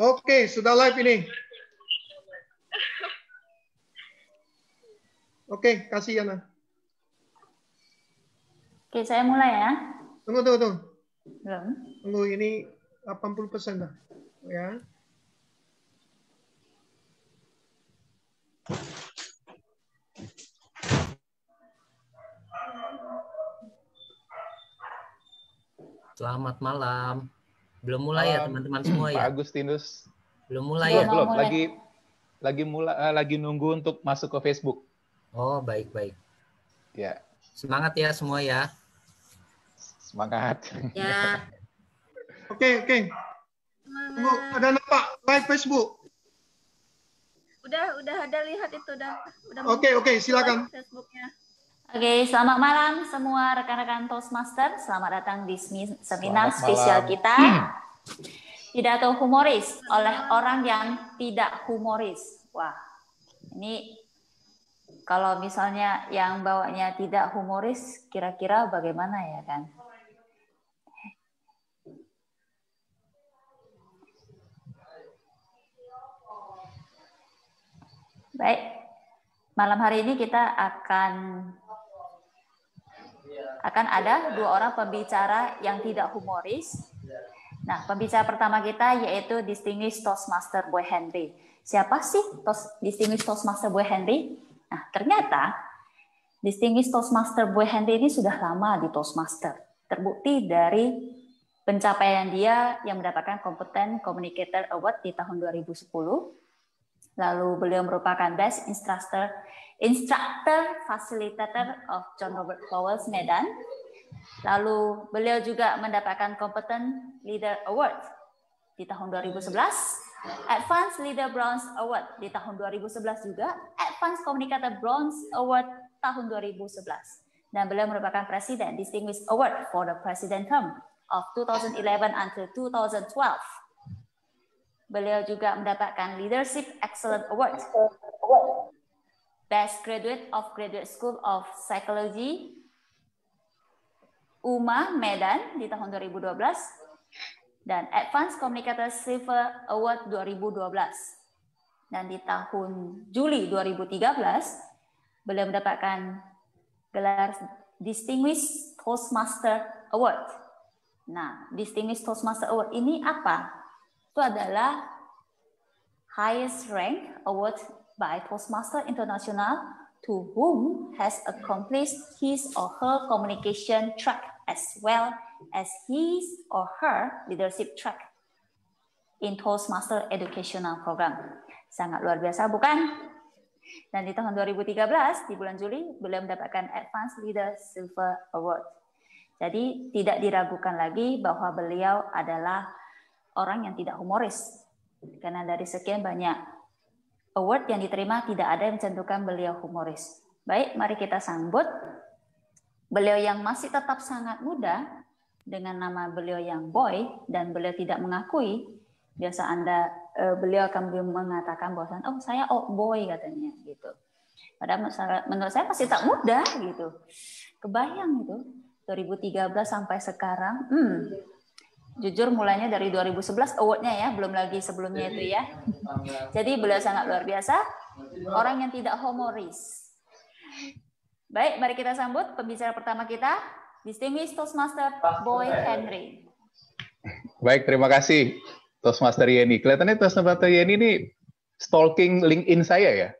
Oke, sudah live ini. Oke, okay, kasih Yana. Oke, saya mulai ya. Tunggu, tunggu, tunggu. Belum. Tunggu, ini 80 persen dah. Ya. Selamat malam. Belum mulai ya teman-teman semua ya? Pak ya. Agustinus. Belum mulai ya. Belum, lagi lagi mulai eh, lagi nunggu untuk masuk ke Facebook. Oh, baik-baik. Ya. Semangat ya semua ya. Semangat. Ya. Oke, oke. Tunggu, ada apa live Facebook? Udah, udah ada lihat itu udah. oke, oke, silakan. Facebooknya. Oke, selamat malam semua rekan-rekan Toastmaster. Selamat datang di seminar spesial kita. Pidato humoris oleh orang yang tidak humoris. Wah, ini kalau misalnya yang bawanya tidak humoris, kira-kira bagaimana ya kan? Baik, malam hari ini kita akan akan ada dua orang pembicara yang tidak humoris. Nah, pembicara pertama kita yaitu Distinguished Toastmaster Boy Henry. Siapa sih Toast, Distinguished Toastmaster Boy Henry? Nah, ternyata Distinguished Toastmaster Boy Henry ini sudah lama di Toastmaster. Terbukti dari pencapaian dia yang mendapatkan kompeten Communicator Award di tahun 2010. Lalu beliau merupakan Best Instructor instructor facilitator of John Robert Powell's Medan. Lalu beliau juga mendapatkan Competent Leader Award di tahun 2011, Advanced Leader Bronze Award di tahun 2011 juga, Advanced Communicator Bronze Award tahun 2011. Dan beliau merupakan Presiden Distinguished Award for the President term of 2011 until 2012. Beliau juga mendapatkan Leadership Excellent Award Best Graduate of Graduate School of Psychology UMA Medan di tahun 2012 dan Advanced Communicator Silver Award 2012. Dan di tahun Juli 2013 beliau mendapatkan gelar Distinguished Toastmaster Award. Nah, Distinguished Toastmaster Award ini apa? Itu adalah highest rank award by Toastmaster International to whom has accomplished his or her communication track as well as his or her leadership track in Toastmaster Educational Program. Sangat luar biasa, bukan? Dan di tahun 2013, di bulan Juli, beliau mendapatkan Advanced Leader Silver Award. Jadi tidak diragukan lagi bahwa beliau adalah orang yang tidak humoris. Karena dari sekian banyak award yang diterima tidak ada yang mencantumkan beliau humoris. Baik, mari kita sambut beliau yang masih tetap sangat muda dengan nama beliau yang boy dan beliau tidak mengakui biasa Anda eh, beliau akan mengatakan bahwa oh saya oh boy katanya gitu. Padahal menurut saya masih tak muda gitu. Kebayang itu 2013 sampai sekarang, hmm, jujur mulainya dari 2011 awardnya ya belum lagi sebelumnya itu ya jadi beliau sangat luar biasa orang yang tidak humoris baik mari kita sambut pembicara pertama kita distinguished toastmaster Boy Henry baik terima kasih toastmaster Yeni kelihatannya toastmaster Yeni ini stalking LinkedIn saya ya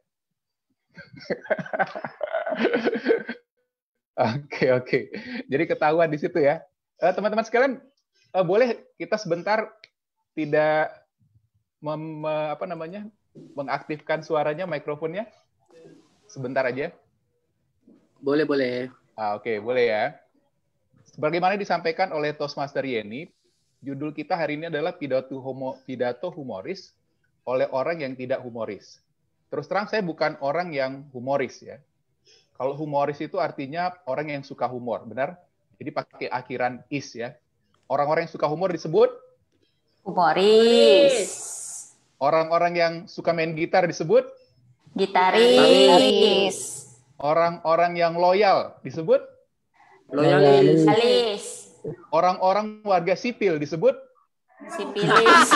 Oke oke, jadi ketahuan di situ ya. Eh, teman-teman sekalian, uh, boleh kita sebentar tidak mem, apa namanya mengaktifkan suaranya mikrofonnya sebentar aja boleh boleh ah, oke okay, boleh ya sebagaimana disampaikan oleh Toastmaster Yeni judul kita hari ini adalah pidato homo pidato humoris oleh orang yang tidak humoris terus terang saya bukan orang yang humoris ya kalau humoris itu artinya orang yang suka humor benar jadi pakai akhiran is ya Orang-orang yang suka humor disebut humoris. Orang-orang yang suka main gitar disebut gitaris. Orang-orang yang loyal disebut loyalis. Orang-orang warga sipil disebut sipilis.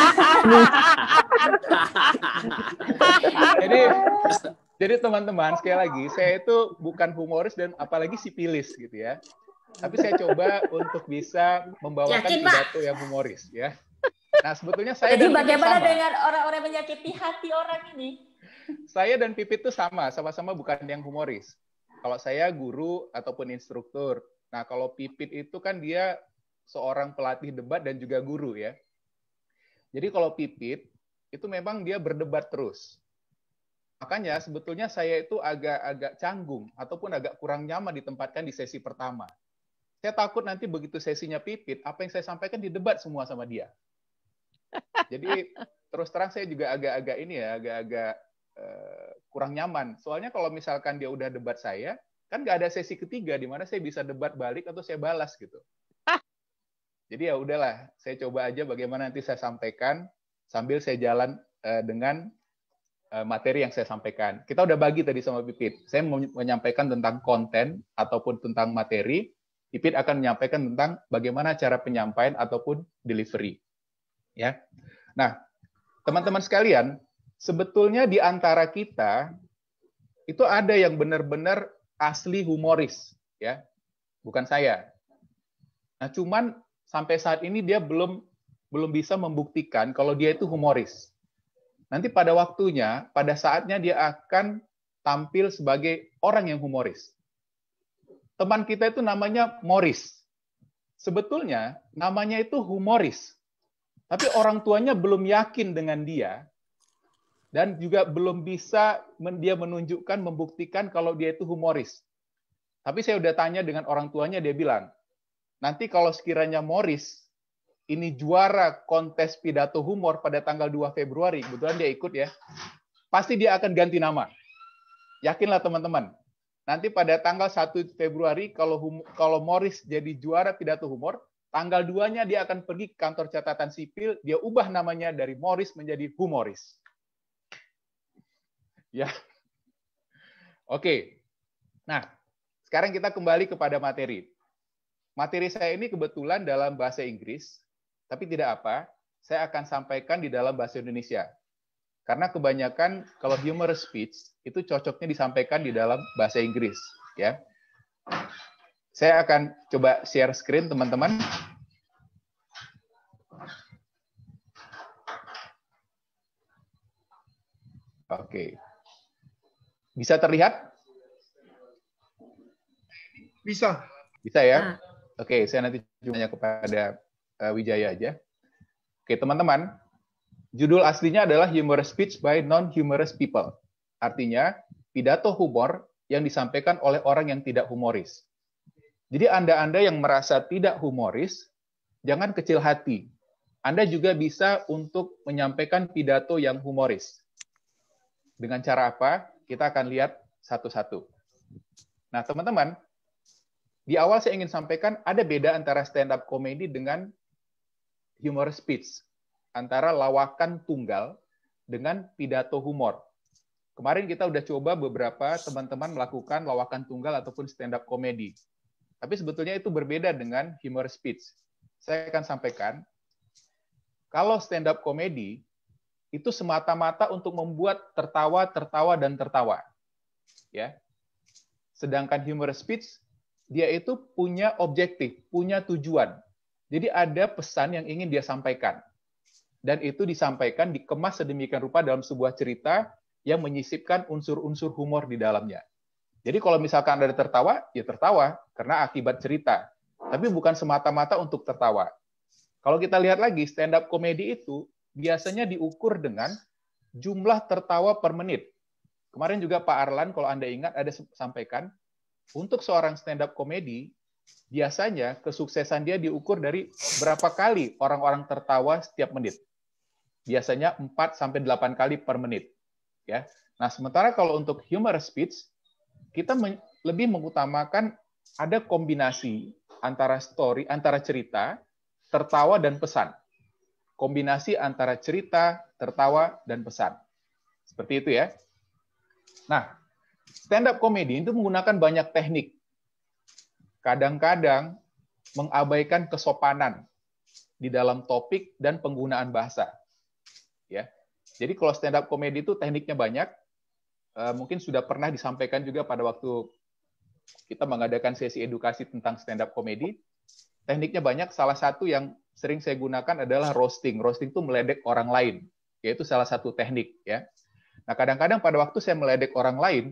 jadi jadi teman-teman sekali lagi saya itu bukan humoris dan apalagi sipilis gitu ya tapi saya coba untuk bisa membawakan Yakin, pidato yang humoris ya. Nah, sebetulnya saya Jadi bagaimana sama. dengan orang-orang menyakiti hati orang ini? Saya dan Pipit itu sama, sama-sama bukan yang humoris. Kalau saya guru ataupun instruktur. Nah, kalau Pipit itu kan dia seorang pelatih debat dan juga guru ya. Jadi kalau Pipit itu memang dia berdebat terus. Makanya sebetulnya saya itu agak-agak canggung ataupun agak kurang nyaman ditempatkan di sesi pertama. Saya takut nanti begitu sesinya pipit, apa yang saya sampaikan didebat semua sama dia. Jadi terus terang saya juga agak-agak ini ya, agak-agak uh, kurang nyaman. Soalnya kalau misalkan dia udah debat saya, kan nggak ada sesi ketiga di mana saya bisa debat balik atau saya balas gitu. Jadi ya udahlah, saya coba aja bagaimana nanti saya sampaikan sambil saya jalan uh, dengan eh, materi yang saya sampaikan. Kita udah bagi tadi sama Pipit. Saya menyampaikan tentang konten ataupun tentang materi, Ipit akan menyampaikan tentang bagaimana cara penyampaian ataupun delivery. Ya. Nah, teman-teman sekalian, sebetulnya di antara kita itu ada yang benar-benar asli humoris, ya. Bukan saya. Nah, cuman sampai saat ini dia belum belum bisa membuktikan kalau dia itu humoris. Nanti pada waktunya, pada saatnya dia akan tampil sebagai orang yang humoris teman kita itu namanya Morris. Sebetulnya namanya itu humoris. Tapi orang tuanya belum yakin dengan dia dan juga belum bisa dia menunjukkan membuktikan kalau dia itu humoris. Tapi saya udah tanya dengan orang tuanya dia bilang, "Nanti kalau sekiranya Morris ini juara kontes pidato humor pada tanggal 2 Februari, kebetulan dia ikut ya. Pasti dia akan ganti nama. Yakinlah teman-teman. Nanti pada tanggal 1 Februari kalau hum, kalau Morris jadi juara pidato humor, tanggal 2-nya dia akan pergi ke kantor catatan sipil, dia ubah namanya dari Morris menjadi Humoris. Ya. Oke. Nah, sekarang kita kembali kepada materi. Materi saya ini kebetulan dalam bahasa Inggris, tapi tidak apa, saya akan sampaikan di dalam bahasa Indonesia. Karena kebanyakan kalau humor speech itu cocoknya disampaikan di dalam bahasa Inggris, ya. Saya akan coba share screen teman-teman. Oke. Bisa terlihat? Bisa. Bisa ya? Ah. Oke, saya nanti tanya kepada uh, Wijaya aja. Oke, teman-teman, Judul aslinya adalah Humorous Speech by Non-Humorous People. Artinya, pidato humor yang disampaikan oleh orang yang tidak humoris. Jadi Anda-Anda yang merasa tidak humoris, jangan kecil hati. Anda juga bisa untuk menyampaikan pidato yang humoris. Dengan cara apa? Kita akan lihat satu-satu. Nah, teman-teman, di awal saya ingin sampaikan ada beda antara stand up comedy dengan humorous speech antara lawakan tunggal dengan pidato humor. Kemarin kita udah coba beberapa teman-teman melakukan lawakan tunggal ataupun stand up comedy. Tapi sebetulnya itu berbeda dengan humor speech. Saya akan sampaikan, kalau stand up comedy itu semata-mata untuk membuat tertawa, tertawa dan tertawa. Ya. Sedangkan humor speech dia itu punya objektif, punya tujuan. Jadi ada pesan yang ingin dia sampaikan dan itu disampaikan dikemas sedemikian rupa dalam sebuah cerita yang menyisipkan unsur-unsur humor di dalamnya. Jadi kalau misalkan Anda tertawa, ya tertawa karena akibat cerita. Tapi bukan semata-mata untuk tertawa. Kalau kita lihat lagi stand up komedi itu biasanya diukur dengan jumlah tertawa per menit. Kemarin juga Pak Arlan kalau Anda ingat ada sampaikan untuk seorang stand up komedi biasanya kesuksesan dia diukur dari berapa kali orang-orang tertawa setiap menit biasanya 4 sampai 8 kali per menit. Ya. Nah, sementara kalau untuk humor speech kita lebih mengutamakan ada kombinasi antara story, antara cerita, tertawa dan pesan. Kombinasi antara cerita, tertawa dan pesan. Seperti itu ya. Nah, stand up comedy itu menggunakan banyak teknik. Kadang-kadang mengabaikan kesopanan di dalam topik dan penggunaan bahasa ya. Jadi kalau stand up komedi itu tekniknya banyak. Eh, mungkin sudah pernah disampaikan juga pada waktu kita mengadakan sesi edukasi tentang stand up komedi. Tekniknya banyak. Salah satu yang sering saya gunakan adalah roasting. Roasting itu meledek orang lain, yaitu salah satu teknik ya. Nah, kadang-kadang pada waktu saya meledek orang lain,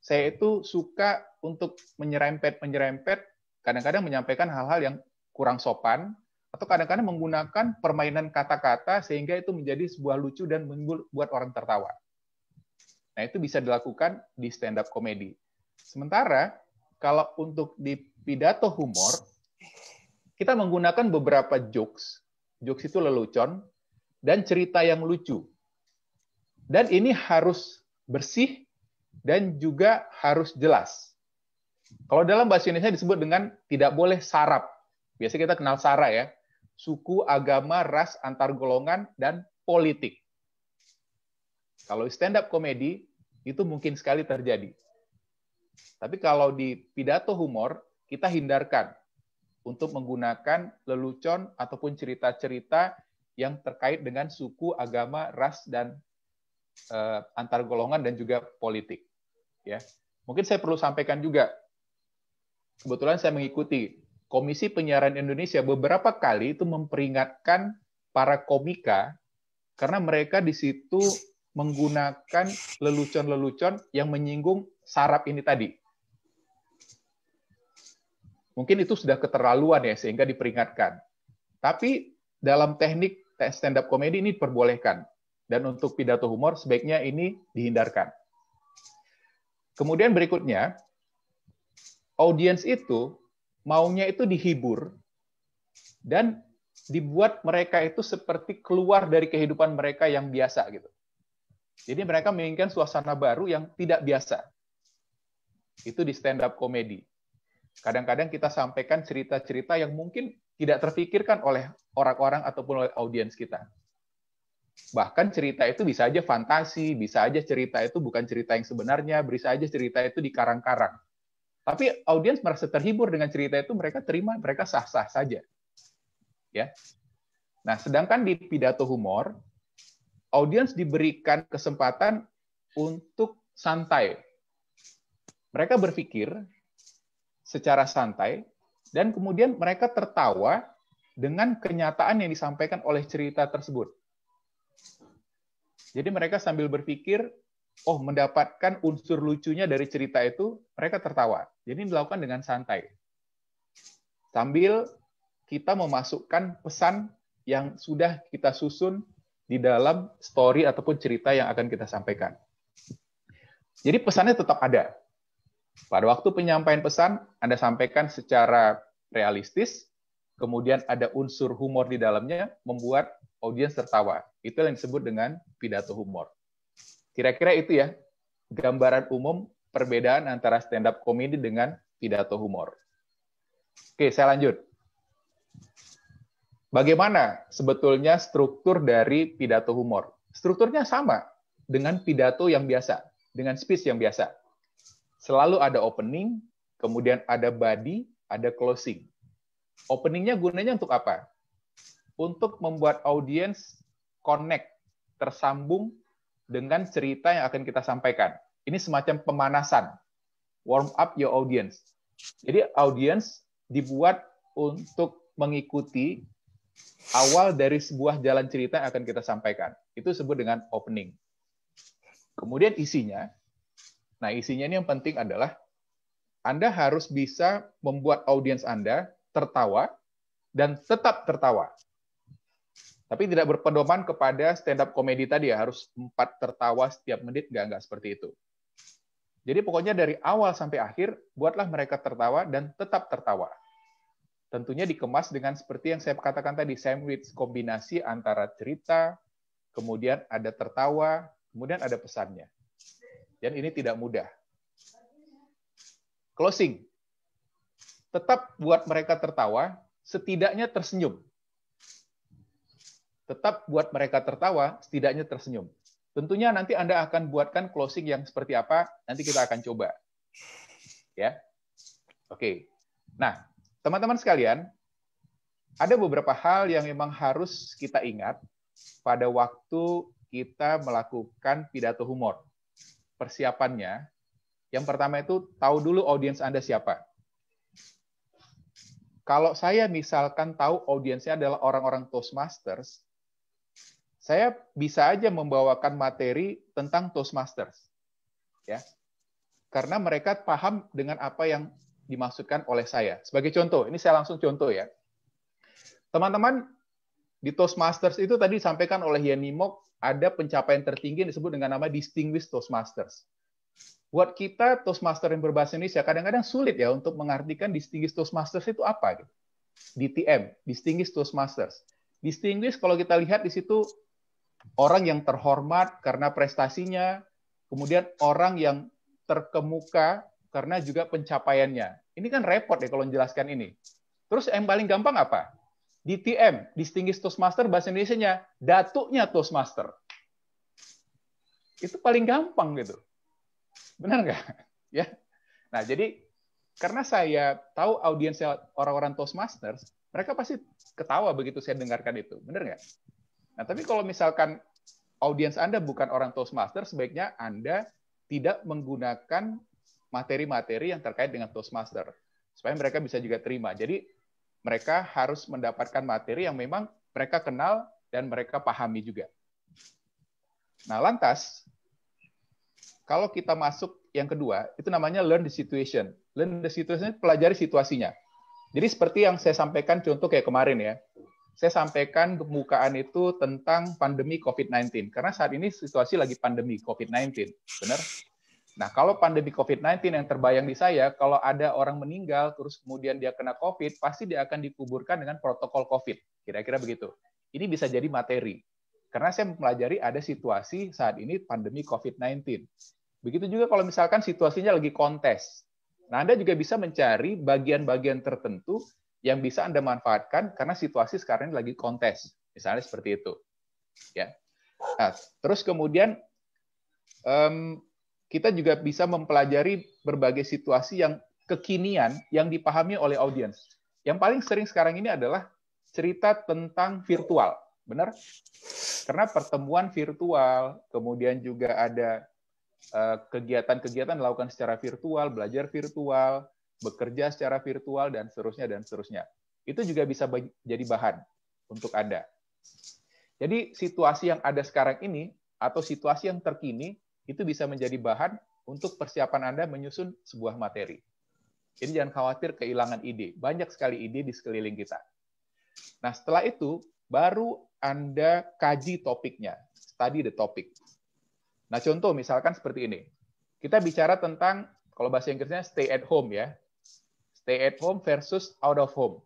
saya itu suka untuk menyerempet-menyerempet, kadang-kadang menyampaikan hal-hal yang kurang sopan, atau kadang-kadang menggunakan permainan kata-kata sehingga itu menjadi sebuah lucu dan membuat orang tertawa. Nah, itu bisa dilakukan di stand up comedy. Sementara kalau untuk di pidato humor kita menggunakan beberapa jokes. Jokes itu lelucon dan cerita yang lucu. Dan ini harus bersih dan juga harus jelas. Kalau dalam bahasa Indonesia disebut dengan tidak boleh sarap. Biasanya kita kenal sara ya suku, agama, ras, antar golongan, dan politik. Kalau stand up komedi, itu mungkin sekali terjadi. Tapi kalau di pidato humor, kita hindarkan untuk menggunakan lelucon ataupun cerita-cerita yang terkait dengan suku, agama, ras, dan eh, antar golongan dan juga politik. Ya, mungkin saya perlu sampaikan juga. Kebetulan saya mengikuti Komisi Penyiaran Indonesia beberapa kali itu memperingatkan para komika karena mereka di situ menggunakan lelucon-lelucon yang menyinggung sarap ini tadi. Mungkin itu sudah keterlaluan ya sehingga diperingatkan. Tapi dalam teknik stand up comedy ini diperbolehkan dan untuk pidato humor sebaiknya ini dihindarkan. Kemudian berikutnya, audiens itu maunya itu dihibur dan dibuat mereka itu seperti keluar dari kehidupan mereka yang biasa gitu. Jadi mereka menginginkan suasana baru yang tidak biasa. Itu di stand up komedi. Kadang-kadang kita sampaikan cerita-cerita yang mungkin tidak terpikirkan oleh orang-orang ataupun oleh audiens kita. Bahkan cerita itu bisa aja fantasi, bisa aja cerita itu bukan cerita yang sebenarnya, bisa aja cerita itu dikarang-karang. Tapi audiens merasa terhibur dengan cerita itu, mereka terima, mereka sah-sah saja. Ya. Nah, sedangkan di pidato humor, audiens diberikan kesempatan untuk santai. Mereka berpikir secara santai dan kemudian mereka tertawa dengan kenyataan yang disampaikan oleh cerita tersebut. Jadi mereka sambil berpikir oh mendapatkan unsur lucunya dari cerita itu, mereka tertawa. Jadi dilakukan dengan santai. Sambil kita memasukkan pesan yang sudah kita susun di dalam story ataupun cerita yang akan kita sampaikan. Jadi pesannya tetap ada. Pada waktu penyampaian pesan, Anda sampaikan secara realistis, kemudian ada unsur humor di dalamnya, membuat audiens tertawa. Itu yang disebut dengan pidato humor. Kira-kira itu ya gambaran umum perbedaan antara stand up comedy dengan pidato humor. Oke, saya lanjut. Bagaimana sebetulnya struktur dari pidato humor? Strukturnya sama dengan pidato yang biasa, dengan speech yang biasa. Selalu ada opening, kemudian ada body, ada closing. Openingnya gunanya untuk apa? Untuk membuat audiens connect, tersambung dengan cerita yang akan kita sampaikan. Ini semacam pemanasan, warm up your audience. Jadi audience dibuat untuk mengikuti awal dari sebuah jalan cerita yang akan kita sampaikan. Itu disebut dengan opening. Kemudian isinya, nah isinya ini yang penting adalah Anda harus bisa membuat audience Anda tertawa dan tetap tertawa tapi tidak berpedoman kepada stand up komedi tadi ya harus empat tertawa setiap menit nggak nggak seperti itu jadi pokoknya dari awal sampai akhir buatlah mereka tertawa dan tetap tertawa tentunya dikemas dengan seperti yang saya katakan tadi sandwich kombinasi antara cerita kemudian ada tertawa kemudian ada pesannya dan ini tidak mudah closing tetap buat mereka tertawa setidaknya tersenyum tetap buat mereka tertawa, setidaknya tersenyum. Tentunya nanti Anda akan buatkan closing yang seperti apa, nanti kita akan coba. Ya. Oke. Nah, teman-teman sekalian, ada beberapa hal yang memang harus kita ingat pada waktu kita melakukan pidato humor. Persiapannya, yang pertama itu tahu dulu audiens Anda siapa. Kalau saya misalkan tahu audiensnya adalah orang-orang Toastmasters, saya bisa aja membawakan materi tentang Toastmasters. Ya. Karena mereka paham dengan apa yang dimaksudkan oleh saya. Sebagai contoh, ini saya langsung contoh ya. Teman-teman, di Toastmasters itu tadi disampaikan oleh Yanimok, ada pencapaian tertinggi yang disebut dengan nama Distinguished Toastmasters. Buat kita Toastmaster yang berbahasa Indonesia, kadang-kadang sulit ya untuk mengartikan Distinguished Toastmasters itu apa. gitu. DTM, Distinguished Toastmasters. Distinguished kalau kita lihat di situ orang yang terhormat karena prestasinya, kemudian orang yang terkemuka karena juga pencapaiannya. Ini kan repot ya kalau menjelaskan ini. Terus yang paling gampang apa? DTM, Distinguished Toastmaster, bahasa Indonesia-nya, datuknya Toastmaster. Itu paling gampang gitu. Benar nggak? ya. Nah, jadi karena saya tahu audiens orang-orang Toastmasters, mereka pasti ketawa begitu saya dengarkan itu. Benar nggak? Nah, tapi kalau misalkan audiens Anda bukan orang Toastmaster, sebaiknya Anda tidak menggunakan materi-materi yang terkait dengan Toastmaster supaya mereka bisa juga terima. Jadi mereka harus mendapatkan materi yang memang mereka kenal dan mereka pahami juga. Nah, lantas kalau kita masuk yang kedua, itu namanya learn the situation. Learn the situation, pelajari situasinya. Jadi seperti yang saya sampaikan contoh kayak kemarin ya, saya sampaikan pembukaan itu tentang pandemi COVID-19. Karena saat ini situasi lagi pandemi COVID-19, benar? Nah, kalau pandemi COVID-19 yang terbayang di saya, kalau ada orang meninggal, terus kemudian dia kena COVID, pasti dia akan dikuburkan dengan protokol COVID. Kira-kira begitu. Ini bisa jadi materi. Karena saya mempelajari ada situasi saat ini pandemi COVID-19. Begitu juga kalau misalkan situasinya lagi kontes. Nah, Anda juga bisa mencari bagian-bagian tertentu yang bisa Anda manfaatkan karena situasi sekarang ini lagi kontes. Misalnya seperti itu. Ya. Nah, terus kemudian um, kita juga bisa mempelajari berbagai situasi yang kekinian yang dipahami oleh audiens. Yang paling sering sekarang ini adalah cerita tentang virtual. Benar? Karena pertemuan virtual, kemudian juga ada eh, kegiatan-kegiatan dilakukan secara virtual, belajar virtual, bekerja secara virtual, dan seterusnya, dan seterusnya. Itu juga bisa jadi bahan untuk Anda. Jadi situasi yang ada sekarang ini, atau situasi yang terkini, itu bisa menjadi bahan untuk persiapan Anda menyusun sebuah materi. Jadi jangan khawatir kehilangan ide. Banyak sekali ide di sekeliling kita. Nah, setelah itu baru Anda kaji topiknya, study the topic. Nah, contoh misalkan seperti ini. Kita bicara tentang kalau bahasa Inggrisnya stay at home ya stay at home versus out of home.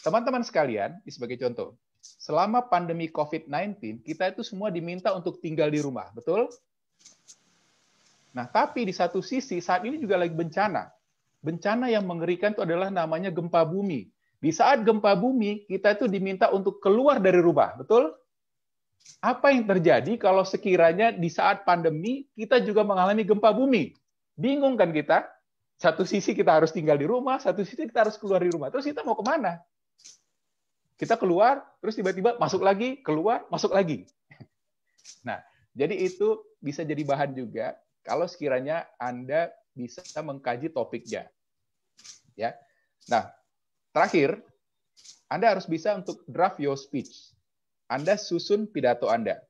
Teman-teman sekalian, ini sebagai contoh, selama pandemi COVID-19, kita itu semua diminta untuk tinggal di rumah, betul? Nah, tapi di satu sisi, saat ini juga lagi bencana. Bencana yang mengerikan itu adalah namanya gempa bumi. Di saat gempa bumi, kita itu diminta untuk keluar dari rumah, betul? Apa yang terjadi kalau sekiranya di saat pandemi, kita juga mengalami gempa bumi? Bingung kan kita? Satu sisi kita harus tinggal di rumah, satu sisi kita harus keluar di rumah. Terus kita mau kemana? Kita keluar, terus tiba-tiba masuk lagi, keluar, masuk lagi. Nah, jadi itu bisa jadi bahan juga kalau sekiranya Anda bisa mengkaji topiknya. Ya. Nah, terakhir, Anda harus bisa untuk draft your speech. Anda susun pidato Anda.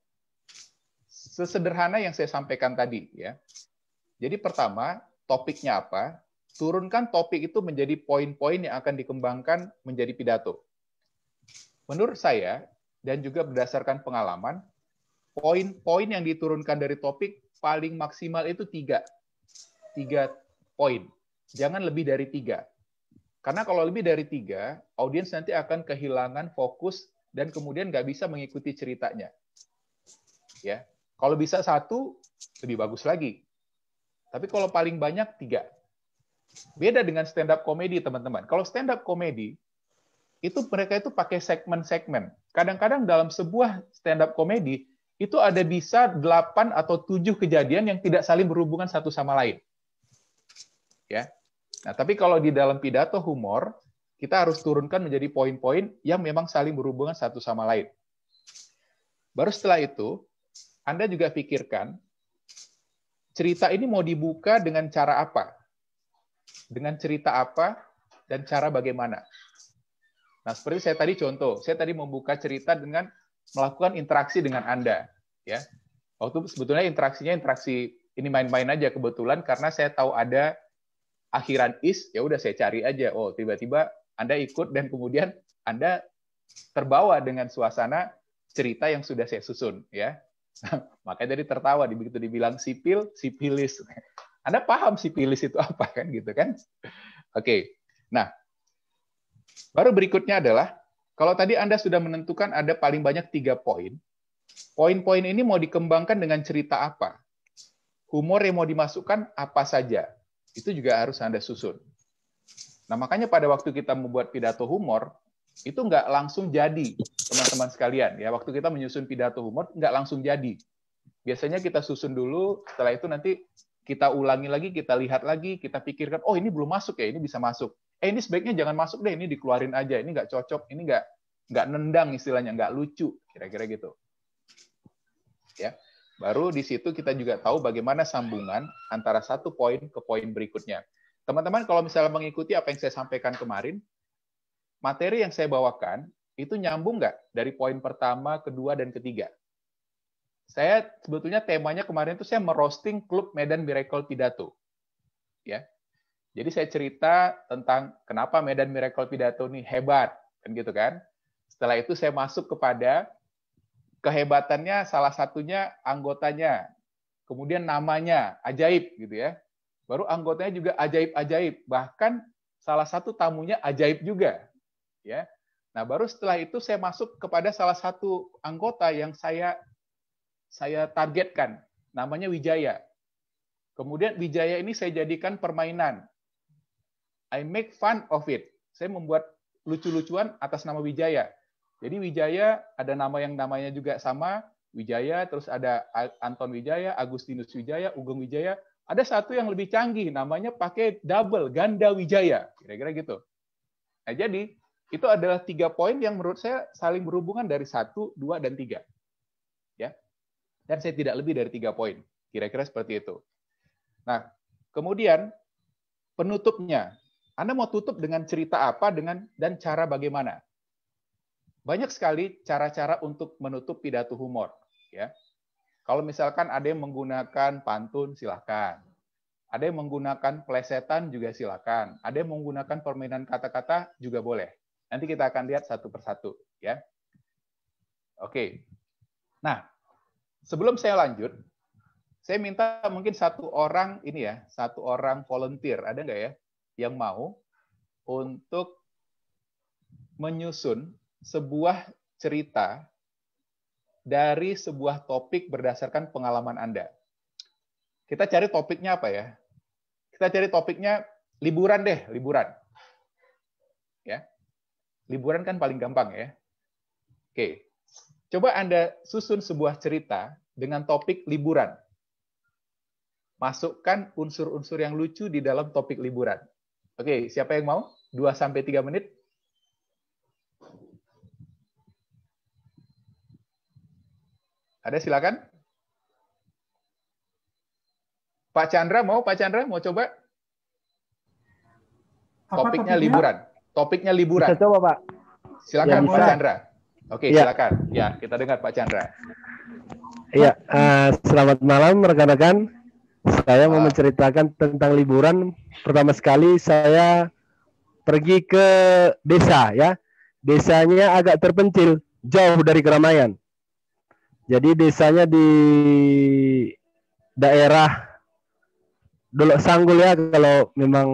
Sesederhana yang saya sampaikan tadi ya. Jadi pertama, topiknya apa, turunkan topik itu menjadi poin-poin yang akan dikembangkan menjadi pidato. Menurut saya, dan juga berdasarkan pengalaman, poin-poin yang diturunkan dari topik paling maksimal itu tiga. Tiga poin. Jangan lebih dari tiga. Karena kalau lebih dari tiga, audiens nanti akan kehilangan fokus dan kemudian nggak bisa mengikuti ceritanya. Ya, Kalau bisa satu, lebih bagus lagi. Tapi kalau paling banyak tiga. Beda dengan stand up komedi, teman-teman. Kalau stand up komedi, itu mereka itu pakai segmen-segmen. Kadang-kadang dalam sebuah stand up komedi, itu ada bisa delapan atau tujuh kejadian yang tidak saling berhubungan satu sama lain. Ya. Nah, tapi kalau di dalam pidato humor, kita harus turunkan menjadi poin-poin yang memang saling berhubungan satu sama lain. Baru setelah itu, Anda juga pikirkan cerita ini mau dibuka dengan cara apa? Dengan cerita apa dan cara bagaimana? Nah, seperti saya tadi contoh, saya tadi membuka cerita dengan melakukan interaksi dengan Anda, ya. Waktu sebetulnya interaksinya interaksi ini main-main aja kebetulan karena saya tahu ada akhiran is, ya udah saya cari aja. Oh, tiba-tiba Anda ikut dan kemudian Anda terbawa dengan suasana cerita yang sudah saya susun, ya. Makanya jadi tertawa begitu dibilang sipil, sipilis. Anda paham sipilis itu apa kan gitu kan? Oke. Nah, baru berikutnya adalah kalau tadi Anda sudah menentukan ada paling banyak tiga poin, poin-poin ini mau dikembangkan dengan cerita apa? Humor yang mau dimasukkan apa saja? Itu juga harus Anda susun. Nah, makanya pada waktu kita membuat pidato humor, itu nggak langsung jadi teman-teman sekalian ya waktu kita menyusun pidato humor nggak langsung jadi biasanya kita susun dulu setelah itu nanti kita ulangi lagi kita lihat lagi kita pikirkan oh ini belum masuk ya ini bisa masuk eh ini sebaiknya jangan masuk deh ini dikeluarin aja ini nggak cocok ini nggak nggak nendang istilahnya nggak lucu kira-kira gitu ya baru di situ kita juga tahu bagaimana sambungan antara satu poin ke poin berikutnya teman-teman kalau misalnya mengikuti apa yang saya sampaikan kemarin materi yang saya bawakan itu nyambung nggak dari poin pertama, kedua, dan ketiga? Saya sebetulnya temanya kemarin itu saya merosting klub Medan Miracle Pidato. Ya. Jadi saya cerita tentang kenapa Medan Miracle Pidato ini hebat, kan gitu kan. Setelah itu saya masuk kepada kehebatannya salah satunya anggotanya, kemudian namanya ajaib gitu ya. Baru anggotanya juga ajaib-ajaib, bahkan salah satu tamunya ajaib juga ya. Nah, baru setelah itu saya masuk kepada salah satu anggota yang saya saya targetkan, namanya Wijaya. Kemudian Wijaya ini saya jadikan permainan. I make fun of it. Saya membuat lucu-lucuan atas nama Wijaya. Jadi Wijaya ada nama yang namanya juga sama, Wijaya, terus ada Anton Wijaya, Agustinus Wijaya, Ugeng Wijaya. Ada satu yang lebih canggih, namanya pakai double, ganda Wijaya. Kira-kira gitu. Nah, jadi itu adalah tiga poin yang menurut saya saling berhubungan dari satu, dua, dan tiga. Ya, dan saya tidak lebih dari tiga poin. Kira-kira seperti itu. Nah, kemudian penutupnya, Anda mau tutup dengan cerita apa dengan dan cara bagaimana? Banyak sekali cara-cara untuk menutup pidato humor. Ya, kalau misalkan ada yang menggunakan pantun, silahkan. Ada yang menggunakan plesetan juga silakan. Ada yang menggunakan permainan kata-kata juga boleh. Nanti kita akan lihat satu persatu ya. Oke. Nah, sebelum saya lanjut, saya minta mungkin satu orang ini ya, satu orang volunteer ada nggak ya yang mau untuk menyusun sebuah cerita dari sebuah topik berdasarkan pengalaman Anda. Kita cari topiknya apa ya? Kita cari topiknya liburan deh, liburan. Ya liburan kan paling gampang ya. Oke, coba Anda susun sebuah cerita dengan topik liburan. Masukkan unsur-unsur yang lucu di dalam topik liburan. Oke, siapa yang mau? 2-3 menit. Ada silakan. Pak Chandra mau? Pak Chandra mau coba? Topiknya, topiknya liburan. Topiknya liburan. Bisa coba, Pak. Silakan, ya, Pak Chandra. Oke, ya. silakan. Ya, kita dengar Pak Chandra. Iya, uh, selamat malam rekan-rekan. Saya mau ah. menceritakan tentang liburan. Pertama sekali saya pergi ke desa ya. Desanya agak terpencil, jauh dari keramaian. Jadi desanya di daerah Dolok Sanggul ya kalau memang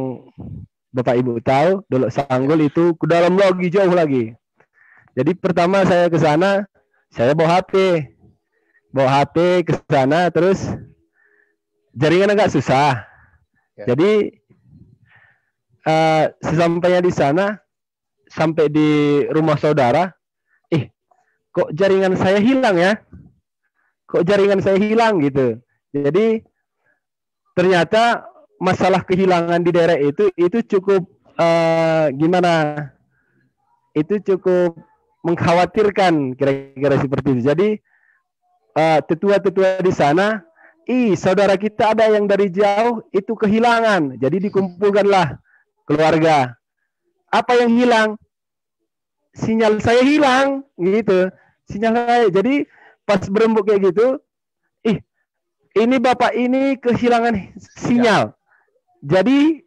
Bapak Ibu tahu, Dolok Sanggul itu ke dalam lagi jauh lagi. Jadi pertama saya ke sana, saya bawa HP. Bawa HP ke sana terus jaringan agak susah. Ya. Jadi uh, sesampainya di sana sampai di rumah saudara, eh kok jaringan saya hilang ya? Kok jaringan saya hilang gitu. Jadi ternyata masalah kehilangan di daerah itu itu cukup uh, gimana? Itu cukup mengkhawatirkan kira-kira seperti itu. Jadi tetua eh, tetua-tetua di sana, i saudara kita ada yang dari jauh itu kehilangan. Jadi dikumpulkanlah keluarga. Apa yang hilang? Sinyal saya hilang gitu. Sinyal saya. Jadi pas berembuk kayak gitu, ih ini bapak ini kehilangan sinyal. Jadi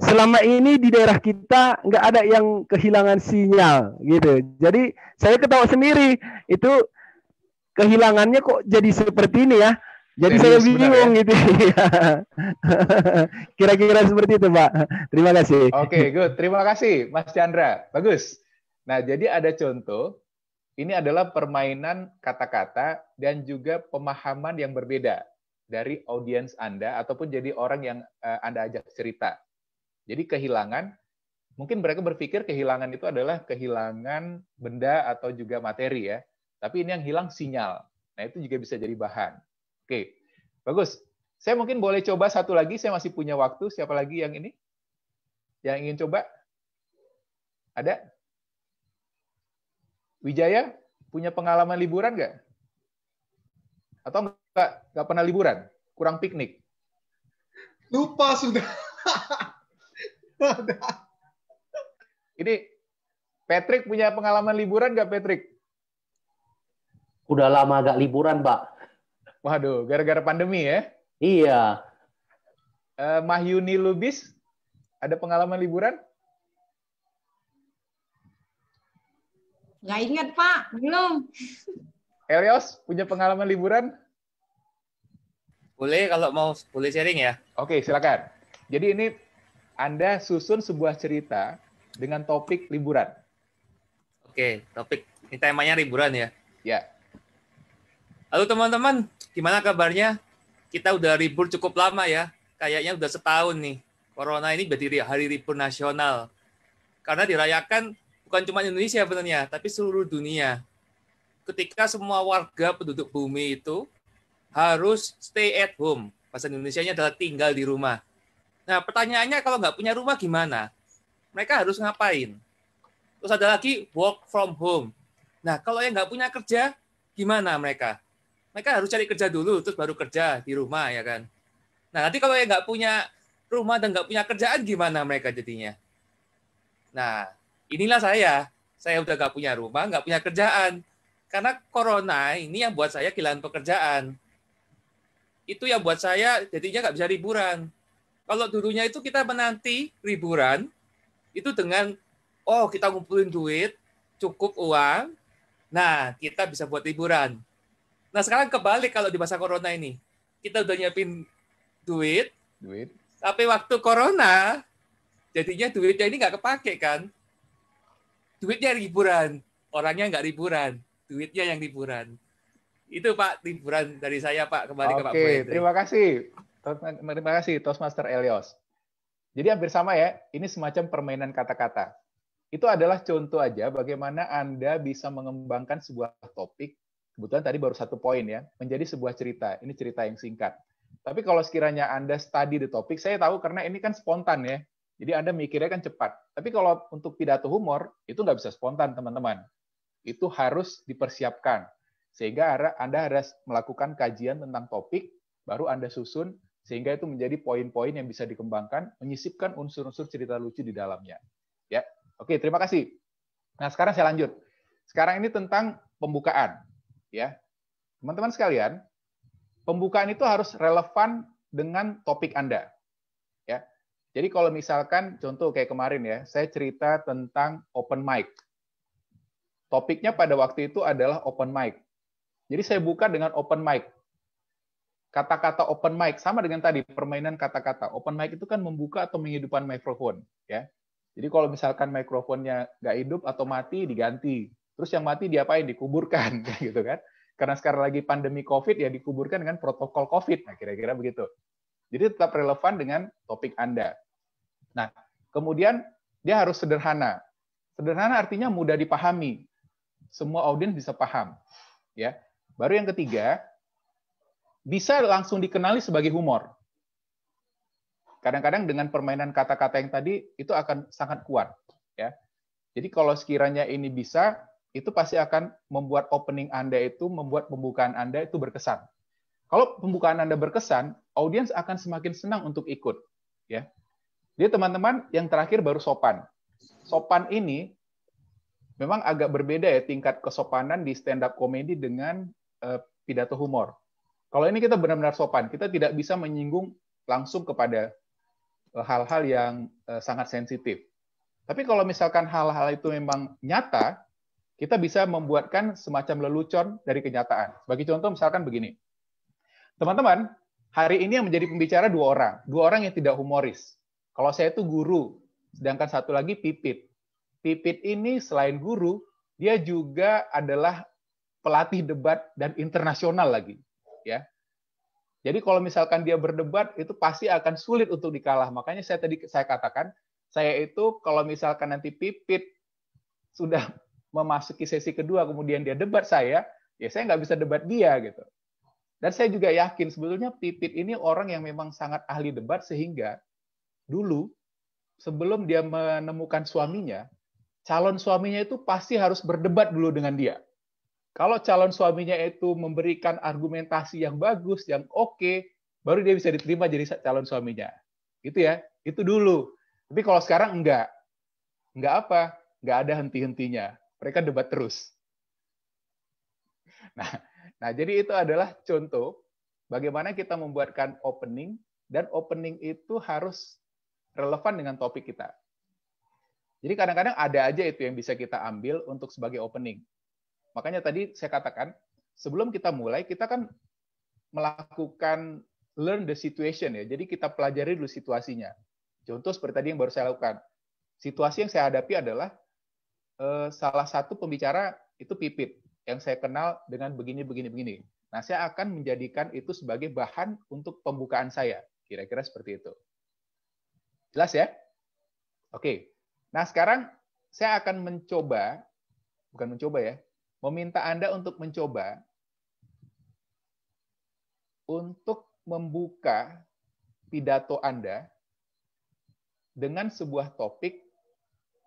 selama ini di daerah kita nggak ada yang kehilangan sinyal gitu. Jadi saya ketawa sendiri itu kehilangannya kok jadi seperti ini ya. Jadi Serius, saya ya, bingung ya? gitu. Kira-kira seperti itu, Pak. Terima kasih. Oke, okay, good. Terima kasih, Mas Chandra. Bagus. Nah, jadi ada contoh. Ini adalah permainan kata-kata dan juga pemahaman yang berbeda dari audiens Anda ataupun jadi orang yang uh, Anda ajak cerita. Jadi kehilangan mungkin mereka berpikir kehilangan itu adalah kehilangan benda atau juga materi ya. Tapi ini yang hilang sinyal. Nah, itu juga bisa jadi bahan. Oke. Bagus. Saya mungkin boleh coba satu lagi, saya masih punya waktu. Siapa lagi yang ini? Yang ingin coba? Ada? Wijaya, punya pengalaman liburan nggak? Atau nggak pernah liburan, kurang piknik. Lupa sudah. Ini Patrick punya pengalaman liburan nggak Patrick? Udah lama gak liburan, Pak. Waduh, gara-gara pandemi ya? Iya. Eh, Mahyuni Lubis, ada pengalaman liburan? Nggak ingat, Pak. Belum. Elios, punya pengalaman liburan? Boleh kalau mau boleh sharing ya. Oke, silakan. Jadi ini Anda susun sebuah cerita dengan topik liburan. Oke, topik ini temanya liburan ya. Ya. Halo teman-teman, gimana kabarnya? Kita udah libur cukup lama ya. Kayaknya udah setahun nih. Corona ini berdiri hari libur nasional. Karena dirayakan bukan cuma Indonesia benarnya tapi seluruh dunia. Ketika semua warga penduduk bumi itu harus stay at home. Bahasa Indonesia-nya adalah tinggal di rumah. Nah, pertanyaannya kalau nggak punya rumah gimana? Mereka harus ngapain? Terus ada lagi work from home. Nah, kalau yang nggak punya kerja, gimana mereka? Mereka harus cari kerja dulu, terus baru kerja di rumah, ya kan? Nah, nanti kalau yang nggak punya rumah dan nggak punya kerjaan, gimana mereka jadinya? Nah, inilah saya. Saya udah nggak punya rumah, nggak punya kerjaan. Karena corona ini yang buat saya kehilangan pekerjaan itu yang buat saya jadinya nggak bisa liburan. Kalau dulunya itu kita menanti liburan, itu dengan, oh kita ngumpulin duit, cukup uang, nah kita bisa buat liburan. Nah sekarang kebalik kalau di masa corona ini. Kita udah nyiapin duit, duit. tapi waktu corona, jadinya duitnya ini nggak kepake kan. Duitnya liburan, orangnya nggak liburan, duitnya yang liburan. Itu Pak liburan dari saya Pak kembali okay. ke Pak Oke, terima kasih. Terima kasih Toastmaster Elios. Jadi hampir sama ya, ini semacam permainan kata-kata. Itu adalah contoh aja bagaimana Anda bisa mengembangkan sebuah topik, kebetulan tadi baru satu poin ya, menjadi sebuah cerita. Ini cerita yang singkat. Tapi kalau sekiranya Anda study the topik, saya tahu karena ini kan spontan ya. Jadi Anda mikirnya kan cepat. Tapi kalau untuk pidato humor, itu nggak bisa spontan, teman-teman. Itu harus dipersiapkan. Sehingga Anda harus melakukan kajian tentang topik, baru Anda susun, sehingga itu menjadi poin-poin yang bisa dikembangkan, menyisipkan unsur-unsur cerita lucu di dalamnya. Ya, oke, terima kasih. Nah, sekarang saya lanjut. Sekarang ini tentang pembukaan. Ya, teman-teman sekalian, pembukaan itu harus relevan dengan topik Anda. Ya, jadi kalau misalkan contoh kayak kemarin ya, saya cerita tentang open mic. Topiknya pada waktu itu adalah open mic. Jadi saya buka dengan open mic. Kata-kata open mic sama dengan tadi permainan kata-kata. Open mic itu kan membuka atau menghidupkan mikrofon, ya. Jadi kalau misalkan mikrofonnya nggak hidup atau mati diganti. Terus yang mati diapain? Dikuburkan, gitu kan? Karena sekarang lagi pandemi COVID ya dikuburkan dengan protokol COVID. Nah kira-kira begitu. Jadi tetap relevan dengan topik Anda. Nah kemudian dia harus sederhana. Sederhana artinya mudah dipahami. Semua audiens bisa paham. Ya, Baru yang ketiga, bisa langsung dikenali sebagai humor. Kadang-kadang dengan permainan kata-kata yang tadi itu akan sangat kuat, ya. Jadi kalau sekiranya ini bisa, itu pasti akan membuat opening Anda itu, membuat pembukaan Anda itu berkesan. Kalau pembukaan Anda berkesan, audiens akan semakin senang untuk ikut, ya. Jadi teman-teman, yang terakhir baru sopan. Sopan ini memang agak berbeda ya tingkat kesopanan di stand up comedy dengan Eh, pidato humor. Kalau ini kita benar-benar sopan, kita tidak bisa menyinggung langsung kepada eh, hal-hal yang eh, sangat sensitif. Tapi kalau misalkan hal-hal itu memang nyata, kita bisa membuatkan semacam lelucon dari kenyataan. Sebagai contoh misalkan begini. Teman-teman, hari ini yang menjadi pembicara dua orang. Dua orang yang tidak humoris. Kalau saya itu guru, sedangkan satu lagi pipit. Pipit ini selain guru, dia juga adalah pelatih debat dan internasional lagi, ya. Jadi kalau misalkan dia berdebat itu pasti akan sulit untuk dikalah. Makanya saya tadi saya katakan saya itu kalau misalkan nanti Pipit sudah memasuki sesi kedua kemudian dia debat saya, ya saya nggak bisa debat dia gitu. Dan saya juga yakin sebetulnya Pipit ini orang yang memang sangat ahli debat sehingga dulu sebelum dia menemukan suaminya, calon suaminya itu pasti harus berdebat dulu dengan dia. Kalau calon suaminya itu memberikan argumentasi yang bagus, yang oke, okay, baru dia bisa diterima jadi calon suaminya. gitu ya, itu dulu. Tapi kalau sekarang enggak. Enggak apa? Enggak ada henti-hentinya. Mereka debat terus. Nah, nah, jadi itu adalah contoh bagaimana kita membuatkan opening dan opening itu harus relevan dengan topik kita. Jadi kadang-kadang ada aja itu yang bisa kita ambil untuk sebagai opening. Makanya tadi saya katakan, sebelum kita mulai, kita kan melakukan learn the situation ya. Jadi kita pelajari dulu situasinya. Contoh seperti tadi yang baru saya lakukan. Situasi yang saya hadapi adalah eh, salah satu pembicara itu pipit yang saya kenal dengan begini begini begini. Nah, saya akan menjadikan itu sebagai bahan untuk pembukaan saya. Kira-kira seperti itu. Jelas ya? Oke. Nah, sekarang saya akan mencoba bukan mencoba ya meminta Anda untuk mencoba untuk membuka pidato Anda dengan sebuah topik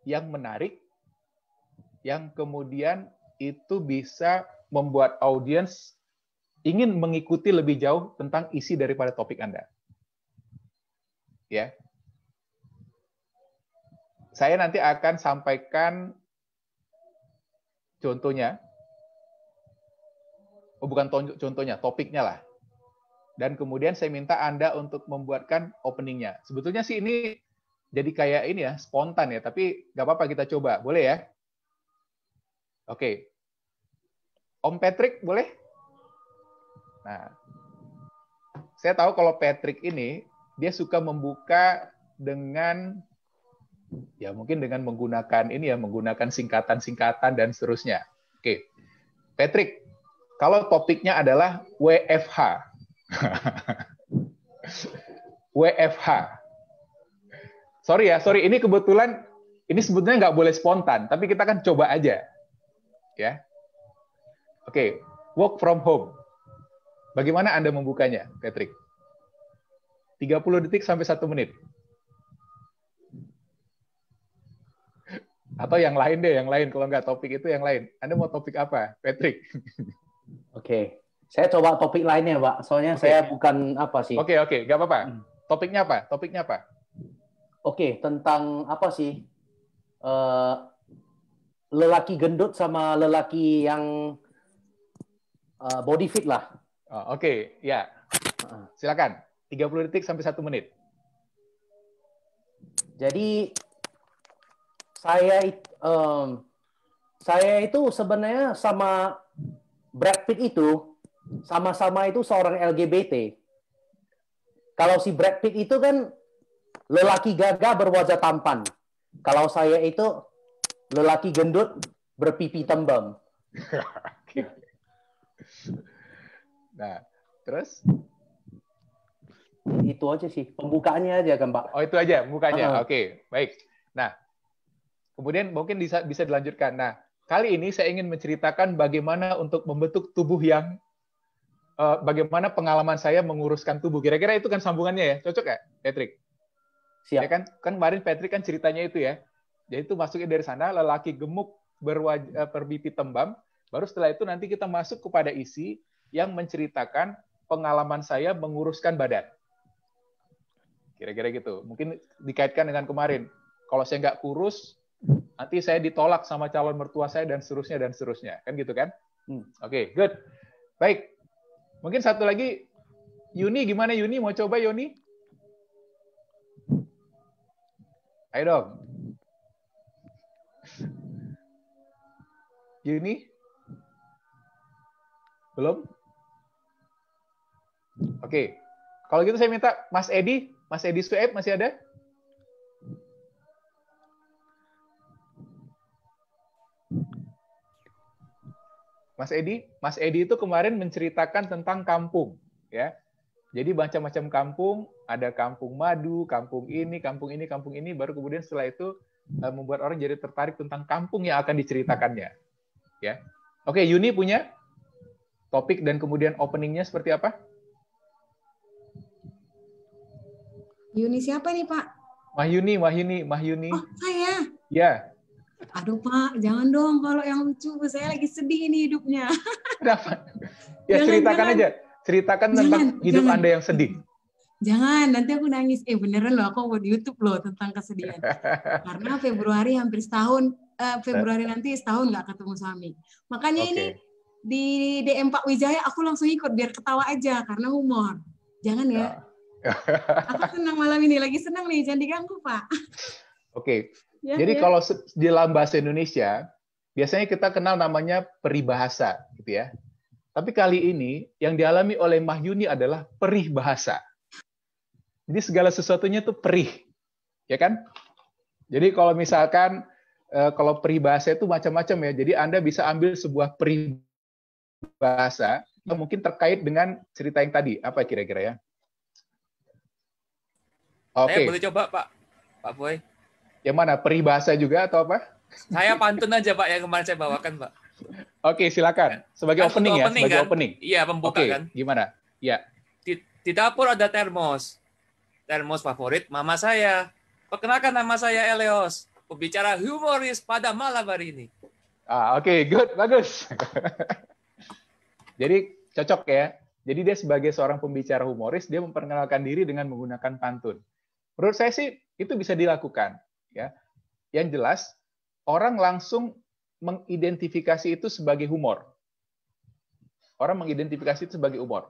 yang menarik yang kemudian itu bisa membuat audiens ingin mengikuti lebih jauh tentang isi daripada topik Anda. Ya. Saya nanti akan sampaikan Contohnya, oh bukan contohnya, topiknya lah. Dan kemudian saya minta Anda untuk membuatkan openingnya. Sebetulnya sih ini jadi kayak ini ya, spontan ya, tapi nggak apa-apa kita coba. Boleh ya? Oke. Om Patrick, boleh? Nah, saya tahu kalau Patrick ini, dia suka membuka dengan Ya mungkin dengan menggunakan ini ya, menggunakan singkatan-singkatan dan seterusnya. Oke, Patrick, kalau topiknya adalah WFH. WFH. Sorry ya, sorry. Ini kebetulan ini sebetulnya nggak boleh spontan, tapi kita kan coba aja, ya. Oke, work from home. Bagaimana Anda membukanya, Patrick? 30 detik sampai satu menit. Atau yang lain deh, yang lain. Kalau nggak topik itu yang lain. Anda mau topik apa, Patrick? Oke. Okay. Saya coba topik lainnya, Pak. Soalnya okay. saya bukan apa sih. Oke, okay, oke. Okay. Nggak apa-apa. Hmm. Topiknya apa? Topiknya apa? Oke, okay, tentang apa sih? Uh, lelaki gendut sama lelaki yang uh, body fit lah. Oh, oke, okay. ya. Silakan. 30 detik sampai satu menit. Jadi saya um, saya itu sebenarnya sama Brad Pitt itu sama-sama itu seorang LGBT. Kalau si Brad Pitt itu kan lelaki gagah berwajah tampan. Kalau saya itu lelaki gendut berpipi tembem. nah, terus itu aja sih pembukaannya aja kan Pak. Oh itu aja pembukaannya. Uh ah. -huh. Oke, okay. baik. Nah, Kemudian mungkin bisa, bisa dilanjutkan. Nah, kali ini saya ingin menceritakan bagaimana untuk membentuk tubuh yang uh, bagaimana pengalaman saya menguruskan tubuh. Kira-kira itu kan sambungannya ya, cocok ya, Patrick? Siap. Ya kan, kan kemarin Patrick kan ceritanya itu ya. Jadi itu masuknya dari sana lelaki gemuk berwajah, eh, berbipi tembam. Baru setelah itu nanti kita masuk kepada isi yang menceritakan pengalaman saya menguruskan badan. Kira-kira gitu. Mungkin dikaitkan dengan kemarin. Kalau saya nggak kurus, nanti saya ditolak sama calon mertua saya dan seterusnya dan seterusnya kan gitu kan hmm. oke okay, good baik mungkin satu lagi Yuni gimana Yuni mau coba Yuni ayo dong Yuni belum oke okay. kalau gitu saya minta Mas Edi Mas Edi Sueb masih ada Mas Edi, Mas Edi itu kemarin menceritakan tentang kampung, ya. Jadi macam-macam kampung, ada kampung madu, kampung ini, kampung ini, kampung ini, baru kemudian setelah itu eh, membuat orang jadi tertarik tentang kampung yang akan diceritakannya, ya. Oke, Yuni punya topik dan kemudian openingnya seperti apa? Yuni siapa nih Pak? Mahyuni, Mahyuni, Mahyuni. Oh, saya. Ya, aduh Pak, jangan dong kalau yang lucu, saya lagi sedih ini hidupnya. Kenapa? Ya jangan, ceritakan jangan. aja, ceritakan jangan, tentang hidup Anda yang sedih. Jangan, nanti aku nangis. Eh beneran loh, aku buat YouTube loh tentang kesedihan. Karena Februari hampir setahun, eh, Februari nanti setahun nggak ketemu suami. Makanya okay. ini di DM Pak Wijaya aku langsung ikut biar ketawa aja karena humor. Jangan ya. ya. aku senang malam ini lagi senang nih, jangan diganggu Pak. Oke, okay. Ya, Jadi ya. kalau di dalam bahasa Indonesia biasanya kita kenal namanya peribahasa, gitu ya. Tapi kali ini yang dialami oleh Mahyuni adalah perih bahasa. Jadi segala sesuatunya itu perih, ya kan? Jadi kalau misalkan eh, kalau peribahasa itu macam-macam ya. Jadi Anda bisa ambil sebuah peribahasa yang mungkin terkait dengan cerita yang tadi. Apa kira-kira ya? Oke. Okay. Saya boleh coba Pak, Pak Boy. Yang mana? Peribahasa juga atau apa? Saya pantun aja Pak yang kemarin saya bawakan Pak. Oke, silakan. Sebagai kan, opening, opening ya, sebagai kan? opening. Iya, pembuka okay, kan. Gimana? Ya. Di, di dapur ada termos. Termos favorit mama saya. Perkenalkan nama saya Eleos, pembicara humoris pada malam hari ini. Ah, oke, okay, good, bagus. Jadi cocok ya. Jadi dia sebagai seorang pembicara humoris, dia memperkenalkan diri dengan menggunakan pantun. Menurut saya sih itu bisa dilakukan ya. Yang jelas orang langsung mengidentifikasi itu sebagai humor. Orang mengidentifikasi itu sebagai humor.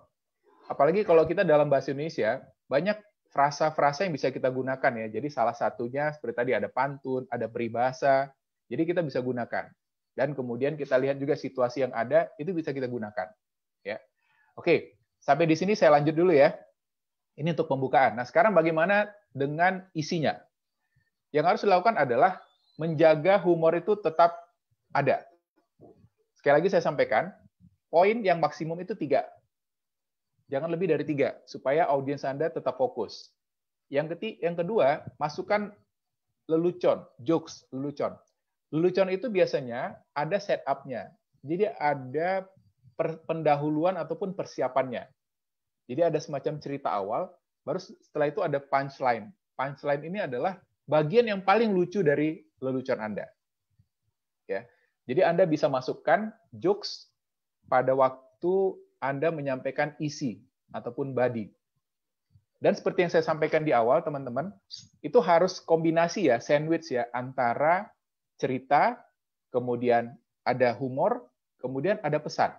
Apalagi kalau kita dalam bahasa Indonesia, banyak frasa-frasa yang bisa kita gunakan ya. Jadi salah satunya seperti tadi ada pantun, ada peribahasa. Jadi kita bisa gunakan. Dan kemudian kita lihat juga situasi yang ada itu bisa kita gunakan. Ya. Oke, sampai di sini saya lanjut dulu ya. Ini untuk pembukaan. Nah, sekarang bagaimana dengan isinya? Yang harus dilakukan adalah menjaga humor itu tetap ada. Sekali lagi saya sampaikan, poin yang maksimum itu tiga. Jangan lebih dari tiga, supaya audiens Anda tetap fokus. Yang, keti yang kedua, masukkan lelucon, jokes, lelucon. Lelucon itu biasanya ada setup-nya. Jadi ada pendahuluan ataupun persiapannya. Jadi ada semacam cerita awal, baru setelah itu ada punchline. Punchline ini adalah bagian yang paling lucu dari lelucon Anda. Ya. Jadi Anda bisa masukkan jokes pada waktu Anda menyampaikan isi ataupun body. Dan seperti yang saya sampaikan di awal, teman-teman, itu harus kombinasi ya, sandwich ya, antara cerita, kemudian ada humor, kemudian ada pesan.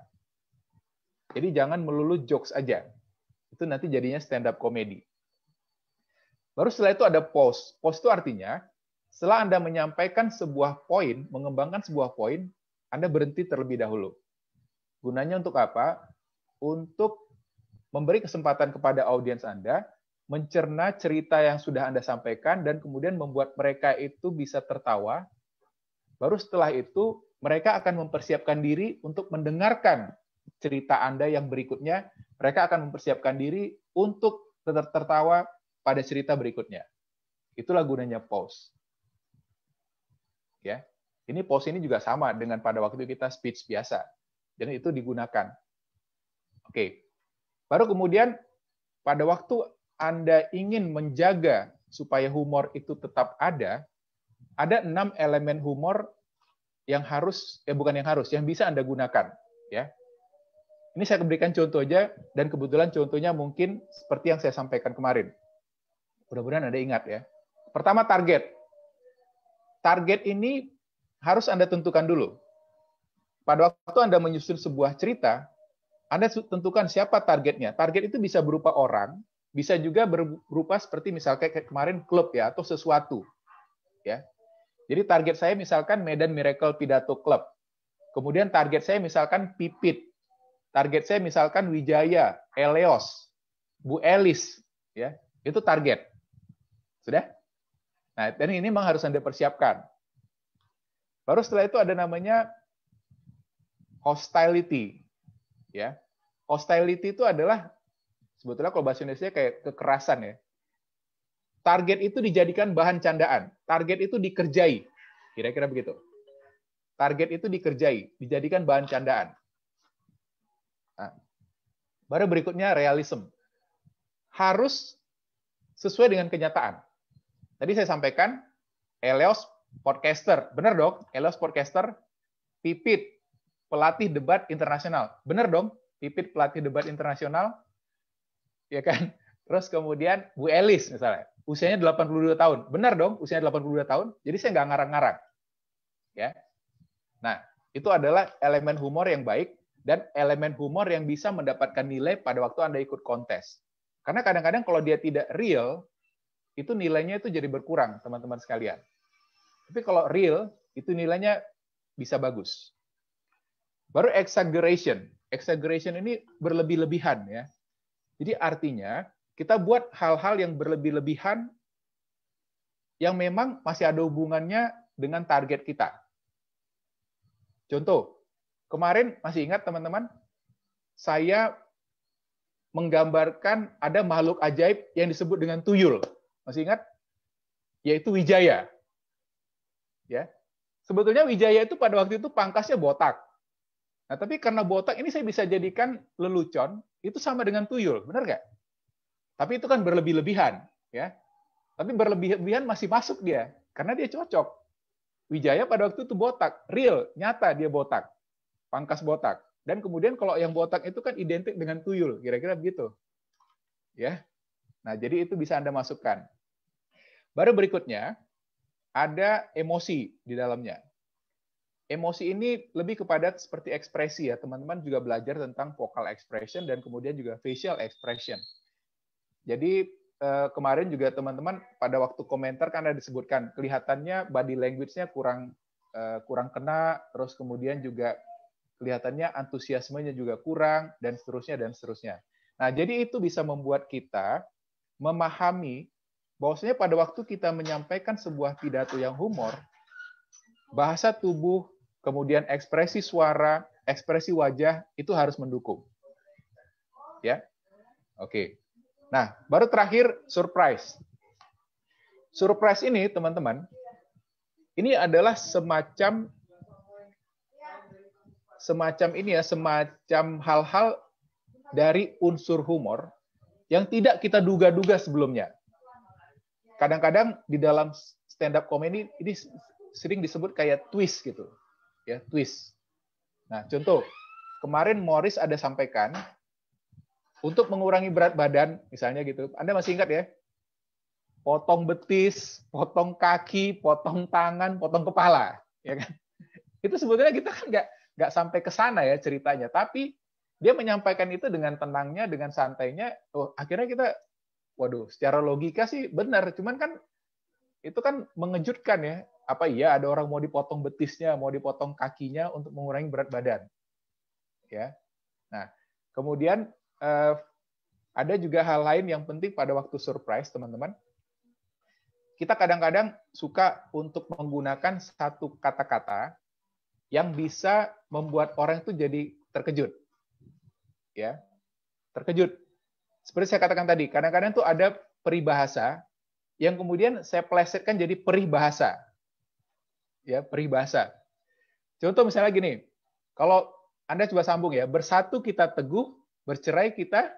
Jadi jangan melulu jokes aja. Itu nanti jadinya stand up komedi Baru setelah itu ada post. Post itu artinya setelah Anda menyampaikan sebuah poin, mengembangkan sebuah poin, Anda berhenti terlebih dahulu. Gunanya untuk apa? Untuk memberi kesempatan kepada audiens Anda mencerna cerita yang sudah Anda sampaikan dan kemudian membuat mereka itu bisa tertawa. Baru setelah itu mereka akan mempersiapkan diri untuk mendengarkan cerita Anda yang berikutnya. Mereka akan mempersiapkan diri untuk tertawa pada cerita berikutnya. Itulah gunanya pause. Ya. Ini pause ini juga sama dengan pada waktu kita speech biasa. Dan itu digunakan. Oke. Baru kemudian pada waktu Anda ingin menjaga supaya humor itu tetap ada, ada enam elemen humor yang harus, ya bukan yang harus, yang bisa Anda gunakan. ya Ini saya berikan contoh aja, dan kebetulan contohnya mungkin seperti yang saya sampaikan kemarin. Mudah-mudahan Anda ingat ya. Pertama target. Target ini harus Anda tentukan dulu. Pada waktu Anda menyusun sebuah cerita, Anda tentukan siapa targetnya. Target itu bisa berupa orang, bisa juga berupa seperti kayak kemarin klub ya atau sesuatu. Ya. Jadi target saya misalkan Medan Miracle Pidato Club. Kemudian target saya misalkan Pipit. Target saya misalkan Wijaya, Eleos, Bu Elis, ya. Itu target. Sudah? Nah, dan ini memang harus Anda persiapkan. Baru setelah itu ada namanya hostility. Ya. Hostility itu adalah sebetulnya kalau bahasa Indonesia kayak kekerasan ya. Target itu dijadikan bahan candaan. Target itu dikerjai. Kira-kira begitu. Target itu dikerjai, dijadikan bahan candaan. Nah, baru berikutnya realism. Harus sesuai dengan kenyataan. Tadi saya sampaikan Eleos podcaster, benar dong? Eleos podcaster, Pipit pelatih debat internasional, benar dong? Pipit pelatih debat internasional, ya kan? Terus kemudian Bu Elis misalnya, usianya 82 tahun, benar dong? Usianya 82 tahun, jadi saya nggak ngarang-ngarang, ya. Nah, itu adalah elemen humor yang baik dan elemen humor yang bisa mendapatkan nilai pada waktu Anda ikut kontes. Karena kadang-kadang kalau dia tidak real, itu nilainya itu jadi berkurang, teman-teman sekalian. Tapi kalau real, itu nilainya bisa bagus. Baru exaggeration. Exaggeration ini berlebih-lebihan ya. Jadi artinya kita buat hal-hal yang berlebih-lebihan yang memang masih ada hubungannya dengan target kita. Contoh, kemarin masih ingat teman-teman, saya menggambarkan ada makhluk ajaib yang disebut dengan tuyul. Masih ingat? Yaitu Wijaya. Ya. Sebetulnya Wijaya itu pada waktu itu pangkasnya botak. Nah, tapi karena botak ini saya bisa jadikan lelucon itu sama dengan tuyul, benar nggak? Tapi itu kan berlebih-lebihan, ya. Tapi berlebih-lebihan masih masuk dia karena dia cocok. Wijaya pada waktu itu botak, real, nyata dia botak, pangkas botak. Dan kemudian kalau yang botak itu kan identik dengan tuyul, kira-kira begitu. Ya. Nah, jadi itu bisa Anda masukkan. Baru berikutnya, ada emosi di dalamnya. Emosi ini lebih kepada seperti ekspresi ya. Teman-teman juga belajar tentang vocal expression dan kemudian juga facial expression. Jadi eh, kemarin juga teman-teman pada waktu komentar kan ada disebutkan kelihatannya body language-nya kurang eh, kurang kena, terus kemudian juga kelihatannya antusiasmenya juga kurang dan seterusnya dan seterusnya. Nah, jadi itu bisa membuat kita memahami bahwasanya pada waktu kita menyampaikan sebuah pidato yang humor, bahasa tubuh, kemudian ekspresi suara, ekspresi wajah itu harus mendukung. Ya. Oke. Nah, baru terakhir surprise. Surprise ini, teman-teman, ini adalah semacam semacam ini ya, semacam hal-hal dari unsur humor yang tidak kita duga-duga sebelumnya. Kadang-kadang di dalam stand up comedy ini sering disebut kayak twist gitu. Ya, twist. Nah, contoh, kemarin Morris ada sampaikan untuk mengurangi berat badan misalnya gitu. Anda masih ingat ya? Potong betis, potong kaki, potong tangan, potong kepala, ya kan? Itu sebetulnya kita kan nggak nggak sampai ke sana ya ceritanya, tapi dia menyampaikan itu dengan tenangnya, dengan santainya. Oh, akhirnya kita, waduh, secara logika sih benar. Cuman kan itu kan mengejutkan ya. Apa iya ada orang mau dipotong betisnya, mau dipotong kakinya untuk mengurangi berat badan. Ya. Nah, kemudian eh, ada juga hal lain yang penting pada waktu surprise, teman-teman. Kita kadang-kadang suka untuk menggunakan satu kata-kata yang bisa membuat orang itu jadi terkejut ya terkejut. Seperti saya katakan tadi, kadang-kadang tuh ada peribahasa yang kemudian saya plesetkan jadi peribahasa. Ya, peribahasa. Contoh misalnya gini, kalau Anda coba sambung ya, bersatu kita teguh, bercerai kita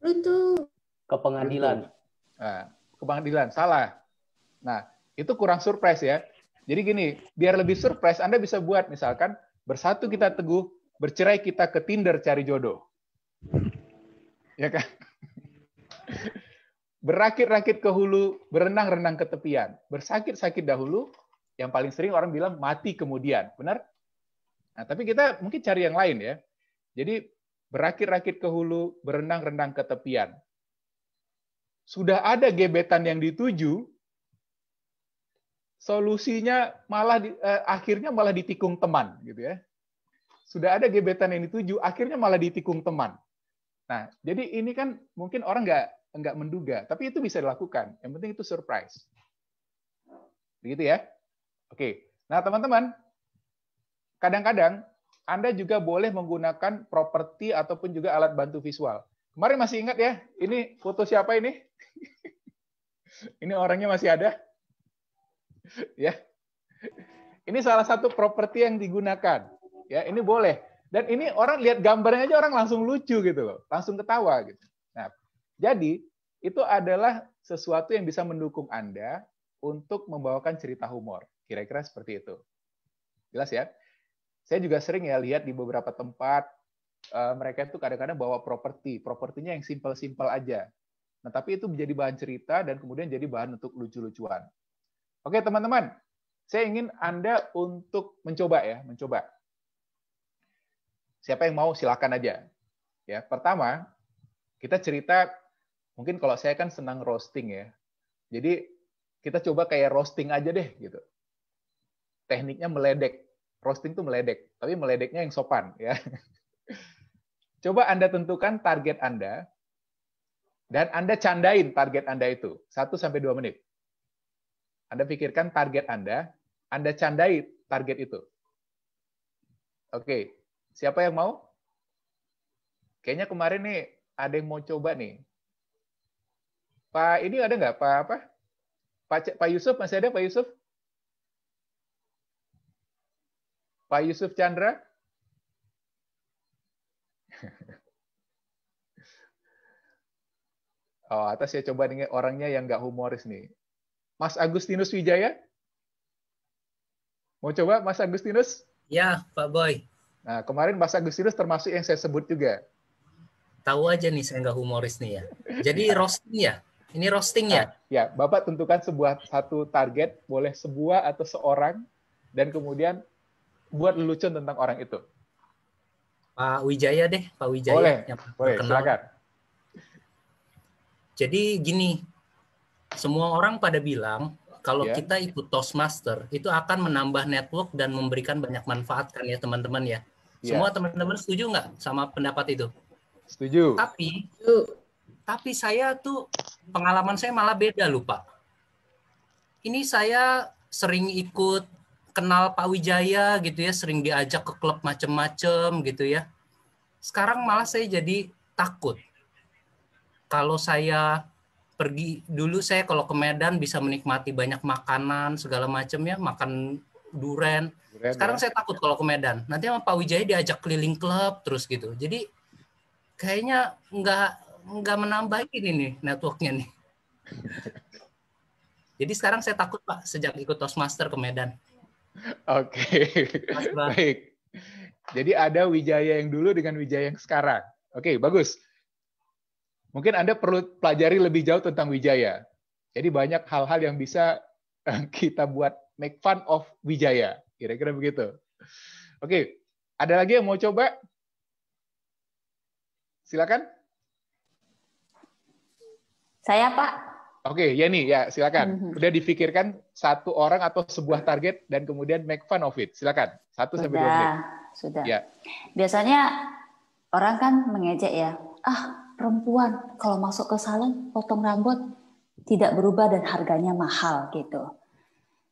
runtuh ke pengadilan. Nah, ke pengadilan salah. Nah, itu kurang surprise ya. Jadi gini, biar lebih surprise Anda bisa buat misalkan bersatu kita teguh, bercerai kita ke Tinder cari jodoh. Ya kan? Berakit-rakit ke hulu, berenang-renang ke tepian. Bersakit-sakit dahulu, yang paling sering orang bilang mati kemudian. Benar? Nah, tapi kita mungkin cari yang lain ya. Jadi berakit-rakit ke hulu, berenang-renang ke tepian. Sudah ada gebetan yang dituju, solusinya malah eh, akhirnya malah ditikung teman gitu ya sudah ada gebetan yang dituju, akhirnya malah ditikung teman. Nah, jadi ini kan mungkin orang nggak nggak menduga, tapi itu bisa dilakukan. Yang penting itu surprise. Begitu ya. Oke. Nah, teman-teman, kadang-kadang Anda juga boleh menggunakan properti ataupun juga alat bantu visual. Kemarin masih ingat ya, ini foto siapa ini? ini orangnya masih ada? ya. Ini salah satu properti yang digunakan ya ini boleh. Dan ini orang lihat gambarnya aja orang langsung lucu gitu loh, langsung ketawa gitu. Nah, jadi itu adalah sesuatu yang bisa mendukung Anda untuk membawakan cerita humor. Kira-kira seperti itu. Jelas ya? Saya juga sering ya lihat di beberapa tempat uh, mereka itu kadang-kadang bawa properti, propertinya yang simpel-simpel aja. Nah, tapi itu menjadi bahan cerita dan kemudian jadi bahan untuk lucu-lucuan. Oke, teman-teman. Saya ingin Anda untuk mencoba ya, mencoba. Siapa yang mau silakan aja. Ya, pertama kita cerita mungkin kalau saya kan senang roasting ya. Jadi kita coba kayak roasting aja deh gitu. Tekniknya meledek. Roasting tuh meledek, tapi meledeknya yang sopan ya. Coba Anda tentukan target Anda dan Anda candain target Anda itu 1 sampai 2 menit. Anda pikirkan target Anda, Anda candai target itu. Oke, Siapa yang mau? Kayaknya kemarin nih ada yang mau coba nih. Pak ini ada nggak Pak apa? Pak, Pak Yusuf masih ada Pak Yusuf? Pak Yusuf Chandra? Oh, atas ya coba dengan orangnya yang nggak humoris nih. Mas Agustinus Wijaya? Mau coba Mas Agustinus? Ya, Pak Boy. Nah, kemarin Mas Agustinus termasuk yang saya sebut juga. Tahu aja nih saya nggak humoris nih ya. Jadi roasting ya? Ini roasting ya? Nah, ya, Bapak tentukan sebuah satu target, boleh sebuah atau seorang, dan kemudian buat lelucon tentang orang itu. Pak Wijaya deh, Pak Wijaya. Boleh, yang boleh silakan. Jadi gini, semua orang pada bilang kalau yeah. kita ikut Toastmaster itu akan menambah network dan memberikan banyak manfaat kan ya teman-teman ya. Yeah. Semua teman-teman setuju nggak sama pendapat itu? Setuju. Tapi tapi saya tuh pengalaman saya malah beda lupa. Ini saya sering ikut kenal Pak Wijaya gitu ya, sering diajak ke klub macem-macem gitu ya. Sekarang malah saya jadi takut. Kalau saya pergi dulu saya kalau ke Medan bisa menikmati banyak makanan segala macam ya, makan Duren. Duren Sekarang ya. saya takut kalau ke Medan. Nanti sama Pak Wijaya diajak keliling klub terus gitu. Jadi kayaknya nggak nggak menambah ini nih networknya nih. Jadi sekarang saya takut Pak sejak ikut Toastmaster ke Medan. Oke. Okay. Baik. Jadi ada Wijaya yang dulu dengan Wijaya yang sekarang. Oke, okay, bagus. Mungkin Anda perlu pelajari lebih jauh tentang Wijaya. Jadi banyak hal-hal yang bisa kita buat make fun of Wijaya. Kira-kira begitu. Oke, ada lagi yang mau coba? Silakan. Saya, Pak. Oke, Yeni ya silakan. Sudah mhm. dipikirkan satu orang atau sebuah target dan kemudian make fun of it. Silakan. Satu sudah, sampai dua menit. Sudah. Ya. Biasanya orang kan mengejek ya. Ah, perempuan kalau masuk ke salon potong rambut tidak berubah dan harganya mahal gitu.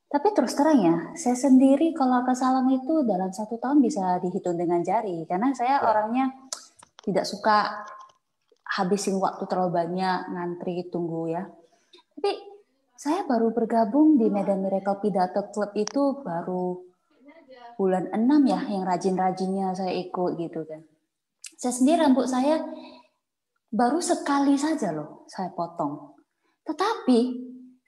Tapi terus terang ya, saya sendiri kalau ke salon itu dalam satu tahun bisa dihitung dengan jari. Karena saya ya. orangnya tidak suka habisin waktu terlalu banyak ngantri tunggu ya. Tapi saya baru bergabung di Medan Miracle Pidato Club itu baru bulan 6 ya yang rajin-rajinnya saya ikut gitu kan. Saya sendiri rambut saya baru sekali saja loh saya potong. Tetapi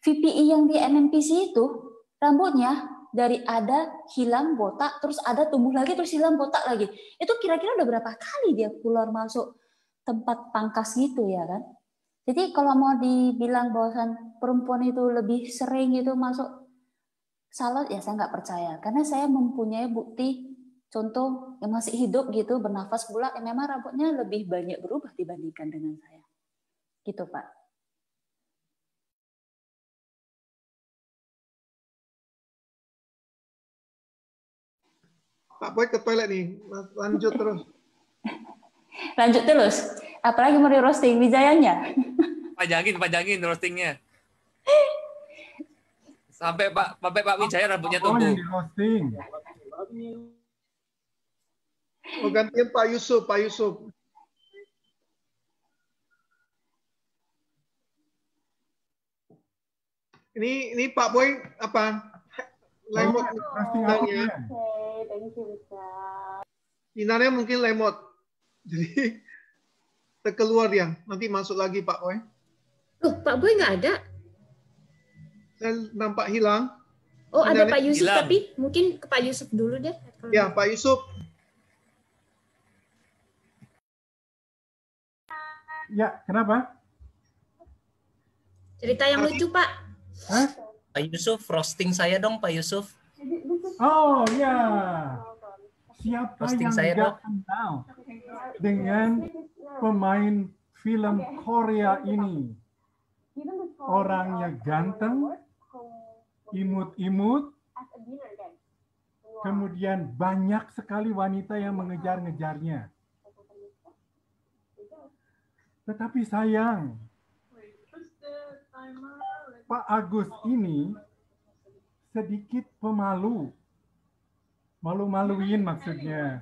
VPI yang di MMPC itu rambutnya dari ada hilang botak terus ada tumbuh lagi terus hilang botak lagi itu kira-kira udah berapa kali dia keluar masuk tempat pangkas gitu ya kan jadi kalau mau dibilang bahwasan perempuan itu lebih sering gitu masuk salon ya saya nggak percaya karena saya mempunyai bukti contoh yang masih hidup gitu bernafas pula yang memang rambutnya lebih banyak berubah dibandingkan dengan saya gitu pak Pak Boy ke toilet nih, lanjut terus. lanjut terus. Apalagi mau di roasting Wijayanya. panjangin, panjangin roastingnya. Sampai Pak sampai Pak Wijaya rambutnya tumbuh. Oh, roasting. Oh, gantiin Pak Yusuf, Pak Yusuf. Ini ini Pak Boy apa? Lembok oh, roasting thank you Sinarnya mungkin lemot. Jadi terkeluar yang Nanti masuk lagi Pak Boy. Loh, Pak Boy nggak ada. Saya nampak hilang. Oh, Sinarnya ada Pak Yusuf hilang. tapi mungkin ke Pak Yusuf dulu deh. Ya, Pak Yusuf. Ya, kenapa? Cerita yang lucu, Pak. Hah? Pak Yusuf, frosting saya dong, Pak Yusuf. Oh ya. Siapa Posting yang saya gak kenal dengan pemain film Korea ini? Orangnya ganteng, imut-imut, kemudian banyak sekali wanita yang mengejar-ngejarnya. Tetapi sayang, Pak Agus ini sedikit pemalu Malu-maluin maksudnya.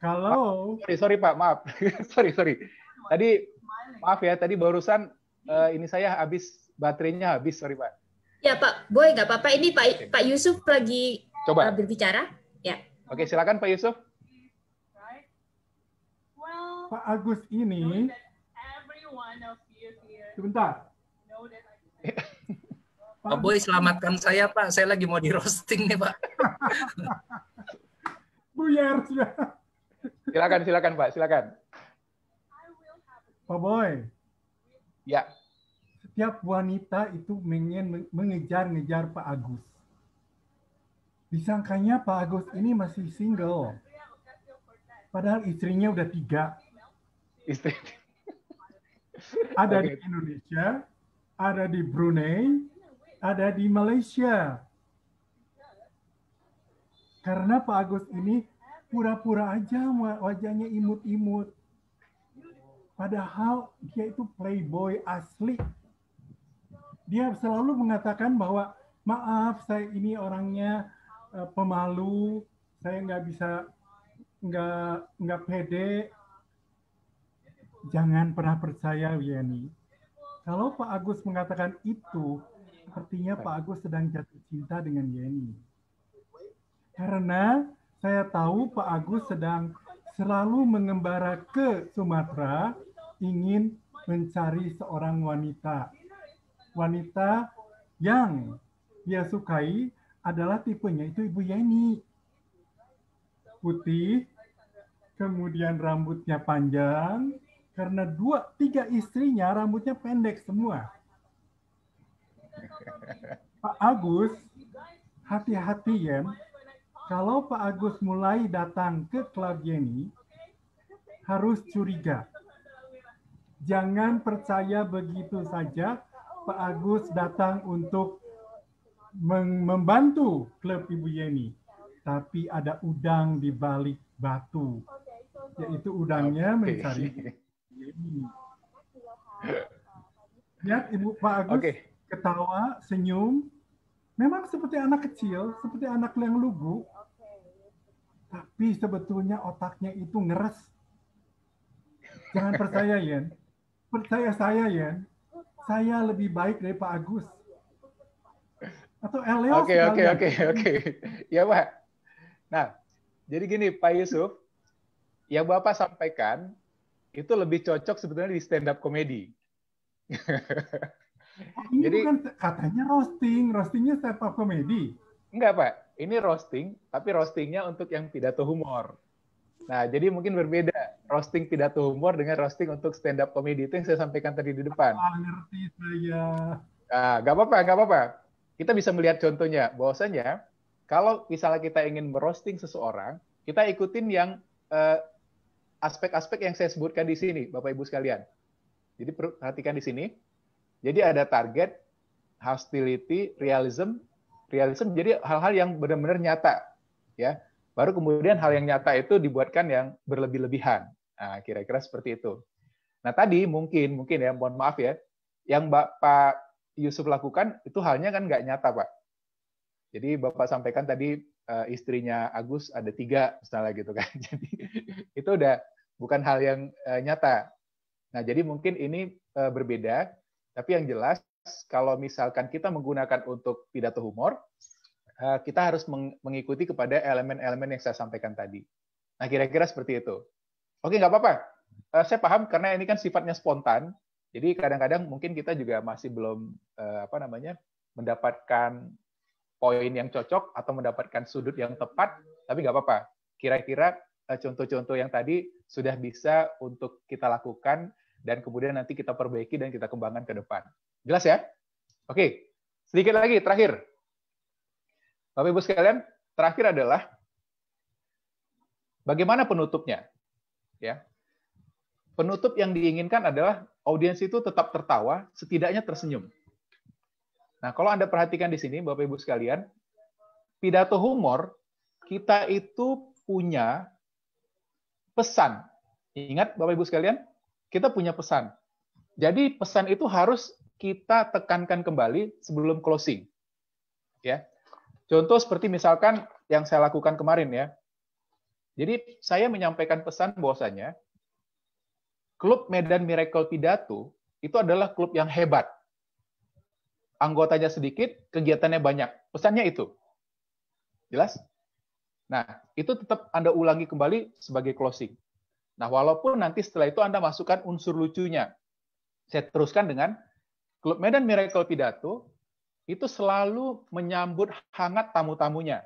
Kalau sorry, sorry Pak, maaf. sorry, sorry. Tadi maaf ya, tadi barusan uh, ini saya habis baterainya habis, sorry Pak. Ya Pak Boy, nggak apa-apa. Ini Pak Pak Yusuf lagi Coba. Eh, berbicara. Ya. Oke, silakan Pak Yusuf. Pak Agus ini sebentar. Pak oh, Boy, selamatkan saya Pak. Saya lagi mau di roasting nih Pak. Buyar sudah. Silakan, silakan Pak, silakan. Pak oh, Boy. Ya. Setiap wanita itu ingin mengejar-ngejar Pak Agus. Disangkanya Pak Agus ini masih single. Padahal istrinya udah tiga. Istri. Ada okay. di Indonesia, ada di Brunei, ada di Malaysia. Karena Pak Agus ini pura-pura aja wajahnya imut-imut. Padahal dia itu playboy asli. Dia selalu mengatakan bahwa maaf saya ini orangnya eh, pemalu, saya nggak bisa nggak nggak pede. Jangan pernah percaya Wiani. Kalau Pak Agus mengatakan itu, Sepertinya Pak Agus sedang jatuh cinta dengan Yeni. Karena saya tahu Pak Agus sedang selalu mengembara ke Sumatera ingin mencari seorang wanita. Wanita yang dia sukai adalah tipenya itu Ibu Yeni. Putih, kemudian rambutnya panjang, karena dua, tiga istrinya rambutnya pendek semua Pak Agus, hati-hati ya. Kalau Pak Agus mulai datang ke klub Yeni, harus curiga. Jangan percaya begitu saja Pak Agus datang untuk membantu klub Ibu Yeni. Tapi ada udang di balik batu, yaitu udangnya mencari Lihat Ibu Pak Agus. Okay ketawa, senyum. Memang seperti anak kecil, seperti anak yang lugu. Tapi sebetulnya otaknya itu ngeres. Jangan percaya, Yen. Percaya saya, Yen. Saya lebih baik dari Pak Agus. Atau Elio Oke, oke, oke, oke. Ya, Pak. Nah, jadi gini, Pak Yusuf. Yang Bapak sampaikan, itu lebih cocok sebetulnya di stand-up komedi. Ini iya, Jadi bukan katanya roasting, roastingnya stand up comedy. Enggak pak, ini roasting, tapi roastingnya untuk yang pidato humor. Nah, jadi mungkin berbeda roasting pidato humor dengan roasting untuk stand up comedy itu yang saya sampaikan tadi di depan. Ah, ngerti saya. Ah, nggak apa-apa, nggak apa-apa. Kita bisa melihat contohnya. Bahwasanya kalau misalnya kita ingin merosting seseorang, kita ikutin yang eh, aspek-aspek yang saya sebutkan di sini, Bapak Ibu sekalian. Jadi perhatikan di sini jadi ada target, hostility, realism, realism. Jadi hal-hal yang benar-benar nyata, ya. Baru kemudian hal yang nyata itu dibuatkan yang berlebih-lebihan. Nah, kira-kira seperti itu. Nah tadi mungkin mungkin ya, mohon maaf ya, yang Bapak Yusuf lakukan itu halnya kan nggak nyata, Pak. Jadi Bapak sampaikan tadi eh, istrinya Agus ada tiga misalnya gitu kan. Jadi itu udah bukan hal yang eh, nyata. Nah, jadi mungkin ini eh, berbeda tapi yang jelas, kalau misalkan kita menggunakan untuk pidato humor, eh, kita harus mengikuti kepada elemen-elemen yang saya sampaikan tadi. Nah, kira-kira seperti itu. Oke, nggak apa-apa. Eh, saya paham karena ini kan sifatnya spontan. Jadi kadang-kadang mungkin kita juga masih belum eh, apa namanya mendapatkan poin yang cocok atau mendapatkan sudut yang tepat. Tapi nggak apa-apa. Kira-kira contoh-contoh yang tadi sudah bisa untuk kita lakukan dan kemudian nanti kita perbaiki dan kita kembangkan ke depan. Jelas ya? Oke, sedikit lagi terakhir. Bapak Ibu sekalian, terakhir adalah bagaimana penutupnya? Ya. Penutup yang diinginkan adalah audiens itu tetap tertawa, setidaknya tersenyum. Nah, kalau Anda perhatikan di sini Bapak Ibu sekalian, pidato humor kita itu punya pesan. Ingat Bapak Ibu sekalian, kita punya pesan. Jadi pesan itu harus kita tekankan kembali sebelum closing. Ya. Contoh seperti misalkan yang saya lakukan kemarin ya. Jadi saya menyampaikan pesan bahwasanya klub Medan Miracle Pidato itu adalah klub yang hebat. Anggotanya sedikit, kegiatannya banyak. Pesannya itu. Jelas? Nah, itu tetap Anda ulangi kembali sebagai closing. Nah, walaupun nanti setelah itu Anda masukkan unsur lucunya. Saya teruskan dengan Klub Medan Miracle Pidato itu selalu menyambut hangat tamu-tamunya.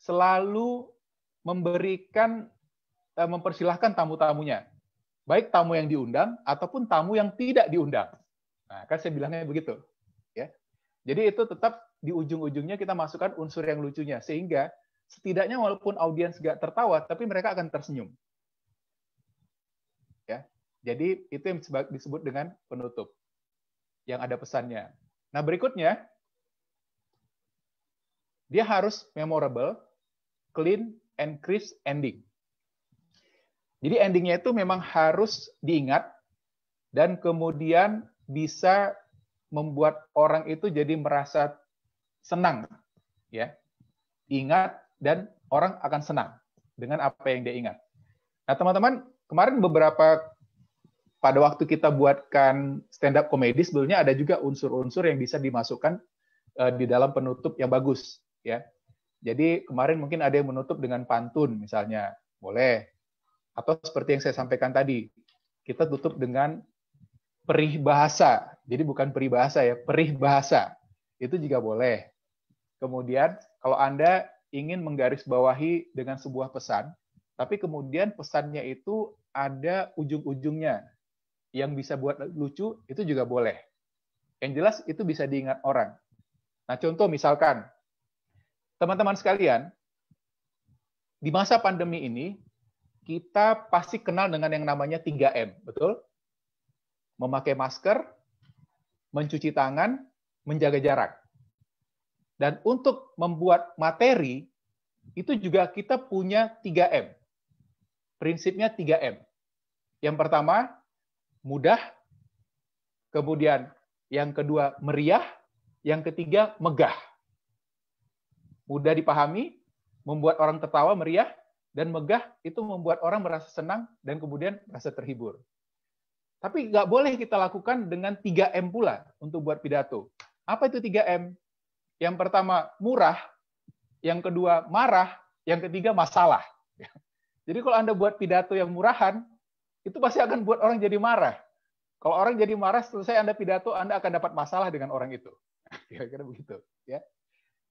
Selalu memberikan eh, mempersilahkan tamu-tamunya. Baik tamu yang diundang ataupun tamu yang tidak diundang. Nah, kan saya bilangnya begitu. Ya. Jadi itu tetap di ujung-ujungnya kita masukkan unsur yang lucunya sehingga setidaknya walaupun audiens gak tertawa tapi mereka akan tersenyum. Jadi itu yang disebut dengan penutup yang ada pesannya. Nah, berikutnya dia harus memorable, clean and crisp ending. Jadi endingnya itu memang harus diingat dan kemudian bisa membuat orang itu jadi merasa senang, ya. Ingat dan orang akan senang dengan apa yang dia ingat. Nah, teman-teman, kemarin beberapa pada waktu kita buatkan stand up komedi sebetulnya ada juga unsur-unsur yang bisa dimasukkan uh, di dalam penutup yang bagus ya. Jadi kemarin mungkin ada yang menutup dengan pantun misalnya, boleh. Atau seperti yang saya sampaikan tadi, kita tutup dengan perih bahasa. Jadi bukan perih bahasa ya, perih bahasa. Itu juga boleh. Kemudian kalau Anda ingin menggarisbawahi dengan sebuah pesan, tapi kemudian pesannya itu ada ujung-ujungnya yang bisa buat lucu itu juga boleh. Yang jelas itu bisa diingat orang. Nah, contoh misalkan teman-teman sekalian, di masa pandemi ini kita pasti kenal dengan yang namanya 3M, betul? Memakai masker, mencuci tangan, menjaga jarak. Dan untuk membuat materi itu juga kita punya 3M. Prinsipnya 3M. Yang pertama, mudah, kemudian yang kedua meriah, yang ketiga megah. Mudah dipahami, membuat orang tertawa meriah, dan megah itu membuat orang merasa senang dan kemudian merasa terhibur. Tapi nggak boleh kita lakukan dengan 3M pula untuk buat pidato. Apa itu 3M? Yang pertama murah, yang kedua marah, yang ketiga masalah. Jadi kalau Anda buat pidato yang murahan, itu pasti akan buat orang jadi marah. Kalau orang jadi marah, selesai Anda pidato, Anda akan dapat masalah dengan orang itu. Kira-kira begitu. ya.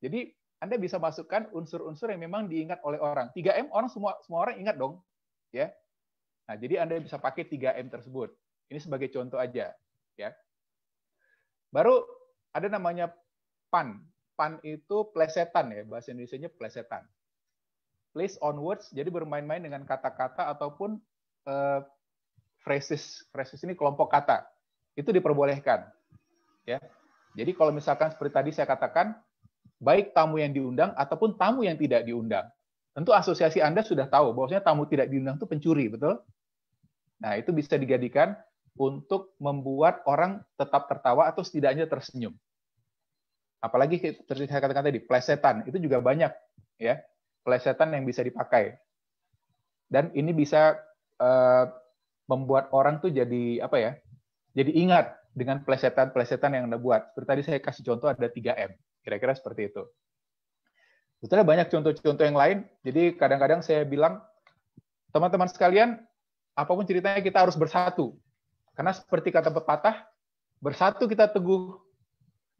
Jadi Anda bisa masukkan unsur-unsur yang memang diingat oleh orang. 3M orang semua semua orang ingat dong. ya. Nah, jadi Anda bisa pakai 3M tersebut. Ini sebagai contoh aja. ya. Baru ada namanya pan. Pan itu plesetan ya, bahasa Indonesia-nya plesetan. Place on words, jadi bermain-main dengan kata-kata ataupun eh, phrases. Phrases ini kelompok kata. Itu diperbolehkan. Ya. Jadi kalau misalkan seperti tadi saya katakan, baik tamu yang diundang ataupun tamu yang tidak diundang. Tentu asosiasi Anda sudah tahu bahwasanya tamu tidak diundang itu pencuri, betul? Nah, itu bisa digadikan untuk membuat orang tetap tertawa atau setidaknya tersenyum. Apalagi seperti saya katakan tadi, plesetan itu juga banyak ya, plesetan yang bisa dipakai. Dan ini bisa eh, membuat orang tuh jadi apa ya? Jadi ingat dengan plesetan-plesetan yang Anda buat. Seperti tadi saya kasih contoh ada 3M. Kira-kira seperti itu. Sebetulnya banyak contoh-contoh yang lain. Jadi kadang-kadang saya bilang, teman-teman sekalian, apapun ceritanya kita harus bersatu. Karena seperti kata pepatah, bersatu kita teguh,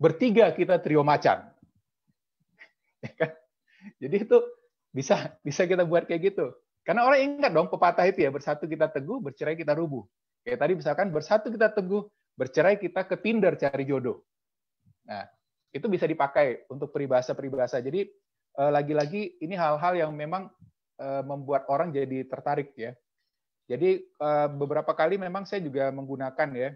bertiga kita trio macan. Ya kan? Jadi itu bisa bisa kita buat kayak gitu. Karena orang ingat dong pepatah itu ya, bersatu kita teguh, bercerai kita rubuh. Kayak tadi misalkan bersatu kita teguh, bercerai kita ke Tinder cari jodoh. Nah, itu bisa dipakai untuk peribahasa-peribahasa. Jadi eh, lagi-lagi ini hal-hal yang memang eh, membuat orang jadi tertarik ya. Jadi eh, beberapa kali memang saya juga menggunakan ya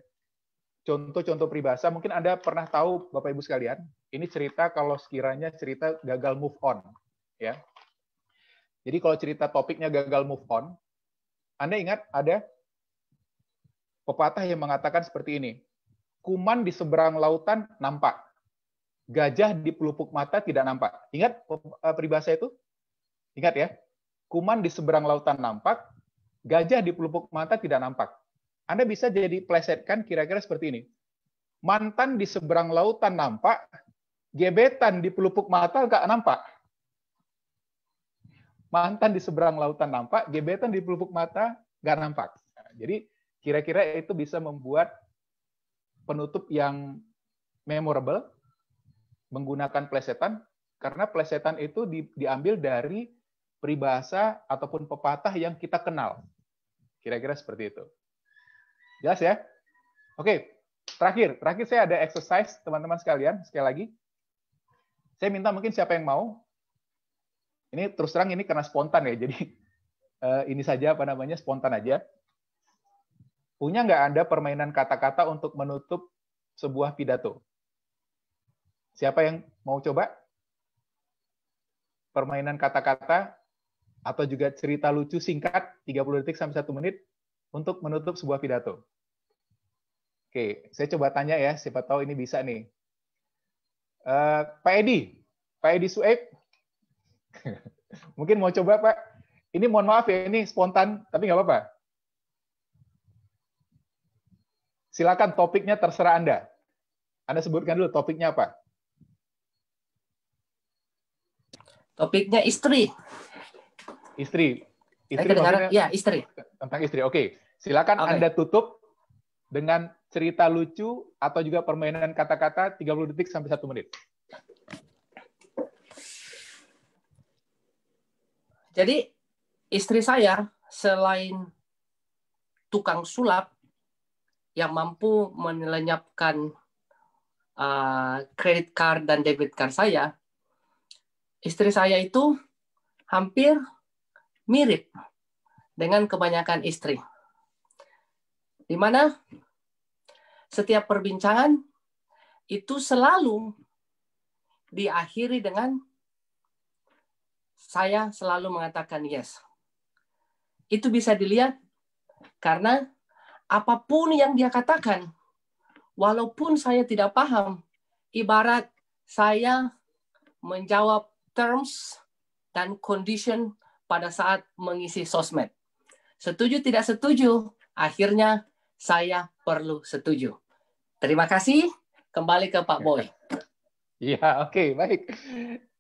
contoh-contoh peribahasa. Mungkin Anda pernah tahu Bapak Ibu sekalian, ini cerita kalau sekiranya cerita gagal move on ya. Jadi kalau cerita topiknya gagal move on, Anda ingat ada pepatah yang mengatakan seperti ini. Kuman di seberang lautan nampak. Gajah di pelupuk mata tidak nampak. Ingat eh, peribahasa itu? Ingat ya. Kuman di seberang lautan nampak, gajah di pelupuk mata tidak nampak. Anda bisa jadi plesetkan kira-kira seperti ini. Mantan di seberang lautan nampak, gebetan di pelupuk mata nggak nampak mantan di seberang lautan nampak, gebetan di pelupuk mata nggak nampak. jadi kira-kira itu bisa membuat penutup yang memorable menggunakan plesetan karena plesetan itu di, diambil dari peribahasa ataupun pepatah yang kita kenal. Kira-kira seperti itu. Jelas ya? Oke, terakhir, terakhir saya ada exercise teman-teman sekalian sekali lagi. Saya minta mungkin siapa yang mau ini terus terang ini karena spontan ya, jadi uh, ini saja apa namanya spontan aja. Punya nggak Anda permainan kata-kata untuk menutup sebuah pidato? Siapa yang mau coba? Permainan kata-kata atau juga cerita lucu singkat 30 detik sampai 1 menit untuk menutup sebuah pidato. Oke, saya coba tanya ya, siapa tahu ini bisa nih. Uh, Pak Edi, Pak Edi Sueb, Mungkin mau coba Pak. Ini mohon maaf ya, ini spontan, tapi nggak apa-apa. Silakan topiknya terserah Anda. Anda sebutkan dulu topiknya apa. Topiknya istri. Istri. Istri eh, dengar, ya, istri. Tentang istri. Oke, silakan okay. Anda tutup dengan cerita lucu atau juga permainan kata-kata 30 detik sampai 1 menit. Jadi istri saya selain tukang sulap yang mampu melenyapkan kredit eh, uh, card dan debit card saya, istri saya itu hampir mirip dengan kebanyakan istri. Di mana setiap perbincangan itu selalu diakhiri dengan saya selalu mengatakan yes. Itu bisa dilihat karena apapun yang dia katakan, walaupun saya tidak paham, ibarat saya menjawab terms dan condition pada saat mengisi sosmed. Setuju tidak setuju, akhirnya saya perlu setuju. Terima kasih. Kembali ke Pak Boy. Ya, oke, okay, baik.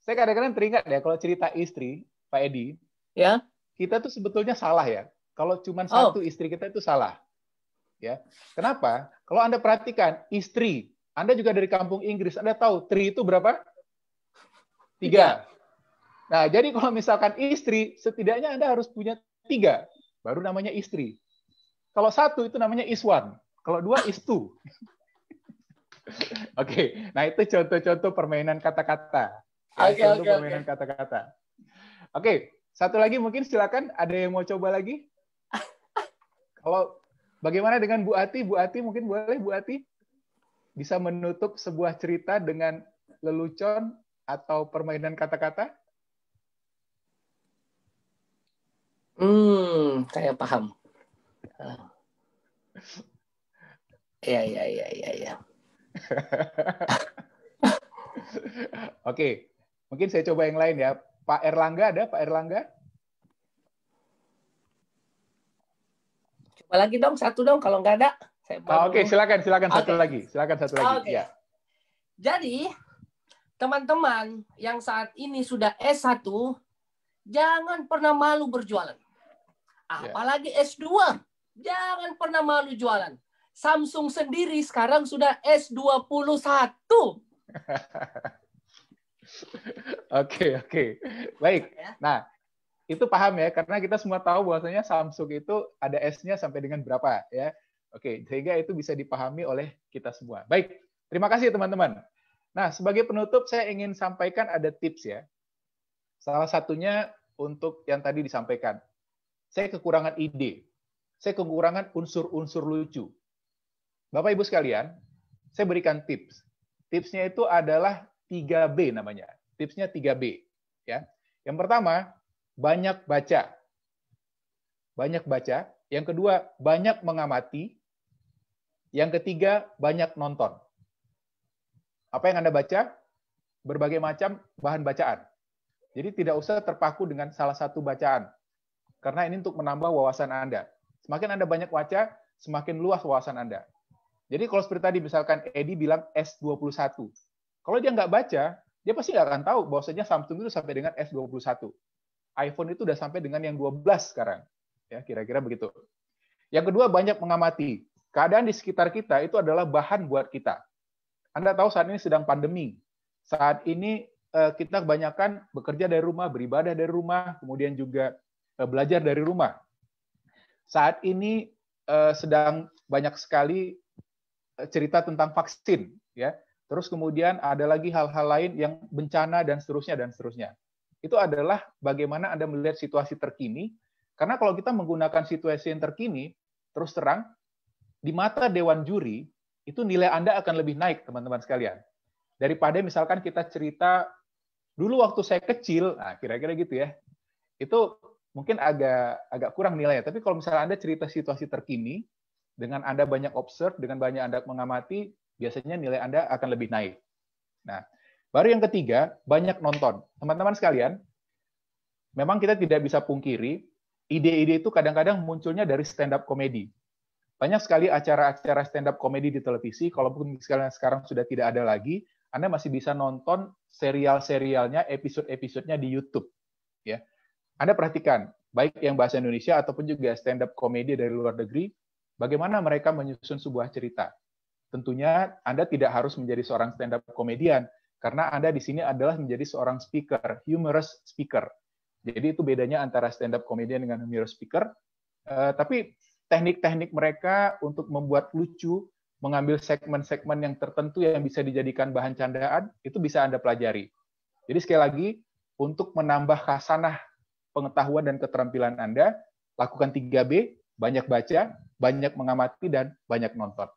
Saya kadang-kadang teringat ya kalau cerita istri, Pak Edi. Ya. Kita tuh sebetulnya salah ya. Kalau cuma oh. satu istri kita itu salah. Ya. Kenapa? Kalau Anda perhatikan, istri, Anda juga dari kampung Inggris, Anda tahu tri itu berapa? Tiga. Nah, jadi kalau misalkan istri, setidaknya Anda harus punya tiga. Baru namanya istri. Kalau satu itu namanya is one, Kalau dua is two. Oke, okay. nah itu contoh-contoh permainan kata-kata. Oke, oke, oke. kata-kata. Oke, satu lagi mungkin silakan ada yang mau coba lagi? Kalau bagaimana dengan Bu Ati? Bu Ati mungkin boleh Bu Ati bisa menutup sebuah cerita dengan lelucon atau permainan kata-kata? Hmm, kayak paham. Iya, iya, iya, iya, iya. Oke, Mungkin saya coba yang lain ya. Pak Erlangga ada? Pak Erlangga? Coba lagi dong, satu dong. Kalau nggak ada, saya oh, Oke, okay. silakan, silakan okay. satu lagi. Silakan satu lagi. Okay. Ya. Jadi, teman-teman yang saat ini sudah S1, jangan pernah malu berjualan. Ya. Apalagi S2, jangan pernah malu jualan. Samsung sendiri sekarang sudah S21. Oke, oke. Baik. Iya, iya. Nah, itu paham ya karena kita semua tahu bahwasanya Samsung itu ada S-nya sampai dengan berapa ya. Oke, sehingga itu bisa dipahami oleh kita semua. Baik. Terima kasih teman-teman. Nah, sebagai penutup saya ingin sampaikan ada tips ya. Salah satunya untuk yang tadi disampaikan. Saya kekurangan ide. Saya kekurangan unsur-unsur lucu. Bapak Ibu sekalian, saya berikan tips. Tipsnya itu adalah 3B namanya. Tipsnya 3B ya. Yang pertama, banyak baca. Banyak baca. Yang kedua, banyak mengamati. Yang ketiga, banyak nonton. Apa yang Anda baca? Berbagai macam bahan bacaan. Jadi tidak usah terpaku dengan salah satu bacaan. Karena ini untuk menambah wawasan Anda. Semakin Anda banyak baca, semakin luas wawasan Anda. Jadi kalau seperti tadi misalkan Edi bilang S21. Kalau dia nggak baca, dia pasti nggak akan tahu bahwasanya Samsung itu sampai dengan S21. iPhone itu udah sampai dengan yang 12 sekarang. Ya, kira-kira begitu. Yang kedua, banyak mengamati. Keadaan di sekitar kita itu adalah bahan buat kita. Anda tahu saat ini sedang pandemi. Saat ini eh, kita kebanyakan bekerja dari rumah, beribadah dari rumah, kemudian juga eh, belajar dari rumah. Saat ini eh, sedang banyak sekali cerita tentang vaksin, ya. Terus kemudian ada lagi hal-hal lain yang bencana dan seterusnya dan seterusnya. Itu adalah bagaimana Anda melihat situasi terkini. Karena kalau kita menggunakan situasi yang terkini, terus terang, di mata Dewan Juri, itu nilai Anda akan lebih naik, teman-teman sekalian. Daripada misalkan kita cerita, dulu waktu saya kecil, nah kira-kira gitu ya, itu mungkin agak agak kurang nilai. Tapi kalau misalnya Anda cerita situasi terkini, dengan Anda banyak observe, dengan banyak Anda mengamati, biasanya nilai Anda akan lebih naik. Nah, baru yang ketiga, banyak nonton. Teman-teman sekalian, memang kita tidak bisa pungkiri, ide-ide itu kadang-kadang munculnya dari stand-up komedi. Banyak sekali acara-acara stand-up komedi di televisi, kalaupun misalnya sekarang sudah tidak ada lagi, Anda masih bisa nonton serial-serialnya, episode-episodenya di YouTube. Ya, Anda perhatikan, baik yang bahasa Indonesia ataupun juga stand-up komedi dari luar negeri, bagaimana mereka menyusun sebuah cerita Tentunya Anda tidak harus menjadi seorang stand up komedian karena Anda di sini adalah menjadi seorang speaker, humorous speaker. Jadi itu bedanya antara stand up komedian dengan humorous speaker. Uh, tapi teknik-teknik mereka untuk membuat lucu, mengambil segmen-segmen yang tertentu yang bisa dijadikan bahan candaan itu bisa Anda pelajari. Jadi sekali lagi untuk menambah khasanah pengetahuan dan keterampilan Anda, lakukan 3B, banyak baca, banyak mengamati dan banyak nonton.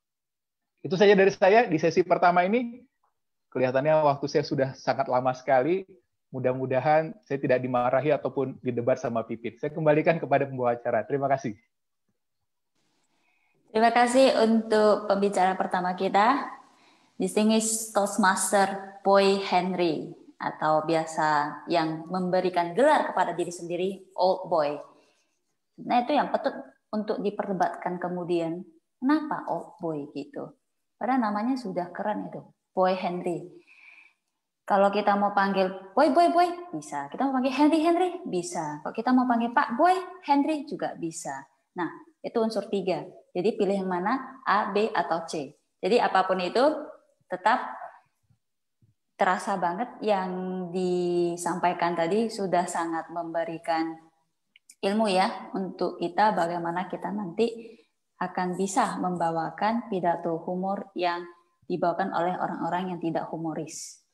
Itu saja dari saya di sesi pertama ini. Kelihatannya waktu saya sudah sangat lama sekali. Mudah-mudahan saya tidak dimarahi ataupun didebat sama Pipit. Saya kembalikan kepada pembawa acara. Terima kasih. Terima kasih untuk pembicara pertama kita, Distinguished Toastmaster Boy Henry atau biasa yang memberikan gelar kepada diri sendiri old boy. Nah itu yang patut untuk diperdebatkan kemudian. Kenapa old boy gitu? Padahal namanya sudah keren itu, Boy Henry. Kalau kita mau panggil Boy, Boy, Boy, bisa. Kita mau panggil Henry, Henry, bisa. Kalau kita mau panggil Pak Boy, Henry juga bisa. Nah, itu unsur tiga. Jadi pilih yang mana, A, B, atau C. Jadi apapun itu, tetap terasa banget yang disampaikan tadi sudah sangat memberikan ilmu ya untuk kita bagaimana kita nanti akan bisa membawakan pidato humor yang dibawakan oleh orang-orang yang tidak humoris.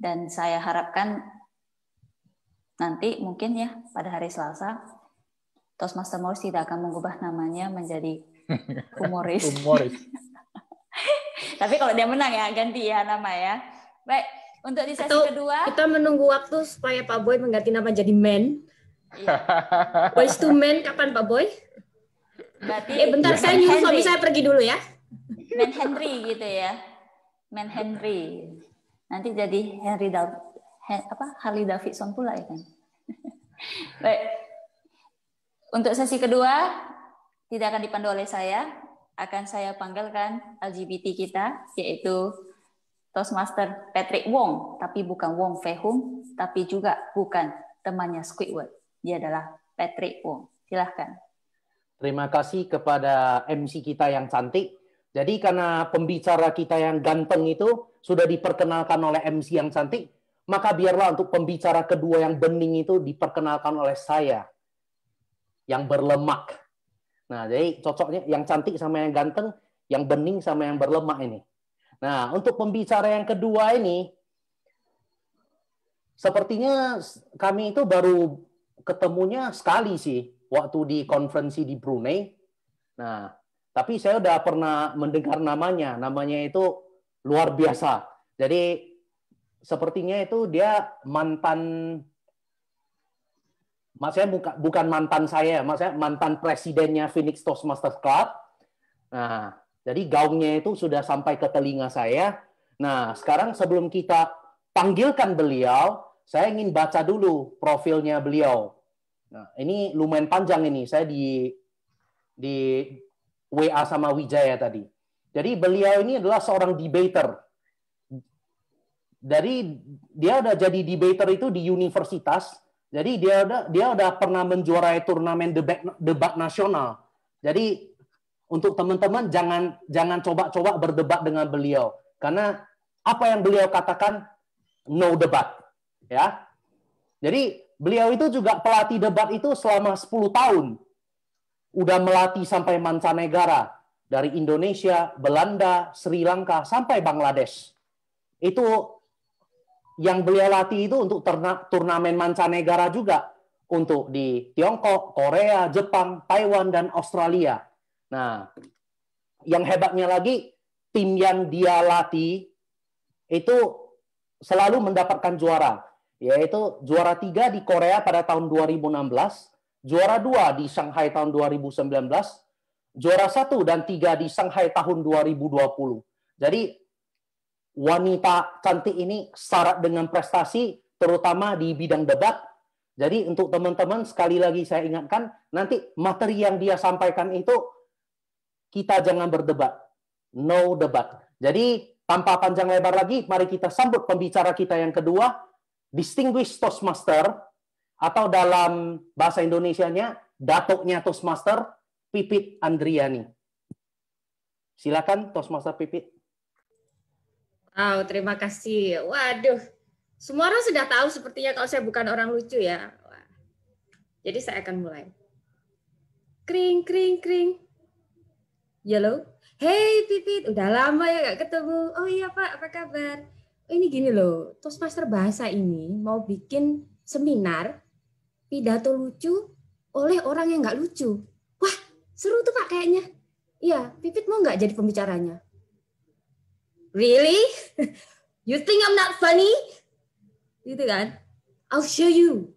Dan saya harapkan nanti mungkin ya pada hari Selasa Toastmaster Morris tidak akan mengubah namanya menjadi humoris. humoris. Tapi kalau dia menang ya ganti ya nama ya. Baik, untuk di sesi Atau kedua kita menunggu waktu supaya Pak Boy mengganti nama jadi Men. Iya. Boys to Men kapan Pak Boy? Berarti eh bentar saya nyuruh suami saya pergi dulu ya. men Henry gitu ya. men Henry. Nanti jadi Henry Dal apa Harley Davidson pula ya kan. Baik. Untuk sesi kedua tidak akan dipandu oleh saya, akan saya panggilkan LGBT kita yaitu Toastmaster Patrick Wong, tapi bukan Wong Fei Hung, tapi juga bukan temannya Squidward. Dia adalah Patrick Wong. Silahkan. Terima kasih kepada MC kita yang cantik. Jadi karena pembicara kita yang ganteng itu sudah diperkenalkan oleh MC yang cantik, maka biarlah untuk pembicara kedua yang bening itu diperkenalkan oleh saya yang berlemak. Nah, jadi cocoknya yang cantik sama yang ganteng, yang bening sama yang berlemak ini. Nah, untuk pembicara yang kedua ini sepertinya kami itu baru ketemunya sekali sih waktu di konferensi di Brunei. Nah, tapi saya udah pernah mendengar namanya. Namanya itu luar biasa. Jadi sepertinya itu dia mantan maksudnya buka, bukan mantan saya, maksudnya mantan presidennya Phoenix Toastmasters Club. Nah, jadi gaungnya itu sudah sampai ke telinga saya. Nah, sekarang sebelum kita panggilkan beliau, saya ingin baca dulu profilnya beliau. Nah, ini lumayan panjang ini. Saya di di WA sama Wijaya tadi. Jadi beliau ini adalah seorang debater. Dari dia udah jadi debater itu di universitas. Jadi dia udah dia udah pernah menjuarai turnamen debat debat nasional. Jadi untuk teman-teman jangan jangan coba-coba berdebat dengan beliau karena apa yang beliau katakan no debat ya. Jadi beliau itu juga pelatih debat itu selama 10 tahun. Udah melatih sampai mancanegara. Dari Indonesia, Belanda, Sri Lanka, sampai Bangladesh. Itu yang beliau latih itu untuk turnamen mancanegara juga. Untuk di Tiongkok, Korea, Jepang, Taiwan, dan Australia. Nah, yang hebatnya lagi, tim yang dia latih itu selalu mendapatkan juara yaitu juara tiga di Korea pada tahun 2016, juara dua di Shanghai tahun 2019, juara satu dan tiga di Shanghai tahun 2020. Jadi wanita cantik ini syarat dengan prestasi terutama di bidang debat. Jadi untuk teman-teman sekali lagi saya ingatkan nanti materi yang dia sampaikan itu kita jangan berdebat. No debat. Jadi tanpa panjang lebar lagi mari kita sambut pembicara kita yang kedua distinguished toastmaster atau dalam bahasa Indonesianya datuknya toastmaster Pipit Andriani. Silakan toastmaster Pipit. Wow, terima kasih. Waduh, semua orang sudah tahu sepertinya kalau saya bukan orang lucu ya. Jadi saya akan mulai. Kring, kring, kring. Yellow. Hey Pipit, udah lama ya nggak ketemu. Oh iya Pak, apa kabar? Oh, ini gini loh, Toastmaster bahasa ini mau bikin seminar pidato lucu oleh orang yang nggak lucu. Wah, seru tuh Pak kayaknya. Iya, Pipit mau nggak jadi pembicaranya? Really? You think I'm not funny? Gitu kan? I'll show you.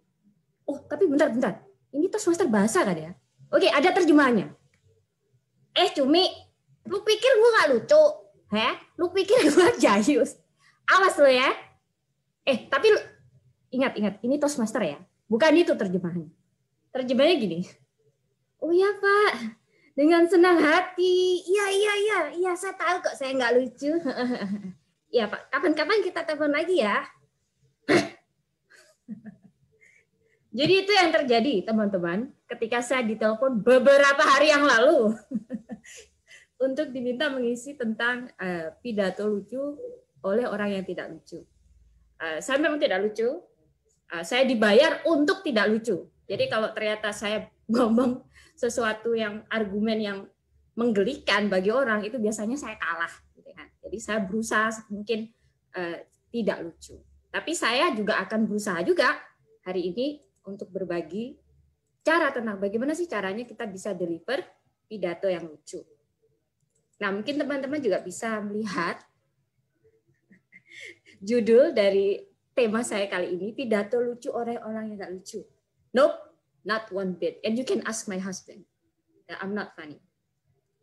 Oh, tapi bentar-bentar. Ini Toastmaster bahasa kan ya? Oke, ada terjemahannya. Eh, Cumi, lu pikir gua nggak lucu? Heh? Lu pikir gua jayus? Awas lo ya. Eh, tapi ingat-ingat, ini Toastmaster ya. Bukan itu terjemahannya. Terjemahnya gini. Oh iya Pak, dengan senang hati. Iya, iya, iya. Iya, saya tahu kok saya nggak lucu. Iya Pak, kapan-kapan kita telepon lagi ya. Jadi itu yang terjadi teman-teman ketika saya ditelepon beberapa hari yang lalu untuk diminta mengisi tentang uh, pidato lucu oleh orang yang tidak lucu. Uh, saya memang tidak lucu. Uh, saya dibayar untuk tidak lucu. Jadi hmm. kalau ternyata saya ngomong sesuatu yang argumen yang menggelikan bagi orang itu biasanya saya kalah. Gitu kan. Jadi saya berusaha mungkin uh, tidak lucu. Tapi saya juga akan berusaha juga hari ini untuk berbagi cara tenang. bagaimana sih caranya kita bisa deliver pidato yang lucu. Nah, mungkin teman-teman juga bisa melihat judul dari tema saya kali ini, pidato lucu oleh orang yang tak lucu. Nope, not one bit. And you can ask my husband. That nah, I'm not funny.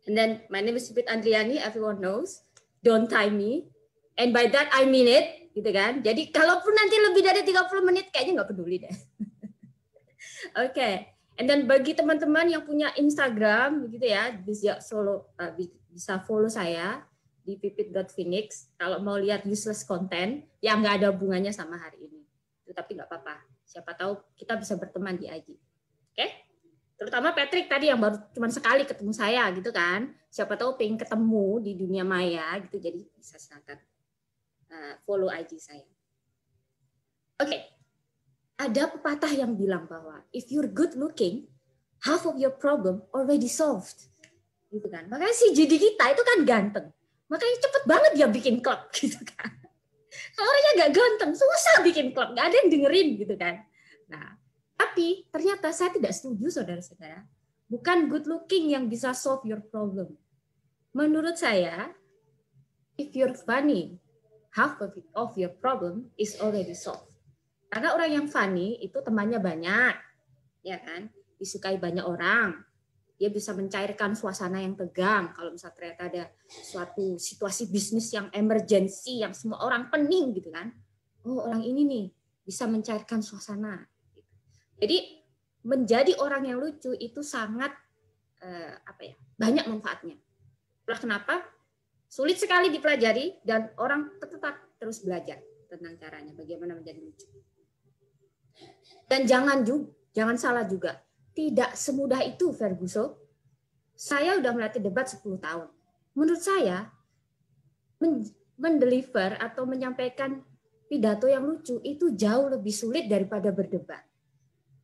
And then my name is Sipit Andriani, everyone knows. Don't time me. And by that I mean it, gitu kan. Jadi kalaupun nanti lebih dari 30 menit kayaknya nggak peduli deh. Oke. Okay. And then bagi teman-teman yang punya Instagram gitu ya, bisa solo uh, bisa follow saya di pipit.phoenix kalau mau lihat useless content yang nggak ada hubungannya sama hari ini. Tapi nggak apa-apa. Siapa tahu kita bisa berteman di IG. Oke? Terutama Patrick tadi yang baru cuma sekali ketemu saya gitu kan. Siapa tahu pengen ketemu di dunia maya gitu. Jadi bisa silahkan eh, follow IG saya. Oke. Ada pepatah yang bilang bahwa if you're good looking, half of your problem already solved. Gitu kan. Makanya si jadi kita itu kan ganteng Makanya cepet banget dia bikin klub gitu kan. Kalau orangnya gak ganteng, susah bikin klub, gak ada yang dengerin gitu kan. Nah, tapi ternyata saya tidak setuju saudara-saudara. Bukan good looking yang bisa solve your problem. Menurut saya, if you're funny, half of your problem is already solved. Karena orang yang funny itu temannya banyak, ya kan? Disukai banyak orang, dia bisa mencairkan suasana yang tegang kalau misalnya ternyata ada suatu situasi bisnis yang emergensi yang semua orang pening gitu kan oh orang ini nih bisa mencairkan suasana gitu. jadi menjadi orang yang lucu itu sangat eh, apa ya banyak manfaatnya lah kenapa sulit sekali dipelajari dan orang tetap terus belajar tentang caranya bagaimana menjadi lucu dan jangan juga jangan salah juga tidak semudah itu, Ferguson. Saya sudah melatih debat 10 tahun. Menurut saya, mendeliver atau menyampaikan pidato yang lucu itu jauh lebih sulit daripada berdebat.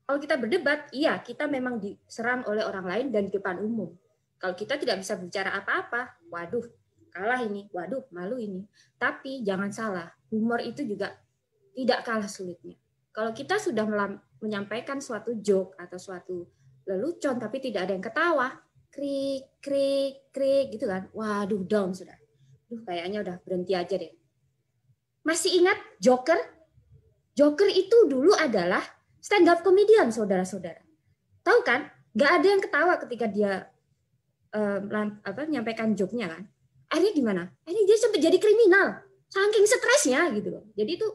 Kalau kita berdebat, iya kita memang diserang oleh orang lain dan di depan umum. Kalau kita tidak bisa bicara apa-apa, waduh, kalah ini, waduh, malu ini. Tapi jangan salah, humor itu juga tidak kalah sulitnya. Kalau kita sudah menyampaikan suatu joke atau suatu lelucon tapi tidak ada yang ketawa, krik krik krik gitu kan. Waduh down sudah. Duh kayaknya udah berhenti aja deh. Masih ingat Joker? Joker itu dulu adalah stand up comedian saudara-saudara. Tahu kan? nggak ada yang ketawa ketika dia um, apa menyampaikan joke-nya kan. Akhirnya gimana? Akhirnya dia sampai jadi kriminal. Saking stresnya gitu loh. Jadi itu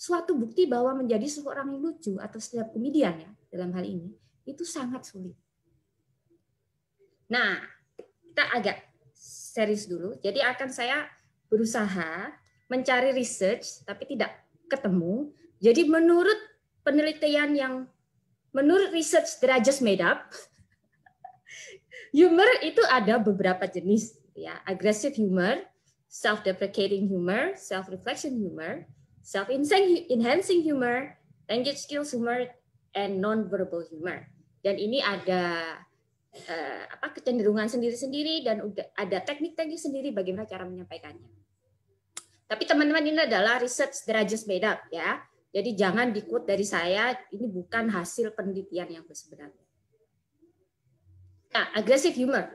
suatu bukti bahwa menjadi seorang yang lucu atau setiap komedian ya dalam hal ini itu sangat sulit. Nah, kita agak serius dulu. Jadi akan saya berusaha mencari research tapi tidak ketemu. Jadi menurut penelitian yang menurut research that I made up, humor itu ada beberapa jenis ya, aggressive humor, self-deprecating humor, self-reflection humor, self-enhancing humor, language skills humor, and non-verbal humor. Dan ini ada uh, apa kecenderungan sendiri-sendiri dan ada teknik-teknik sendiri bagaimana cara menyampaikannya. Tapi teman-teman ini adalah research derajat beda ya. Jadi jangan dikut dari saya, ini bukan hasil penelitian yang sebenarnya. Nah, agresif humor.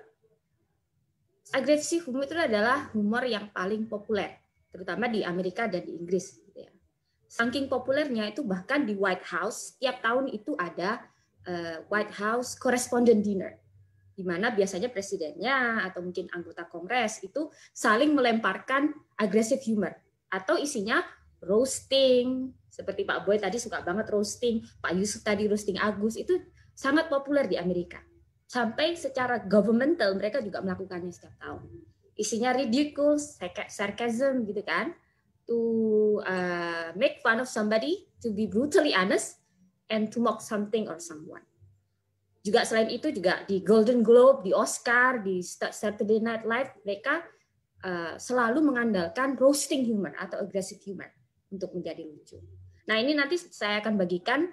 Agresif humor itu adalah humor yang paling populer, terutama di Amerika dan di Inggris. Saking populernya itu bahkan di White House tiap tahun itu ada eh, White House Correspondent Dinner di mana biasanya presidennya atau mungkin anggota kongres itu saling melemparkan agresif humor atau isinya roasting seperti Pak Boy tadi suka banget roasting, Pak Yusuf tadi roasting Agus itu sangat populer di Amerika. Sampai secara governmental mereka juga melakukannya setiap tahun. Isinya ridiculous sarcasm gitu kan to uh, make fun of somebody, to be brutally honest, and to mock something or someone. Juga selain itu juga di Golden Globe, di Oscar, di Saturday Night Live mereka uh, selalu mengandalkan roasting humor atau aggressive humor untuk menjadi lucu. Nah ini nanti saya akan bagikan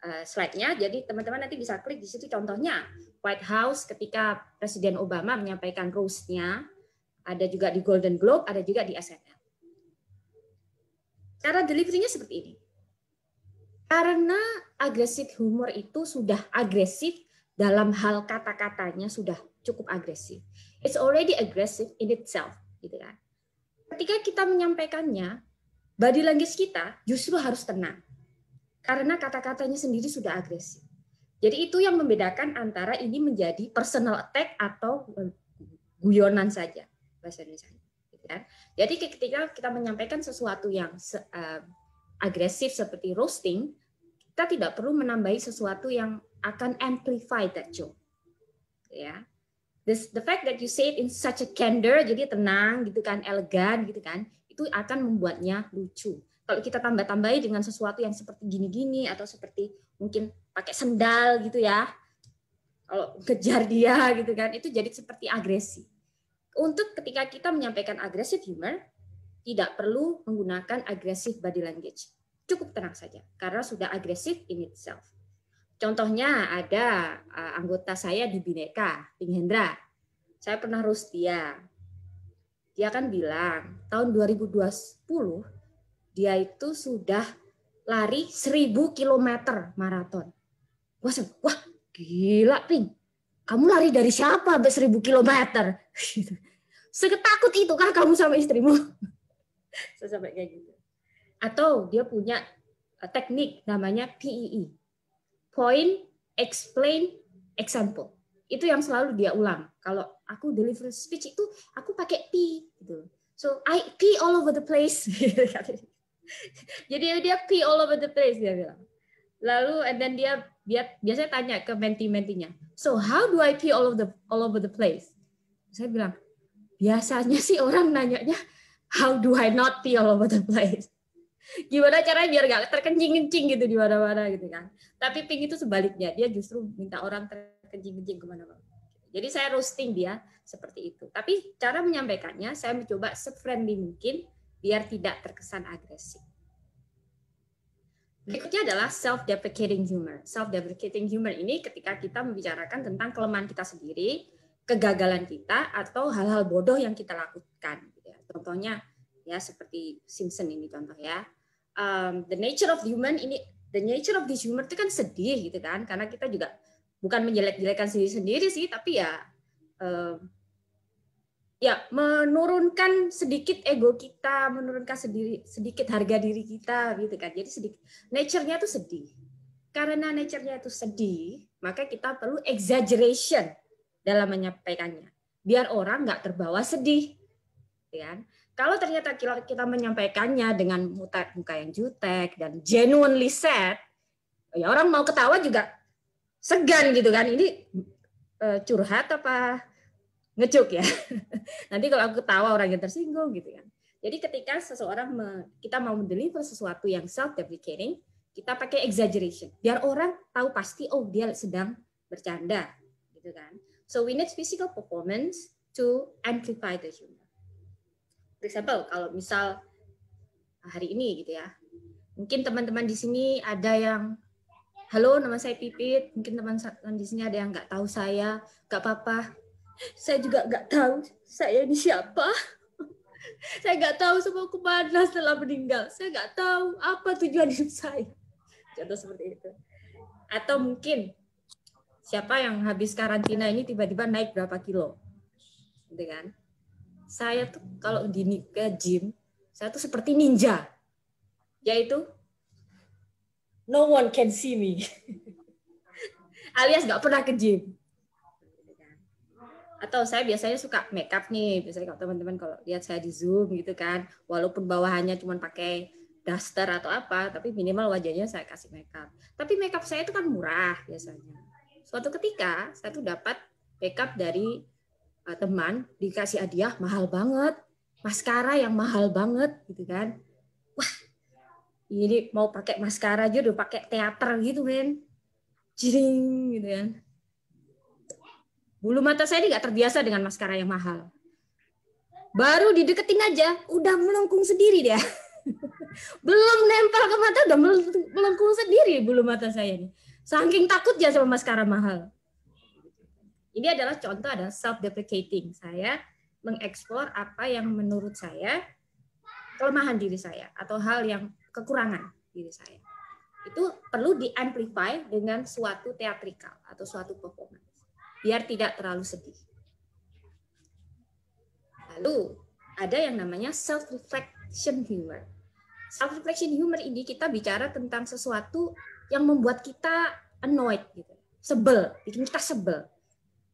uh, slide-nya, jadi teman-teman nanti bisa klik di situ contohnya White House ketika Presiden Obama menyampaikan roast-nya, ada juga di Golden Globe, ada juga di SNL. Cara deliverynya seperti ini. Karena agresif humor itu sudah agresif dalam hal kata-katanya sudah cukup agresif. It's already aggressive in itself, gitu kan. Ketika kita menyampaikannya, body language kita justru harus tenang. Karena kata-katanya sendiri sudah agresif. Jadi itu yang membedakan antara ini menjadi personal attack atau eh, guyonan saja bahasa Indonesia. Ya. Jadi ketika kita menyampaikan sesuatu yang se eh, agresif seperti roasting, kita tidak perlu menambahi sesuatu yang akan amplify that joke. Ya. This, the fact that you say it in such a candor, jadi tenang gitu kan, elegan gitu kan, itu akan membuatnya lucu. Kalau kita tambah-tambahi dengan sesuatu yang seperti gini-gini atau seperti mungkin pakai sendal gitu ya, kalau kejar dia gitu kan, itu jadi seperti agresif untuk ketika kita menyampaikan agresif humor, tidak perlu menggunakan agresif body language. Cukup tenang saja, karena sudah agresif in itself. Contohnya ada eh, anggota saya di Bineka, Bing Hendra. Saya pernah Rustia, dia. Dia kan bilang, tahun 2020 dia itu sudah lari 1000 km maraton. Wah, wah gila Ping kamu lari dari siapa sampai seribu kilometer? Seketakut itu kan kamu sama istrimu? Saya sampai kayak gitu. Atau dia punya eh, teknik namanya PEE. E. Point, explain, example. Itu yang selalu dia ulang. Kalau aku deliver speech itu aku pakai P gitu. So I P all over the place. Jadi dia P all over the place dia bilang. Lalu and then dia dia biasanya tanya ke menti-mentinya so how do I pee all over the all over the place saya bilang biasanya sih orang nanyanya how do I not pee all over the place gimana caranya biar gak terkencing-kencing gitu di mana-mana gitu kan tapi ping itu sebaliknya dia justru minta orang terkencing-kencing kemana-mana jadi saya roasting dia seperti itu tapi cara menyampaikannya saya mencoba sefriendly mungkin biar tidak terkesan agresif Berikutnya adalah self-deprecating humor. Self-deprecating humor ini ketika kita membicarakan tentang kelemahan kita sendiri, kegagalan kita, atau hal-hal bodoh yang kita lakukan. Gitu ya. Contohnya ya seperti Simpson ini contoh ya. Um, the nature of human ini, the nature of this humor itu kan sedih gitu kan, karena kita juga bukan menjelek-jelekan sendiri sendiri sih, tapi ya um, ya menurunkan sedikit ego kita, menurunkan sedi sedikit harga diri kita gitu kan. Jadi sedikit nature-nya itu sedih. Karena nature-nya itu sedih, maka kita perlu exaggeration dalam menyampaikannya. Biar orang nggak terbawa sedih. Ya kan? Kalau ternyata kita menyampaikannya dengan muka yang jutek dan genuinely sad, ya orang mau ketawa juga segan gitu kan. Ini eh, curhat apa ngecuk ya. Nanti kalau aku ketawa orang yang tersinggung gitu kan. Jadi ketika seseorang me, kita mau deliver sesuatu yang self deprecating, kita pakai exaggeration biar orang tahu pasti oh dia sedang bercanda gitu kan. So we need physical performance to amplify the humor. For example, kalau misal hari ini gitu ya. Mungkin teman-teman di sini ada yang halo nama saya Pipit, mungkin teman-teman di sini ada yang nggak tahu saya, nggak apa-apa, saya juga nggak tahu saya ini siapa. Saya nggak tahu semua kemana setelah meninggal. Saya nggak tahu apa tujuan hidup saya. Contoh seperti itu. Atau mungkin siapa yang habis karantina ini tiba-tiba naik berapa kilo. Dengan gitu saya tuh kalau di ke gym, saya tuh seperti ninja. Yaitu no one can see me. Alias nggak pernah ke gym atau saya biasanya suka makeup nih biasanya kalau teman-teman kalau lihat saya di zoom gitu kan walaupun bawahannya cuma pakai daster atau apa tapi minimal wajahnya saya kasih makeup tapi makeup saya itu kan murah biasanya suatu ketika saya tuh dapat makeup dari uh, teman dikasih hadiah mahal banget maskara yang mahal banget gitu kan wah ini mau pakai maskara aja udah pakai teater gitu men jering gitu kan Bulu mata saya ini nggak terbiasa dengan maskara yang mahal. Baru dideketin aja, udah melengkung sendiri dia. belum nempel ke mata, udah melengkung sendiri bulu mata saya ini. Saking ya sama maskara mahal. Ini adalah contoh ada self-deprecating. Saya mengeksplor apa yang menurut saya kelemahan diri saya atau hal yang kekurangan diri saya. Itu perlu di-amplify dengan suatu teatrikal atau suatu performa biar tidak terlalu sedih. Lalu ada yang namanya self reflection humor. Self reflection humor ini kita bicara tentang sesuatu yang membuat kita annoyed gitu. Sebel, bikin kita sebel.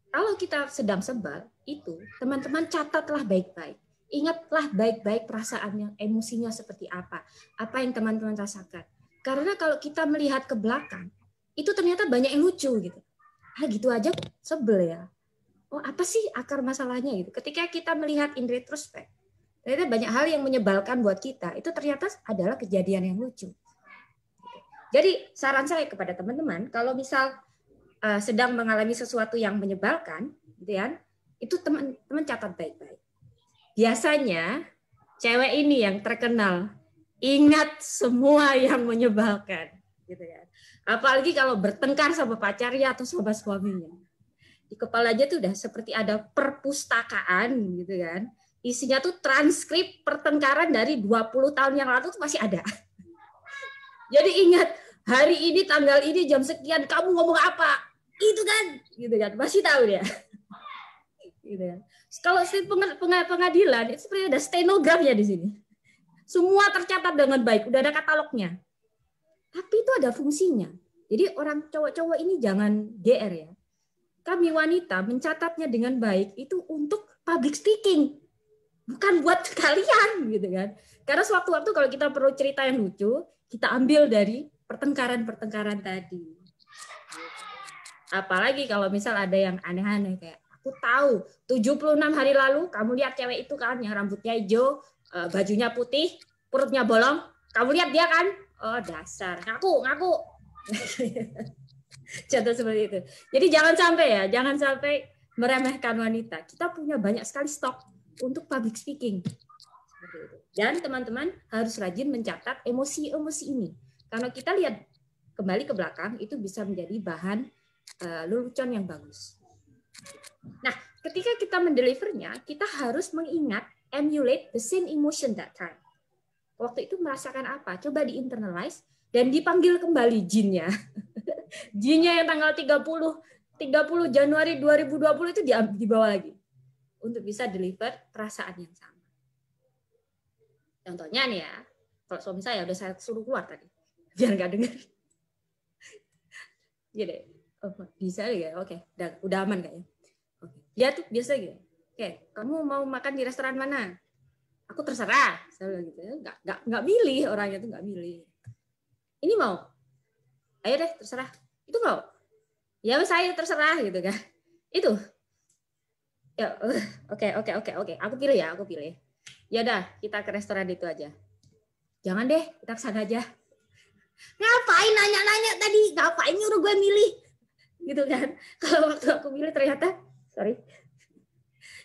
Kalau kita sedang sebel, itu teman-teman catatlah baik-baik. Ingatlah baik-baik perasaannya, emosinya seperti apa, apa yang teman-teman rasakan. Karena kalau kita melihat ke belakang, itu ternyata banyak yang lucu gitu ah gitu aja sebel ya oh apa sih akar masalahnya gitu ketika kita melihat in retrospect ternyata banyak hal yang menyebalkan buat kita itu ternyata adalah kejadian yang lucu jadi saran saya kepada teman-teman kalau misal uh, sedang mengalami sesuatu yang menyebalkan gitu ya itu teman-teman catat baik-baik biasanya cewek ini yang terkenal ingat semua yang menyebalkan gitu ya Apalagi kalau bertengkar sama pacarnya atau sama suaminya. Di kepala aja tuh udah seperti ada perpustakaan gitu kan. Isinya tuh transkrip pertengkaran dari 20 tahun yang lalu tuh masih ada. Jadi ingat, hari ini tanggal ini jam sekian kamu ngomong apa? Itu kan gitu kan. Masih tahu dia. Gitu kan. Kalau pengadilan itu sebenarnya ada ya di sini. Semua tercatat dengan baik, udah ada katalognya tapi itu ada fungsinya. Jadi orang cowok-cowok ini jangan GR ya. Kami wanita mencatatnya dengan baik itu untuk public speaking. Bukan buat kalian gitu kan. Karena sewaktu-waktu kalau kita perlu cerita yang lucu, kita ambil dari pertengkaran-pertengkaran tadi. Apalagi kalau misal ada yang aneh-aneh kayak aku tahu 76 hari lalu kamu lihat cewek itu kan yang rambutnya hijau, eh, bajunya putih, perutnya bolong, kamu lihat dia kan? Oh dasar, ngaku, ngaku. Contoh seperti itu. Jadi jangan sampai ya, jangan sampai meremehkan wanita. Kita punya banyak sekali stok untuk public speaking. Dan teman-teman harus rajin mencatat emosi-emosi ini. Karena kita lihat kembali ke belakang, itu bisa menjadi bahan uh, yang bagus. Nah, ketika kita mendelivernya, kita harus mengingat emulate the same emotion that time waktu itu merasakan apa? Coba di internalize dan dipanggil kembali jinnya. jinnya yang tanggal 30 30 Januari 2020 itu dibawa lagi untuk bisa deliver perasaan yang sama. Contohnya nih ya, kalau suami saya udah saya suruh keluar tadi, biar nggak dengar. Jadi, oh, bisa ya, oke, okay. udah, udah aman kayaknya. Dia tuh biasa gitu, oke, kamu mau makan di restoran mana? aku terserah saya bilang gitu nggak nggak nggak milih orangnya tuh nggak milih ini mau ayo deh terserah itu mau ya saya terserah gitu kan itu ya oke okay, oke okay, oke okay, oke aku pilih ya aku pilih ya udah kita ke restoran itu aja jangan deh kita kesana aja ngapain nanya-nanya tadi ngapain nyuruh gue milih gitu kan kalau waktu aku milih ternyata sorry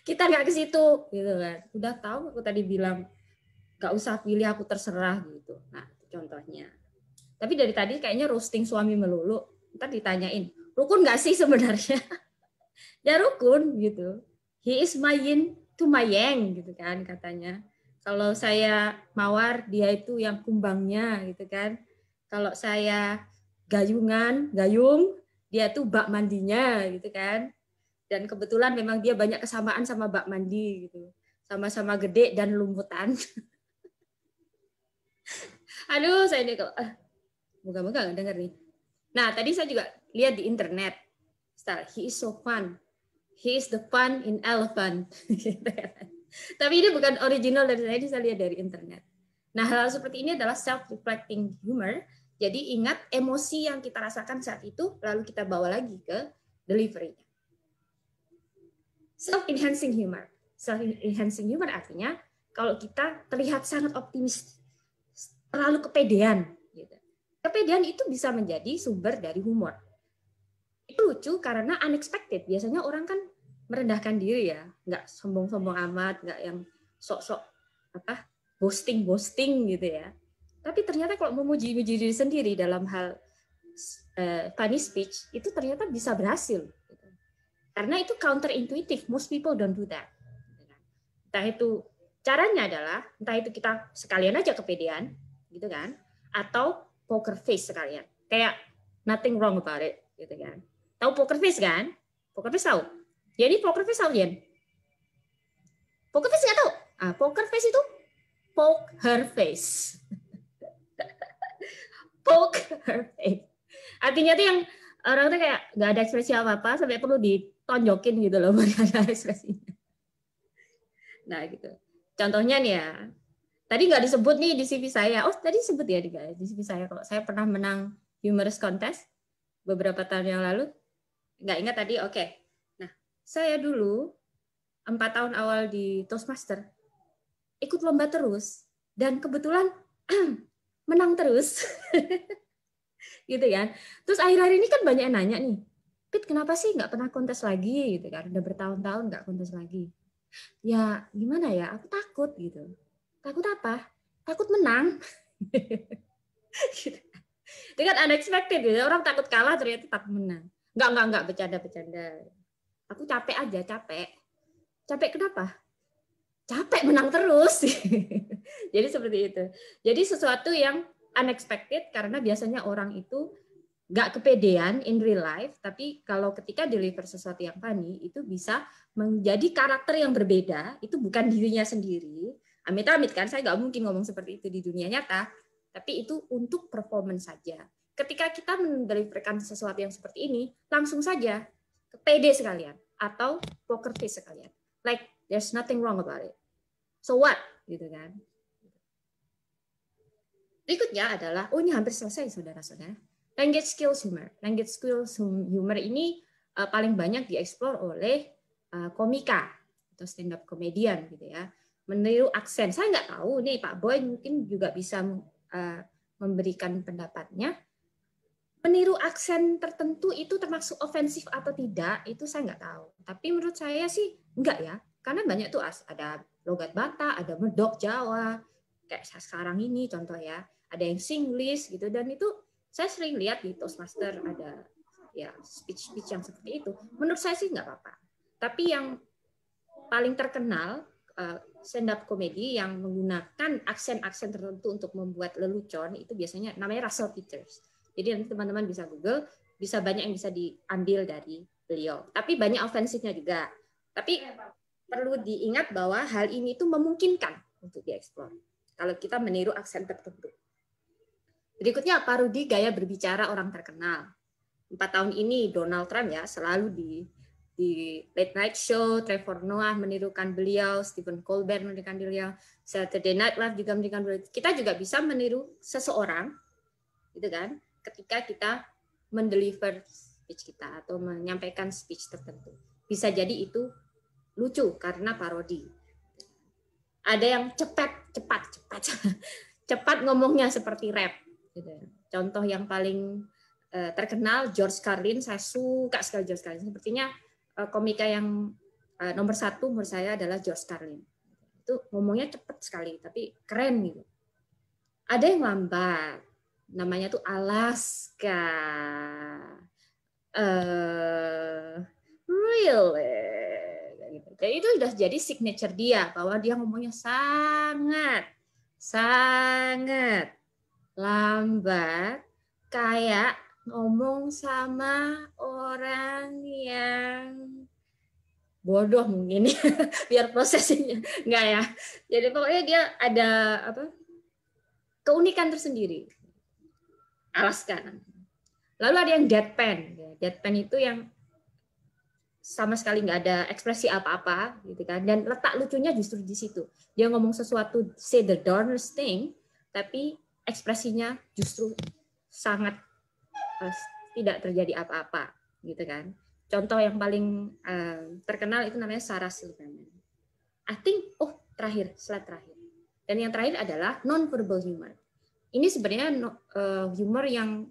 kita nggak ke situ gitu kan udah tahu aku tadi bilang nggak usah pilih aku terserah gitu nah contohnya tapi dari tadi kayaknya roasting suami melulu ntar ditanyain rukun nggak sih sebenarnya ya rukun gitu he is my yin to my yang gitu kan katanya kalau saya mawar dia itu yang kumbangnya gitu kan kalau saya gayungan gayung dia tuh bak mandinya gitu kan dan kebetulan memang dia banyak kesamaan sama Bak Mandi gitu sama-sama gede dan lumutan. aduh saya ini kalau ah, eh, moga-moga nggak dengar nih nah tadi saya juga lihat di internet star he is so fun he is the fun in elephant tapi ini bukan original dari saya ini saya lihat dari internet nah hal, -hal seperti ini adalah self reflecting humor jadi ingat emosi yang kita rasakan saat itu lalu kita bawa lagi ke delivery self-enhancing humor. Self-enhancing humor artinya kalau kita terlihat sangat optimis, terlalu kepedean. Gitu. Kepedean itu bisa menjadi sumber dari humor. Itu lucu karena unexpected. Biasanya orang kan merendahkan diri ya, nggak sombong-sombong amat, nggak yang sok-sok apa boasting-boasting gitu ya. Tapi ternyata kalau memuji-muji diri sendiri dalam hal uh, funny speech itu ternyata bisa berhasil karena itu counterintuitive, most people don't do that. Entah itu caranya adalah entah itu kita sekalian aja kepedean, gitu kan? Atau poker face sekalian. Kayak nothing wrong about it, gitu kan? Tahu poker face kan? Poker face tahu. Jadi poker face tahu Jen? Poker face nggak tahu? Ah, poker face itu poke her face. poke her face. Artinya tuh yang orang tuh kayak nggak ada ekspresi apa-apa sampai perlu di tonjokin gitu loh bagaimana ekspresinya. Nah gitu. Contohnya nih ya, tadi nggak disebut nih di CV saya. Oh tadi sebut ya di, CV saya kalau saya pernah menang humorous contest beberapa tahun yang lalu. Nggak ingat tadi, oke. Okay. Nah saya dulu empat tahun awal di Toastmaster ikut lomba terus dan kebetulan menang terus gitu ya. Terus akhir-akhir ini kan banyak yang nanya nih, Pit kenapa sih nggak pernah kontes lagi gitu kan udah bertahun-tahun nggak kontes lagi ya gimana ya aku takut gitu takut apa takut menang gitu. dengan unexpected gitu orang takut kalah ternyata takut menang nggak nggak nggak bercanda bercanda aku capek aja capek capek kenapa capek menang terus jadi seperti itu jadi sesuatu yang unexpected karena biasanya orang itu nggak kepedean in real life, tapi kalau ketika deliver sesuatu yang funny itu bisa menjadi karakter yang berbeda, itu bukan dirinya sendiri. Amit-amit kan saya nggak mungkin ngomong seperti itu di dunia nyata, tapi itu untuk performance saja. Ketika kita mendeliverkan sesuatu yang seperti ini, langsung saja pede sekalian atau poker face sekalian. Like there's nothing wrong about it. So what? Gitu kan. Berikutnya adalah, oh ini hampir selesai saudara-saudara Language skills humor. Language skills humor ini uh, paling banyak dieksplor oleh uh, komika atau stand up comedian gitu ya. Meniru aksen. Saya nggak tahu nih Pak Boy mungkin juga bisa uh, memberikan pendapatnya. Meniru aksen tertentu itu termasuk ofensif atau tidak itu saya nggak tahu. Tapi menurut saya sih enggak ya. Karena banyak tuh ada logat bata, ada medok Jawa, kayak sekarang ini contoh ya. Ada yang Singlish gitu dan itu saya sering lihat di Toastmaster ada ya speech-speech yang seperti itu. Menurut saya sih nggak apa-apa. Tapi yang paling terkenal eh, stand up komedi yang menggunakan aksen-aksen tertentu untuk membuat lelucon itu biasanya namanya Russell Peters. Jadi nanti teman-teman bisa Google, bisa banyak yang bisa diambil dari beliau. Tapi banyak ofensifnya juga. Tapi perlu diingat bahwa hal ini itu memungkinkan untuk dieksplor kalau kita meniru aksen tertentu. Berikutnya Rudi gaya berbicara orang terkenal. Empat tahun ini Donald Trump ya selalu di di late night show, Trevor Noah menirukan beliau, Stephen Colbert menirukan beliau, Saturday Night Live juga menirukan beliau. Kita juga bisa meniru seseorang, gitu kan? Ketika kita mendeliver speech kita atau menyampaikan speech tertentu, bisa jadi itu lucu karena parodi. Ada yang cepat, cepat, cepat, cepat ngomongnya seperti rap Gitu. Contoh yang paling uh, terkenal George Carlin, saya suka sekali George Carlin. Sepertinya uh, komika yang uh, nomor satu menurut saya adalah George Carlin. Itu ngomongnya cepat sekali, tapi keren gitu. Ada yang lambat, namanya tuh Alaska. Uh, real. Gitu. itu sudah jadi signature dia bahwa dia ngomongnya sangat sangat lambat kayak ngomong sama orang yang bodoh mungkin ya biar prosesnya enggak ya jadi pokoknya dia ada apa keunikan tersendiri alaskan lalu ada yang deadpan deadpan itu yang sama sekali nggak ada ekspresi apa-apa gitu kan dan letak lucunya justru di situ dia ngomong sesuatu say the darnest thing tapi ekspresinya justru sangat uh, tidak terjadi apa-apa gitu kan contoh yang paling uh, terkenal itu namanya Sarah Silverman I think oh terakhir slide terakhir dan yang terakhir adalah non-verbal humor ini sebenarnya no, uh, humor yang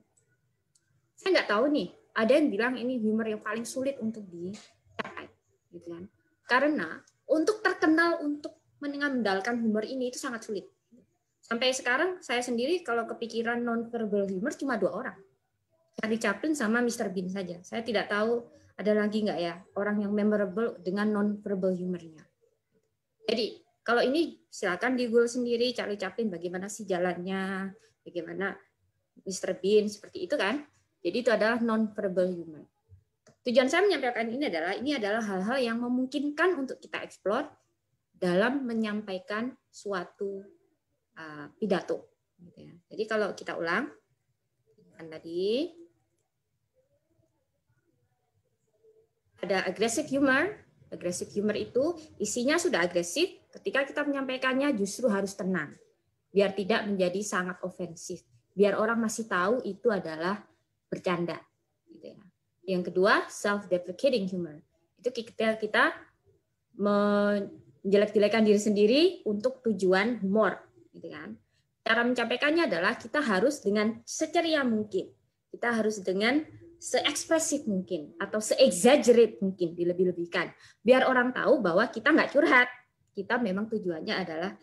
saya nggak tahu nih ada yang bilang ini humor yang paling sulit untuk dicapai gitu kan karena untuk terkenal untuk mengandalkan humor ini itu sangat sulit Sampai sekarang saya sendiri kalau kepikiran nonverbal humor cuma dua orang. Charlie Chaplin sama Mr. Bean saja. Saya tidak tahu ada lagi nggak ya orang yang memorable dengan nonverbal humornya. Jadi kalau ini silakan di Google sendiri Charlie Chaplin bagaimana sih jalannya, bagaimana Mr. Bean seperti itu kan. Jadi itu adalah nonverbal humor. Tujuan saya menyampaikan ini adalah ini adalah hal-hal yang memungkinkan untuk kita eksplor dalam menyampaikan suatu Eh, pidato. Gitu ya. Jadi kalau kita ulang kan tadi ada agresif humor. Agresif humor itu isinya sudah agresif, ketika kita menyampaikannya justru harus tenang, biar tidak menjadi sangat ofensif, biar orang masih tahu itu adalah bercanda. Gitu ya. Yang kedua, self-deprecating humor. Itu kita, kita menjelek-jelekan diri sendiri untuk tujuan humor gitu kan. Cara mencapaikannya adalah kita harus dengan seceria mungkin. Kita harus dengan seekspresif mungkin atau seexaggerate mungkin dilebih-lebihkan biar orang tahu bahwa kita nggak curhat kita memang tujuannya adalah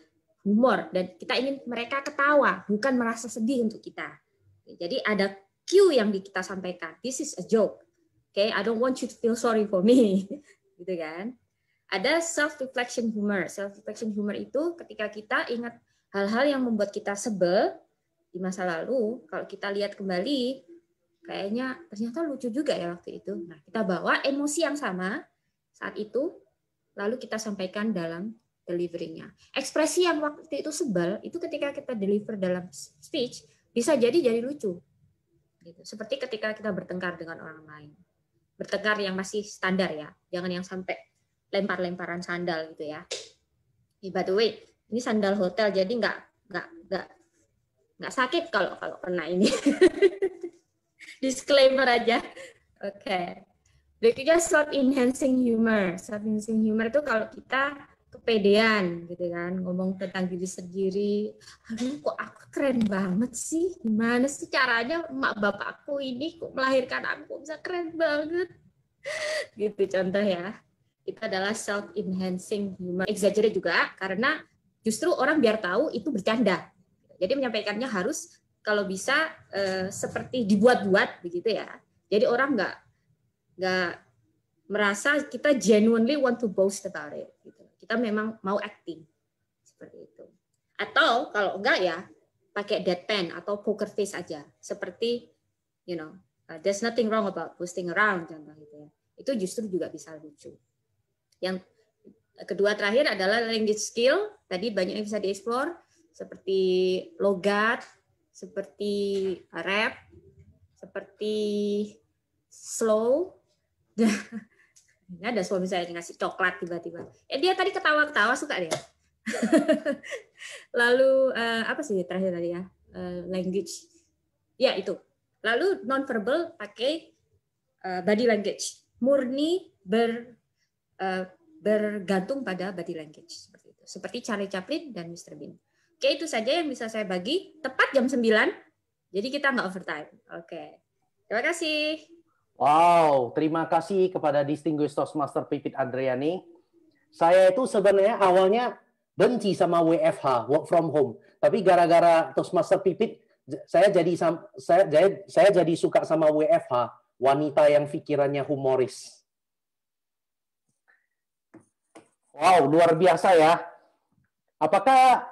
humor dan kita ingin mereka ketawa bukan merasa sedih untuk kita jadi ada cue yang kita sampaikan this is a joke okay I don't want you to feel sorry for me gitu kan ada self reflection humor self reflection humor itu ketika kita ingat hal-hal yang membuat kita sebel di masa lalu, kalau kita lihat kembali, kayaknya ternyata lucu juga ya waktu itu. Nah, kita bawa emosi yang sama saat itu, lalu kita sampaikan dalam deliverynya. Ekspresi yang waktu itu sebel, itu ketika kita deliver dalam speech, bisa jadi jadi lucu. Gitu. Seperti ketika kita bertengkar dengan orang lain. Bertengkar yang masih standar ya, jangan yang sampai lempar-lemparan sandal gitu ya. By the way, ini sandal hotel jadi nggak nggak nggak nggak sakit kalau kalau kena ini disclaimer aja oke okay. berikutnya self enhancing humor self enhancing humor itu kalau kita kepedean gitu kan ngomong tentang diri sendiri aduh kok aku keren banget sih gimana sih caranya emak bapakku ini kok melahirkan aku bisa keren banget gitu contoh ya itu adalah self enhancing humor exaggerate juga karena justru orang biar tahu itu bercanda. Jadi menyampaikannya harus kalau bisa eh, seperti dibuat-buat begitu ya. Jadi orang nggak nggak merasa kita genuinely want to boast about it. Gitu. Kita memang mau acting seperti itu. Atau kalau enggak ya pakai deadpan atau poker face aja. Seperti you know uh, there's nothing wrong about boasting around contoh gitu ya. Itu justru juga bisa lucu. Yang kedua terakhir adalah language skill Tadi banyak yang bisa dieksplor seperti logat, seperti rap, seperti slow. Ini ada suami saya yang ngasih coklat tiba-tiba. Eh dia tadi ketawa-ketawa suka dia. Lalu uh, apa sih terakhir tadi ya? Uh, language. Ya itu. Lalu nonverbal pakai uh, body language. Murni ber uh, bergantung pada body language seperti Charlie Chaplin dan Mr. Bean. Oke, itu saja yang bisa saya bagi. Tepat jam 9. Jadi kita nggak overtime. Oke. Terima kasih. Wow, terima kasih kepada Distinguished Toastmaster Pipit Andriani. Saya itu sebenarnya awalnya benci sama WFH, work from home. Tapi gara-gara Toastmaster Pipit saya jadi saya jadi saya jadi suka sama WFH, wanita yang pikirannya humoris. Wow, luar biasa ya. Apakah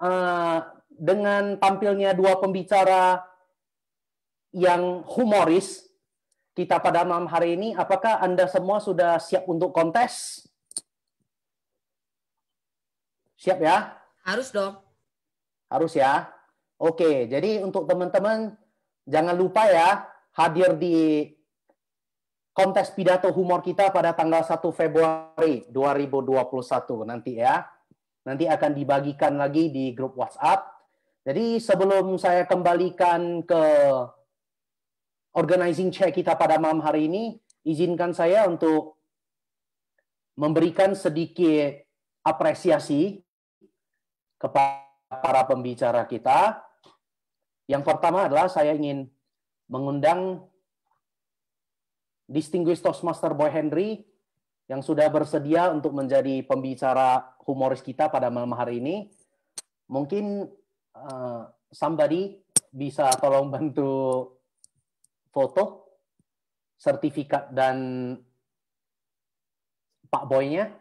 uh, dengan tampilnya dua pembicara yang humoris kita pada malam hari ini, apakah Anda semua sudah siap untuk kontes? Siap ya? Harus dong. Harus ya. Oke, jadi untuk teman-teman jangan lupa ya hadir di kontes pidato humor kita pada tanggal 1 Februari 2021 nanti ya. Nanti akan dibagikan lagi di grup WhatsApp. Jadi sebelum saya kembalikan ke organizing check kita pada malam hari ini, izinkan saya untuk memberikan sedikit apresiasi kepada para pembicara kita. Yang pertama adalah saya ingin mengundang Distinguished Toastmaster Boy Henry yang sudah bersedia untuk menjadi pembicara humoris kita pada malam hari ini. Mungkin uh, somebody bisa tolong bantu foto, sertifikat dan Pak Boynya.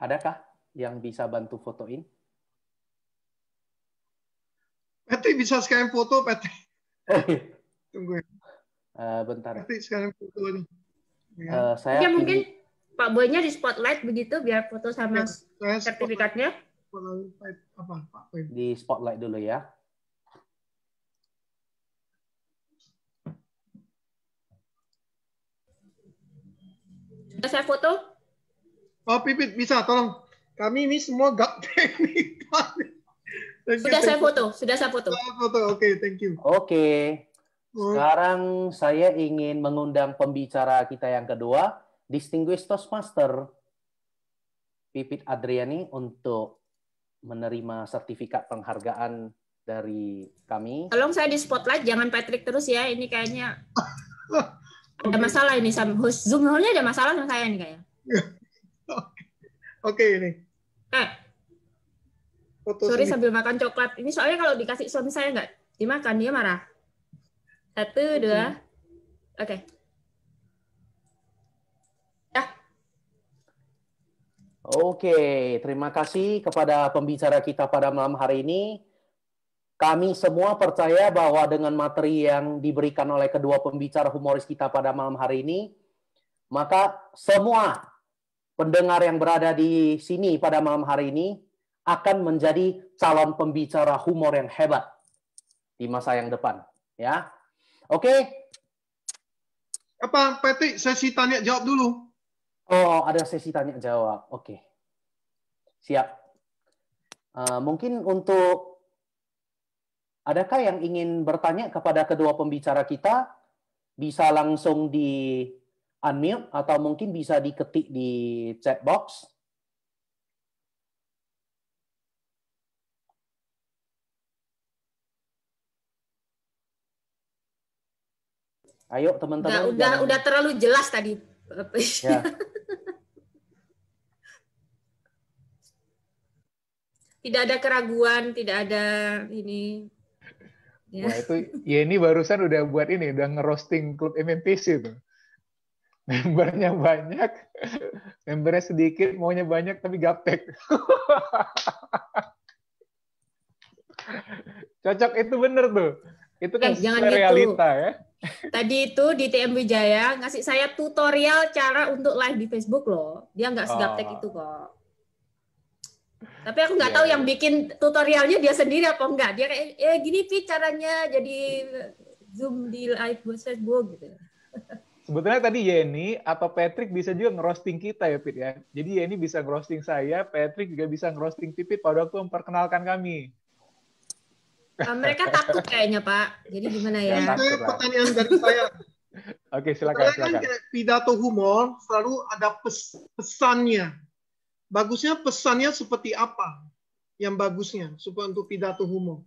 Adakah yang bisa bantu fotoin? Peti bisa sekalian foto, Peti. Tunggu. Eh, bentar. Nanti sekarang foto ini. Ya. Uh, saya ya, mungkin Pak Boynya di spotlight begitu biar foto sama ya, sertifikatnya. Spotlight apa Pak Boy? Di spotlight dulu ya. Sudah saya foto? Oh Pipit bisa tolong. Kami ini semua gak teknik. sudah saya foto, sudah saya foto. Sudah foto, oke, okay, thank you. Oke. Okay. Hmm. Sekarang saya ingin mengundang pembicara kita yang kedua, Distinguished Toastmaster Pipit Adriani untuk menerima sertifikat penghargaan dari kami. Tolong saya di spotlight, jangan Patrick terus ya. Ini kayaknya ada masalah ini sama host Zoom nya ada masalah sama saya ini kayaknya. Oke ini. Eh. Sorry sambil makan coklat. Ini soalnya kalau dikasih suami saya nggak dimakan dia marah. Satu, okay. dua. Oke. Okay. Ya. Oke, okay. terima kasih kepada pembicara kita pada malam hari ini. Kami semua percaya bahwa dengan materi yang diberikan oleh kedua pembicara humoris kita pada malam hari ini, maka semua pendengar yang berada di sini pada malam hari ini akan menjadi calon pembicara humor yang hebat di masa yang depan, ya. Oke. Okay? Apa Peti? sesi tanya jawab dulu? Oh, ada sesi tanya jawab. Oke. Okay. Siap. Uh, mungkin untuk adakah yang ingin bertanya kepada kedua pembicara kita bisa langsung di unmute atau mungkin bisa diketik di chat box. Ayo teman-teman. Udah, udah, udah terlalu jelas tadi. Ya. tidak ada keraguan, tidak ada ini. Ya. Wah, itu Yeni ya barusan udah buat ini, udah ngerosting klub MMPC itu. Membernya banyak, membernya sedikit, maunya banyak tapi gaptek. Cocok itu bener tuh. Itu kan eh, gitu. realita gitu. ya. Tadi itu di TM Wijaya ngasih saya tutorial cara untuk live di Facebook loh. Dia nggak segaptek oh. itu kok. Tapi aku nggak yeah. tahu iya. yang bikin tutorialnya dia sendiri apa enggak. Dia kayak eh gini Pi caranya jadi Zoom di live Facebook gitu. Sebetulnya tadi Yeni atau Patrick bisa juga ngerosting kita ya, Pit ya. Jadi Yeni bisa ngerosting saya, Patrick juga bisa ngerosting Pipit pada waktu memperkenalkan kami. Eh, mereka takut kayaknya Pak. Jadi gimana ya? Ini saya pertanyaan dari saya. Oke, silakan. Saya silakan. kan pidato humor selalu ada pes pesannya. Bagusnya pesannya seperti apa? Yang bagusnya supaya untuk pidato humor.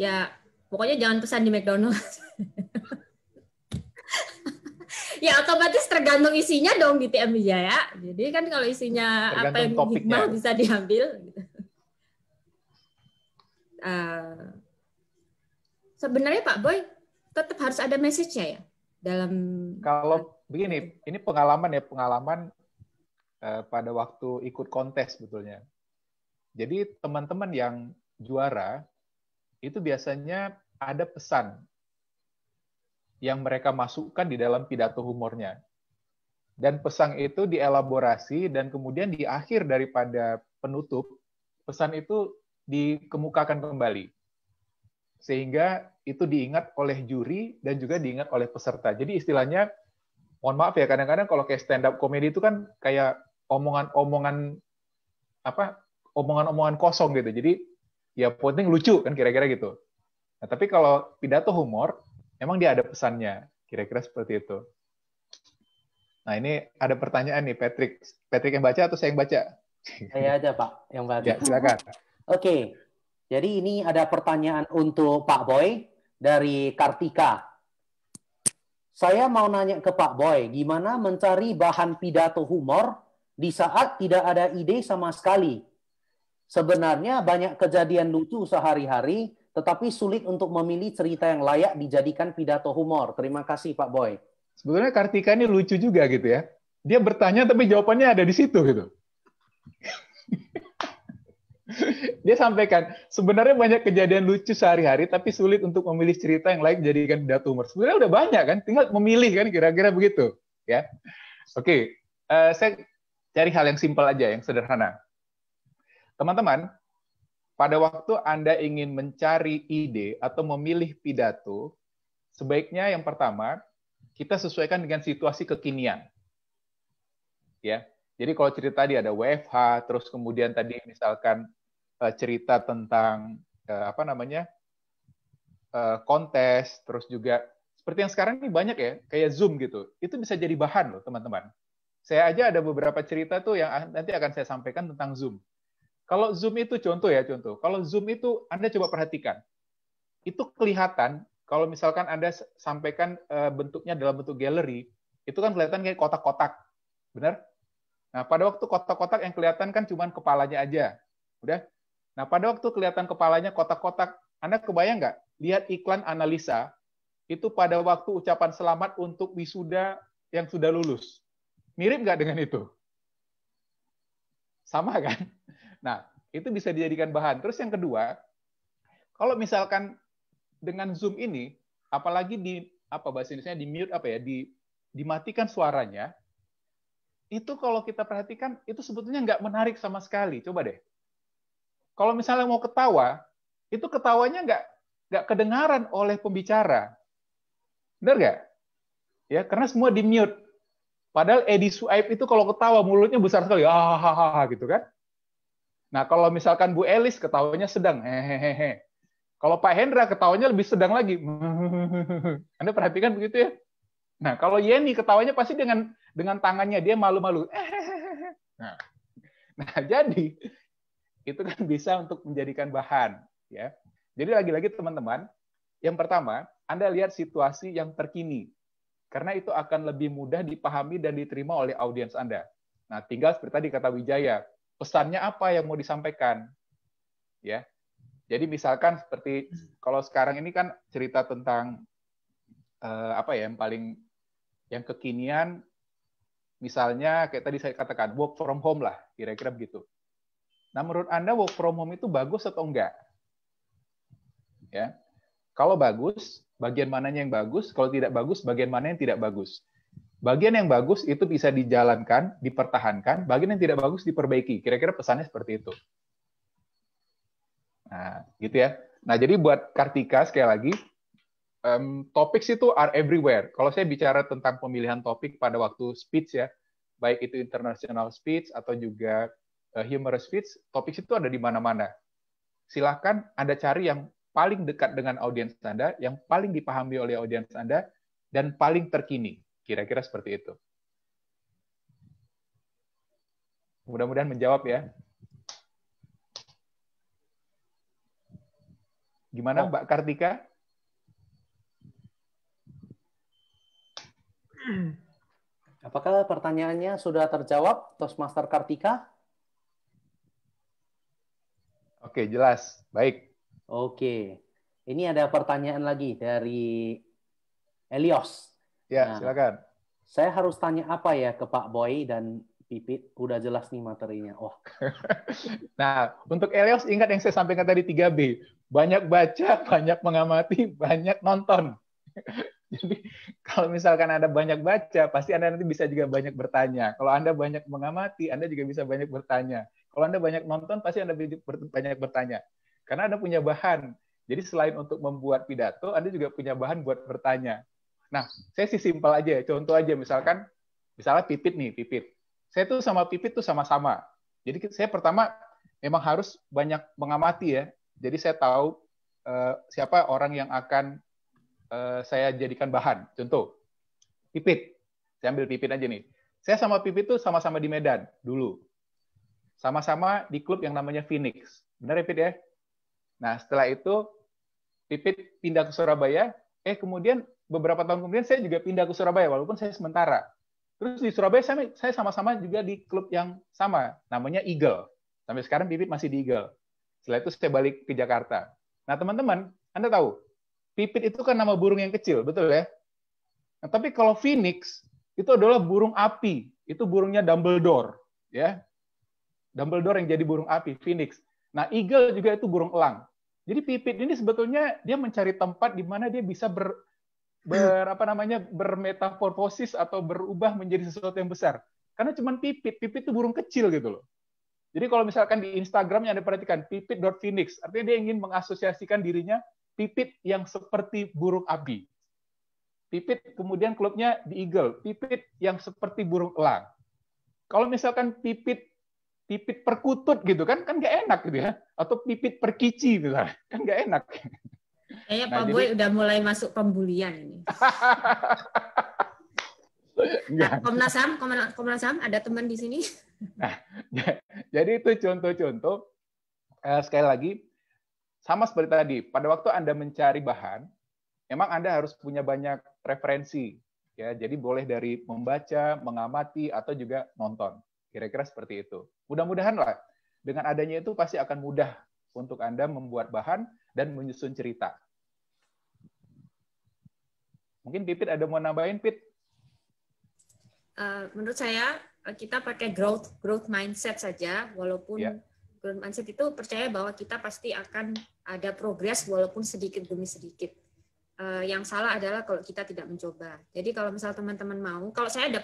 Ya, pokoknya jangan pesan di McDonald's. ya otomatis tergantung isinya dong di TM Jaya. Jadi kan kalau isinya tergantung apa yang topiknya. hikmah bisa diambil. Gitu. Eh, sebenarnya Pak Boy tetap harus ada message-nya ya dalam kalau begini ini pengalaman ya pengalaman uh, pada waktu ikut kontes betulnya jadi teman-teman yang juara itu biasanya ada pesan yang mereka masukkan di dalam pidato humornya dan pesan itu dielaborasi dan kemudian di akhir daripada penutup pesan itu dikemukakan kembali. Sehingga itu diingat oleh juri dan juga diingat oleh peserta. Jadi istilahnya, mohon maaf ya, kadang-kadang kalau kayak stand-up komedi itu kan kayak omongan-omongan apa omongan-omongan kosong gitu. Jadi ya penting lucu kan kira-kira gitu. Nah, tapi kalau pidato humor, emang dia ada pesannya. Kira-kira seperti itu. Nah, ini ada pertanyaan nih, Patrick. Patrick yang baca atau saya yang baca? Saya aja, Pak, yang baca. Ya, silakan. Oke, jadi ini ada pertanyaan untuk Pak Boy dari Kartika. Saya mau nanya ke Pak Boy, gimana mencari bahan pidato humor di saat tidak ada ide sama sekali? Sebenarnya banyak kejadian lucu sehari-hari, tetapi sulit untuk memilih cerita yang layak dijadikan pidato humor. Terima kasih Pak Boy. Sebenarnya Kartika ini lucu juga gitu ya. Dia bertanya tapi jawabannya ada di situ gitu. Dia sampaikan, sebenarnya banyak kejadian lucu sehari-hari, tapi sulit untuk memilih cerita yang layak dijadikan pidato umur Sebenarnya udah banyak kan, tinggal memilih kan, kira-kira begitu. Ya, oke. Okay. Uh, eh, saya cari hal yang simpel aja, yang sederhana. Teman-teman, pada waktu Anda ingin mencari ide atau memilih pidato, sebaiknya yang pertama kita sesuaikan dengan situasi kekinian. Ya. Jadi kalau cerita tadi ada WFH, terus kemudian tadi misalkan uh, cerita tentang uh, apa namanya uh, kontes, terus juga seperti yang sekarang ini banyak ya, kayak Zoom gitu. Itu bisa jadi bahan loh, teman-teman. Saya aja ada beberapa cerita tuh yang nanti akan saya sampaikan tentang Zoom. Kalau Zoom itu contoh ya, contoh. Kalau Zoom itu Anda coba perhatikan. Itu kelihatan kalau misalkan Anda sampaikan bentuknya dalam bentuk galeri, itu kan kelihatan kayak kotak-kotak. Benar? Nah, pada waktu kotak-kotak yang kelihatan kan cuma kepalanya aja. Udah? Nah, pada waktu kelihatan kepalanya kotak-kotak, Anda kebayang nggak? Lihat iklan analisa, itu pada waktu ucapan selamat untuk wisuda yang sudah lulus. Mirip nggak dengan itu? Sama kan? Nah, itu bisa dijadikan bahan. Terus yang kedua, kalau misalkan dengan Zoom ini, apalagi di apa bahasa Indonesia di mute apa ya, di dimatikan suaranya, itu kalau kita perhatikan itu sebetulnya nggak menarik sama sekali. Coba deh, kalau misalnya mau ketawa, itu ketawanya nggak nggak kedengaran oleh pembicara. Benar nggak? Ya, karena semua di mute. Padahal Edi Suaib itu kalau ketawa mulutnya besar sekali, hahaha ah, ah, ah, gitu kan. Nah kalau misalkan Bu Elis ketawanya sedang, hehehe. Eh, eh. Kalau Pak Hendra ketawanya lebih sedang lagi. Anda perhatikan begitu ya? Nah kalau Yeni ketawanya pasti dengan dengan tangannya dia malu-malu. Nah, nah jadi itu kan bisa untuk menjadikan bahan ya. Jadi lagi-lagi teman-teman, yang pertama, Anda lihat situasi yang terkini. Karena itu akan lebih mudah dipahami dan diterima oleh audiens Anda. Nah, tinggal seperti tadi kata Wijaya, pesannya apa yang mau disampaikan? Ya. Jadi misalkan seperti kalau sekarang ini kan cerita tentang eh, apa ya yang paling yang kekinian misalnya kayak tadi saya katakan work from home lah kira-kira begitu Nah, menurut Anda work from home itu bagus atau enggak? Ya. Kalau bagus, bagian mananya yang bagus? Kalau tidak bagus, bagian mana yang tidak bagus? Bagian yang bagus itu bisa dijalankan, dipertahankan, bagian yang tidak bagus diperbaiki. Kira-kira pesannya seperti itu. Nah, gitu ya. Nah, jadi buat Kartika sekali lagi, um, topics itu are everywhere. Kalau saya bicara tentang pemilihan topik pada waktu speech ya, baik itu international speech atau juga Eh, humorous speech, topik itu ada di mana-mana. Silahkan Anda cari yang paling dekat dengan audiens Anda, yang paling dipahami oleh audiens Anda, dan paling terkini. Kira-kira seperti itu. Mudah-mudahan menjawab ya. Gimana oh. Mbak Kartika? Apakah pertanyaannya sudah terjawab, Toastmaster Kartika? Oke, jelas. Baik. Oke. Ini ada pertanyaan lagi dari Elios. Ya, nah, silakan. Saya harus tanya apa ya ke Pak Boy dan Pipit? Udah jelas nih materinya. Oh. nah, untuk Elios ingat yang saya sampaikan tadi 3B. Banyak baca, banyak mengamati, banyak nonton. Jadi kalau misalkan Anda banyak baca, pasti Anda nanti bisa juga banyak bertanya. Kalau Anda banyak mengamati, Anda juga bisa banyak bertanya. Kalau Anda banyak nonton, pasti Anda banyak bertanya. Karena Anda punya bahan. Jadi selain untuk membuat pidato, Anda juga punya bahan buat bertanya. Nah, saya sih simpel aja, ya. contoh aja misalkan, misalnya Pipit nih, Pipit. Saya tuh sama Pipit tuh sama-sama. Jadi saya pertama memang harus banyak mengamati ya. Jadi saya tahu uh, siapa orang yang akan uh, saya jadikan bahan. Contoh, Pipit. Saya ambil Pipit aja nih. Saya sama Pipit tuh sama-sama di Medan dulu. Sama-sama di klub yang namanya Phoenix. Benar ya, Pit ya? Nah, setelah itu Pipit pindah ke Surabaya. Eh, kemudian beberapa tahun kemudian saya juga pindah ke Surabaya, walaupun saya sementara. Terus di Surabaya saya, sama-sama juga di klub yang sama, namanya Eagle. Sampai sekarang Pipit masih di Eagle. Setelah itu saya balik ke Jakarta. Nah, teman-teman, Anda tahu, pipit itu kan nama burung yang kecil, betul ya? Nah, tapi kalau phoenix itu adalah burung api, itu burungnya Dumbledore, ya. Dumbledore yang jadi burung api, Phoenix. Nah, Eagle juga itu burung elang. Jadi Pipit ini sebetulnya dia mencari tempat di mana dia bisa ber, ber apa namanya bermetamorfosis atau berubah menjadi sesuatu yang besar. Karena cuma pipit, pipit itu burung kecil gitu loh. Jadi kalau misalkan di Instagram yang Anda perhatikan phoenix, artinya dia ingin mengasosiasikan dirinya pipit yang seperti burung api. Pipit kemudian klubnya di Eagle, pipit yang seperti burung elang. Kalau misalkan pipit pipit perkutut gitu kan kan nggak enak gitu ya atau pipit perkici gitu kan nggak enak kayaknya nah, Pak jadi... Boy udah mulai masuk pembulian ini nah, Komnas Ham Komnas Ham ada teman di sini nah jadi itu contoh-contoh eh, sekali lagi sama seperti tadi pada waktu anda mencari bahan memang anda harus punya banyak referensi ya jadi boleh dari membaca mengamati atau juga nonton Kira-kira seperti itu. Mudah-mudahan lah dengan adanya itu pasti akan mudah untuk Anda membuat bahan dan menyusun cerita. Mungkin Pipit ada mau nambahin, Pit? Uh, menurut saya eh, kita pakai growth growth mindset saja, walaupun yeah. growth mindset itu percaya bahwa kita pasti akan ada progres walaupun sedikit demi sedikit. Eh, yang salah adalah kalau kita tidak mencoba. Jadi kalau misal teman-teman mau, kalau saya ada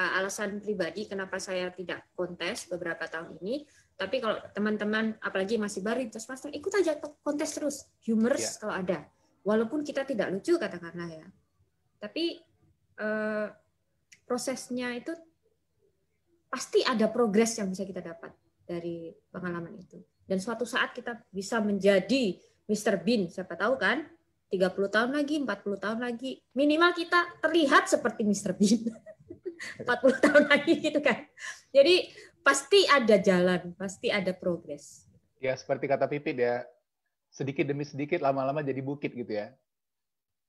Eh, alasan pribadi kenapa saya tidak kontes beberapa tahun ini. Tapi kalau teman-teman apalagi masih baru itu master ikut aja kontes terus, humors yeah. kalau ada. Walaupun kita tidak lucu katakanlah ya. Tapi uh, prosesnya itu pasti ada progres yang bisa kita dapat dari pengalaman itu. Dan suatu saat kita bisa menjadi Mr. Bean, siapa tahu kan? 30 tahun lagi, 40 tahun lagi, minimal kita terlihat seperti Mr. Bean. 40 gitu. tahun lagi gitu kan. Jadi pasti ada jalan, pasti ada progres. Ya, seperti kata Pipit ya, sedikit demi sedikit lama-lama jadi bukit gitu ya.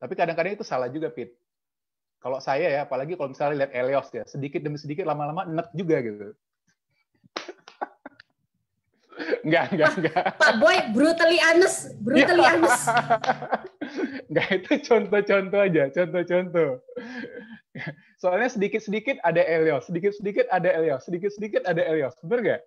Tapi kadang-kadang itu salah juga, Pit. Kalau saya ya, apalagi kalau misalnya lihat Elios ya, sedikit demi sedikit lama-lama enek juga gitu. Enggak, enggak, enggak. Pak Boy brutally honest, brutally ya. honest. enggak, itu contoh-contoh aja, contoh-contoh. Soalnya sedikit-sedikit ada Elios, sedikit-sedikit ada Elios, sedikit-sedikit ada Elios. Bener nggak?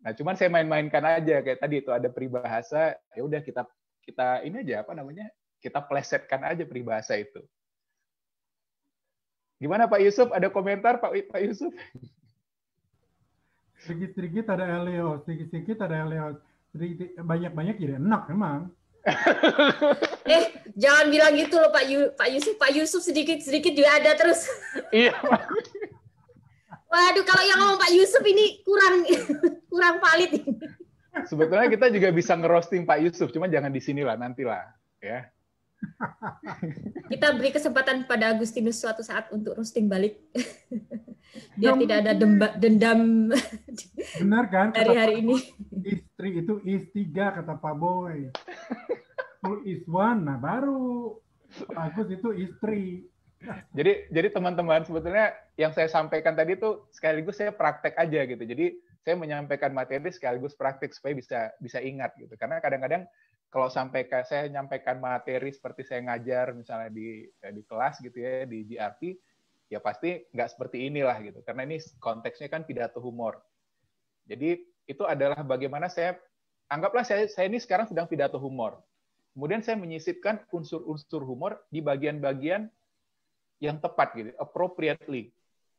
Nah, cuman saya main-mainkan aja kayak tadi itu ada peribahasa, ya udah kita kita ini aja apa namanya? Kita plesetkan aja peribahasa itu. Gimana Pak Yusuf? Ada komentar Pak Pak Yusuf? sedikit-sedikit ada Elios, sedikit-sedikit ada Elios, sedikit sedikit ada elios banyak banyak jadi enak emang. eh, jangan bilang gitu loh Pak, Yu, Pak Yusuf. Pak Yusuf sedikit-sedikit juga ada terus. iya. Waduh, kalau yang ngomong Pak Yusuf ini kurang kurang valid. Sebetulnya kita juga bisa ngerosting Pak Yusuf, cuma jangan di sini lah, nantilah ya. kita beri kesempatan pada Agustinus suatu saat untuk roasting balik biar tidak ada demba, dendam benar kan dari hari ini istri itu is tiga kata Pak Boy full is one nah baru bagus itu istri jadi jadi teman-teman sebetulnya yang saya sampaikan tadi itu sekaligus saya praktek aja gitu jadi saya menyampaikan materi sekaligus praktek supaya bisa bisa ingat gitu karena kadang-kadang kalau sampai saya nyampaikan materi seperti saya ngajar misalnya di di kelas gitu ya di GRT ya pasti nggak seperti inilah gitu. Karena ini konteksnya kan pidato humor. Jadi itu adalah bagaimana saya anggaplah saya saya ini sekarang sedang pidato humor. Kemudian saya menyisipkan unsur-unsur humor di bagian-bagian yang tepat gitu, appropriately.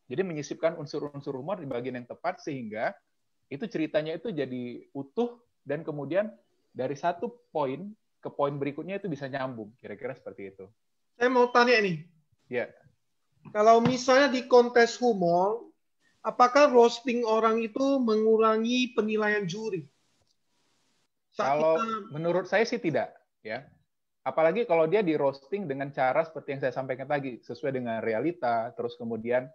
Jadi menyisipkan unsur-unsur humor di bagian yang tepat sehingga itu ceritanya itu jadi utuh dan kemudian dari satu poin ke poin berikutnya itu bisa nyambung. Kira-kira seperti itu. Saya mau tanya nih. Ya kalau misalnya di kontes humor, apakah roasting orang itu mengurangi penilaian juri? Saat kalau kita... menurut saya sih tidak, ya. Apalagi kalau dia di roasting dengan cara seperti yang saya sampaikan tadi, sesuai dengan realita, terus kemudian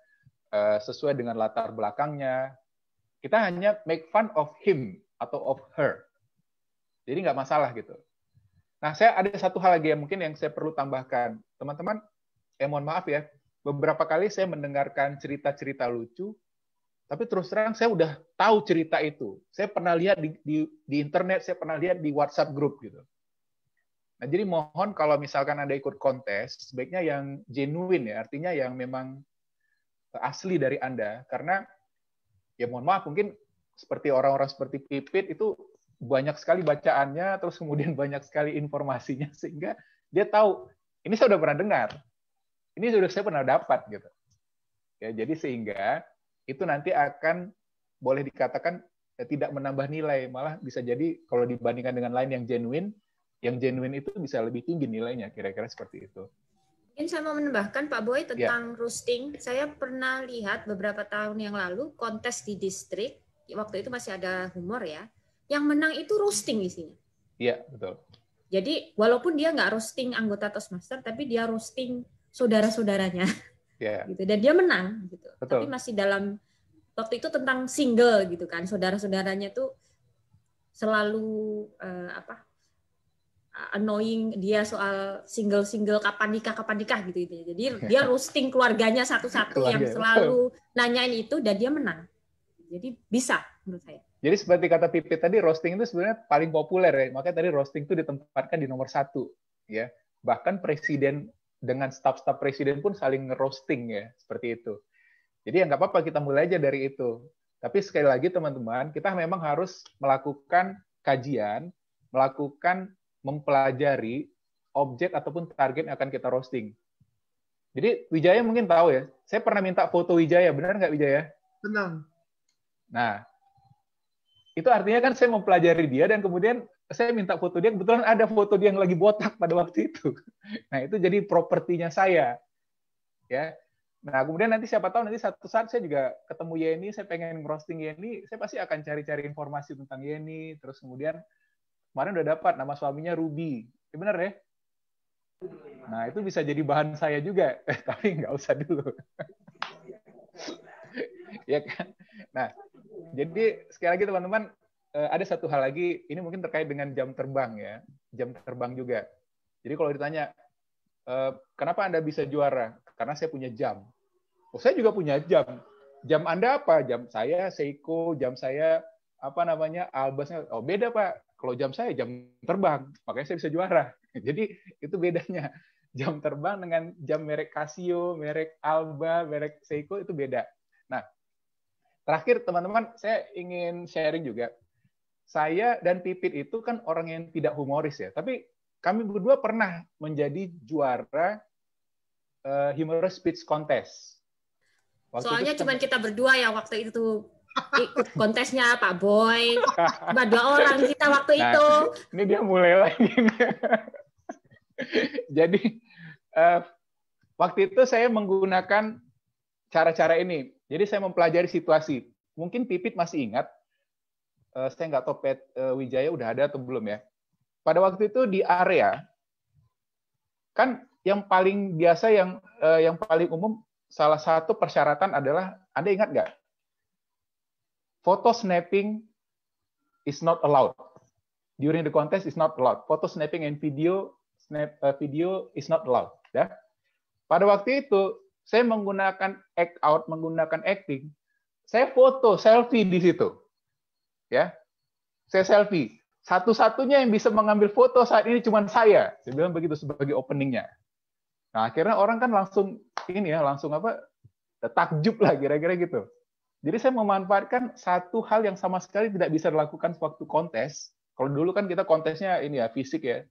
uh, sesuai dengan latar belakangnya. Kita hanya make fun of him atau of her. Jadi nggak masalah gitu. Nah, saya ada satu hal lagi yang mungkin yang saya perlu tambahkan. Teman-teman, eh mohon maaf ya, beberapa kali saya mendengarkan cerita-cerita lucu, tapi terus terang saya udah tahu cerita itu. Saya pernah lihat di, di, di internet, saya pernah lihat di WhatsApp grup gitu. Nah, jadi mohon kalau misalkan Anda ikut kontes, sebaiknya yang genuine ya, artinya yang memang asli dari Anda. Karena ya mohon maaf, mungkin seperti orang-orang seperti Pipit itu banyak sekali bacaannya, terus kemudian banyak sekali informasinya, sehingga dia tahu, ini saya udah pernah dengar, ini sudah saya pernah dapat gitu. Ya, jadi sehingga itu nanti akan boleh dikatakan ya, tidak menambah nilai, malah bisa jadi kalau dibandingkan dengan lain yang genuine, yang genuine itu bisa lebih tinggi nilainya, kira-kira seperti itu. Mungkin saya mau menambahkan Pak Boy ya. tentang ya. roasting. Saya pernah lihat beberapa tahun yang lalu kontes di distrik, waktu itu masih ada humor ya, yang menang itu roasting isinya. Iya, betul. Jadi walaupun dia nggak roasting anggota Toastmaster, tapi dia roasting saudara-saudaranya. Yeah. Gitu. Dan dia menang gitu. Tapi masih dalam waktu itu tentang single gitu kan. Saudara-saudaranya tuh selalu uh, apa? annoying dia soal single-single kapan nikah kapan nikah gitu gitu. Jadi dia roasting keluarganya satu-satu Keluarga. yang selalu nanyain itu dan dia menang. Jadi bisa menurut saya. Jadi seperti kata Pipit tadi, roasting itu sebenarnya paling populer ya. Makanya tadi roasting itu ditempatkan di nomor satu, ya. Bahkan presiden dengan staf-staf presiden pun saling roasting ya seperti itu. Jadi ya nggak apa-apa kita mulai aja dari itu. Tapi sekali lagi teman-teman, kita memang harus melakukan kajian, melakukan mempelajari objek ataupun target yang akan kita roasting. Jadi Wijaya mungkin tahu ya. Saya pernah minta foto Wijaya, benar nggak Wijaya? Benar. Nah, itu artinya kan saya mempelajari dia dan kemudian saya minta foto dia kebetulan ada foto dia yang lagi botak pada waktu itu nah itu jadi propertinya saya ya nah kemudian nanti siapa tahu nanti satu saat saya juga ketemu Yeni saya pengen ngerosting Yeni saya pasti akan cari-cari informasi tentang Yeni terus kemudian kemarin udah dapat nama suaminya Ruby ya benar ya nah itu bisa jadi bahan saya juga eh, tapi nggak usah dulu ya kan nah jadi sekali lagi teman-teman Eh, ada satu hal lagi, ini mungkin terkait dengan jam terbang ya, jam terbang juga. Jadi kalau ditanya, eh, kenapa Anda bisa juara? Karena saya punya jam. Oh, saya juga punya jam. Jam Anda apa? Jam saya Seiko, jam saya apa namanya Albasnya. Oh beda Pak. Kalau jam saya jam terbang, makanya saya bisa juara. Jadi itu bedanya jam terbang dengan jam merek Casio, merek Alba, merek Seiko itu beda. Nah, terakhir teman-teman saya ingin sharing juga saya dan Pipit itu kan orang yang tidak humoris ya, tapi kami berdua pernah menjadi juara uh, humorous speech contest. Waktu Soalnya kan cuma kita berdua ya waktu itu ikut kontesnya Pak Boy, cuma dua orang kita waktu nah, itu. Ini dia mulai lagi. Jadi uh, waktu itu saya menggunakan cara-cara ini. Jadi saya mempelajari situasi. Mungkin Pipit masih ingat uh, saya nggak tahu Pet eh, Wijaya udah ada atau belum ya. Pada waktu itu di area kan yang paling biasa yang eh, yang paling umum salah satu persyaratan adalah Anda ingat nggak? Foto snapping is not allowed. During the contest is not allowed. foto snapping and video snap video is not allowed, ya. Pada waktu itu saya menggunakan act out, menggunakan acting. Saya foto selfie di situ ya saya selfie satu-satunya yang bisa mengambil foto saat ini cuma saya saya bilang begitu sebagai openingnya nah akhirnya orang kan langsung ini ya langsung apa takjub lah kira-kira gitu jadi saya memanfaatkan satu hal yang sama sekali tidak bisa dilakukan waktu kontes kalau dulu kan kita kontesnya ini ya fisik ya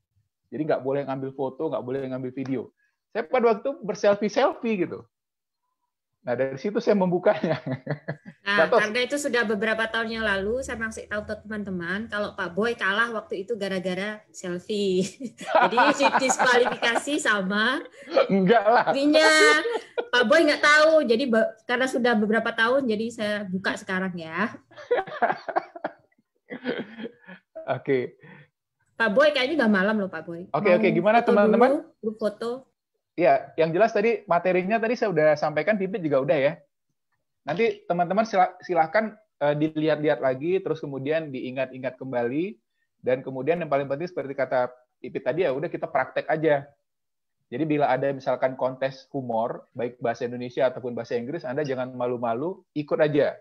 jadi nggak boleh ngambil foto nggak boleh ngambil video saya pada waktu berselfie selfie gitu Nah dari situ saya membukanya. Nah Gatos. karena itu sudah beberapa tahun yang lalu saya masih tahu ke teman-teman kalau Pak Boy kalah waktu itu gara-gara selfie. Jadi diskualifikasi sama. Enggak lah. Artinya Pak Boy nggak tahu. Jadi karena sudah beberapa tahun jadi saya buka sekarang ya. Oke. Okay. Pak Boy kayaknya udah malam loh Pak Boy. Oke okay, oke okay. gimana teman-teman? Grup foto. Ya, yang jelas tadi materinya tadi saya sudah sampaikan, Pipit juga udah ya. Nanti teman-teman silahkan eh, dilihat-lihat lagi, terus kemudian diingat-ingat kembali, dan kemudian yang paling penting seperti kata Pipit tadi ya, udah kita praktek aja. Jadi bila ada misalkan kontes humor, baik bahasa Indonesia ataupun bahasa Inggris, Anda jangan malu-malu, ikut aja.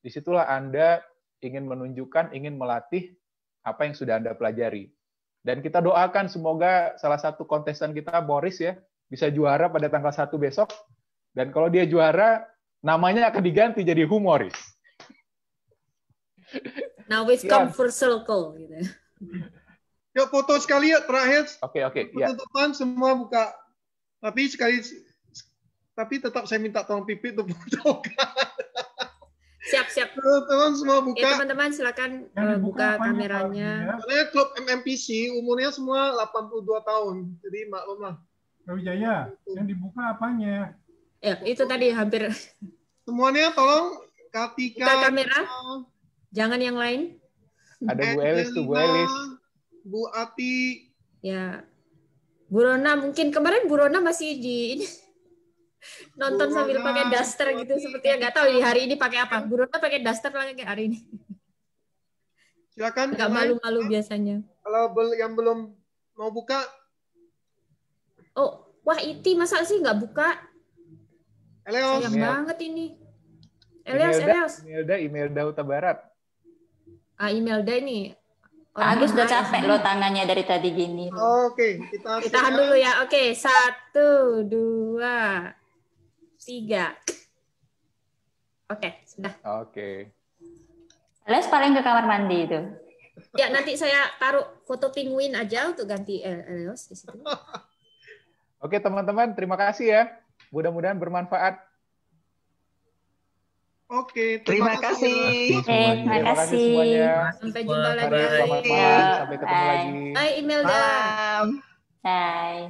Disitulah Anda ingin menunjukkan, ingin melatih apa yang sudah Anda pelajari. Dan kita doakan semoga salah satu kontestan kita, Boris ya, bisa juara pada tanggal 1 besok dan kalau dia juara namanya akan diganti jadi humoris. Now we've come yeah. circle gitu. Yuk foto sekali ya terakhir. Oke okay, oke. Okay, ya. Penutupan yeah. semua buka. Tapi sekali tapi tetap saya minta tolong pipit untuk foto. siap siap teman-teman semua eh, buka ya, teman-teman silakan eh, buka kameranya karena klub MMPC umurnya semua 82 tahun jadi maklumlah Brawijaya, oh, iya. yang dibuka apanya? Ya, itu tadi hampir. Semuanya tolong Katika Buka kamera. Jangan yang lain. Ada Bu eh, Elis tuh, Bu Elis. Bu Ati. Ya. Bu Rona mungkin kemarin Bu Rona masih di ini nonton Rona, sambil pakai daster gitu sepertinya nggak tahu di hari ini pakai apa Bu Rona pakai daster lagi hari ini silakan nggak malu-malu biasanya kalau yang belum mau buka Oh, wah Iti masa sih nggak buka? Eleos. Sayang banget ini. Eleos, Imelda, Eleos. Imelda, Imelda Uta Barat. Ah, Imelda ini. Oh, Agus udah capek lo tangannya dari tadi gini. Oh, Oke, okay. kita tahan ya. dulu ya. Oke, okay. satu, dua, tiga. Oke, okay, sudah. Oke. Okay. Les paling ke kamar mandi itu. Ya nanti saya taruh foto penguin aja untuk ganti eh, Elios di situ. Oke teman-teman, terima kasih ya. Mudah-mudahan bermanfaat. Oke, terima, terima kasih. kasih Oke, terima, terima kasih semuanya. Sampai jumpa lagi. Selamat malam, sampai ketemu Bye. lagi. Bye Imelda. Bye. Bye.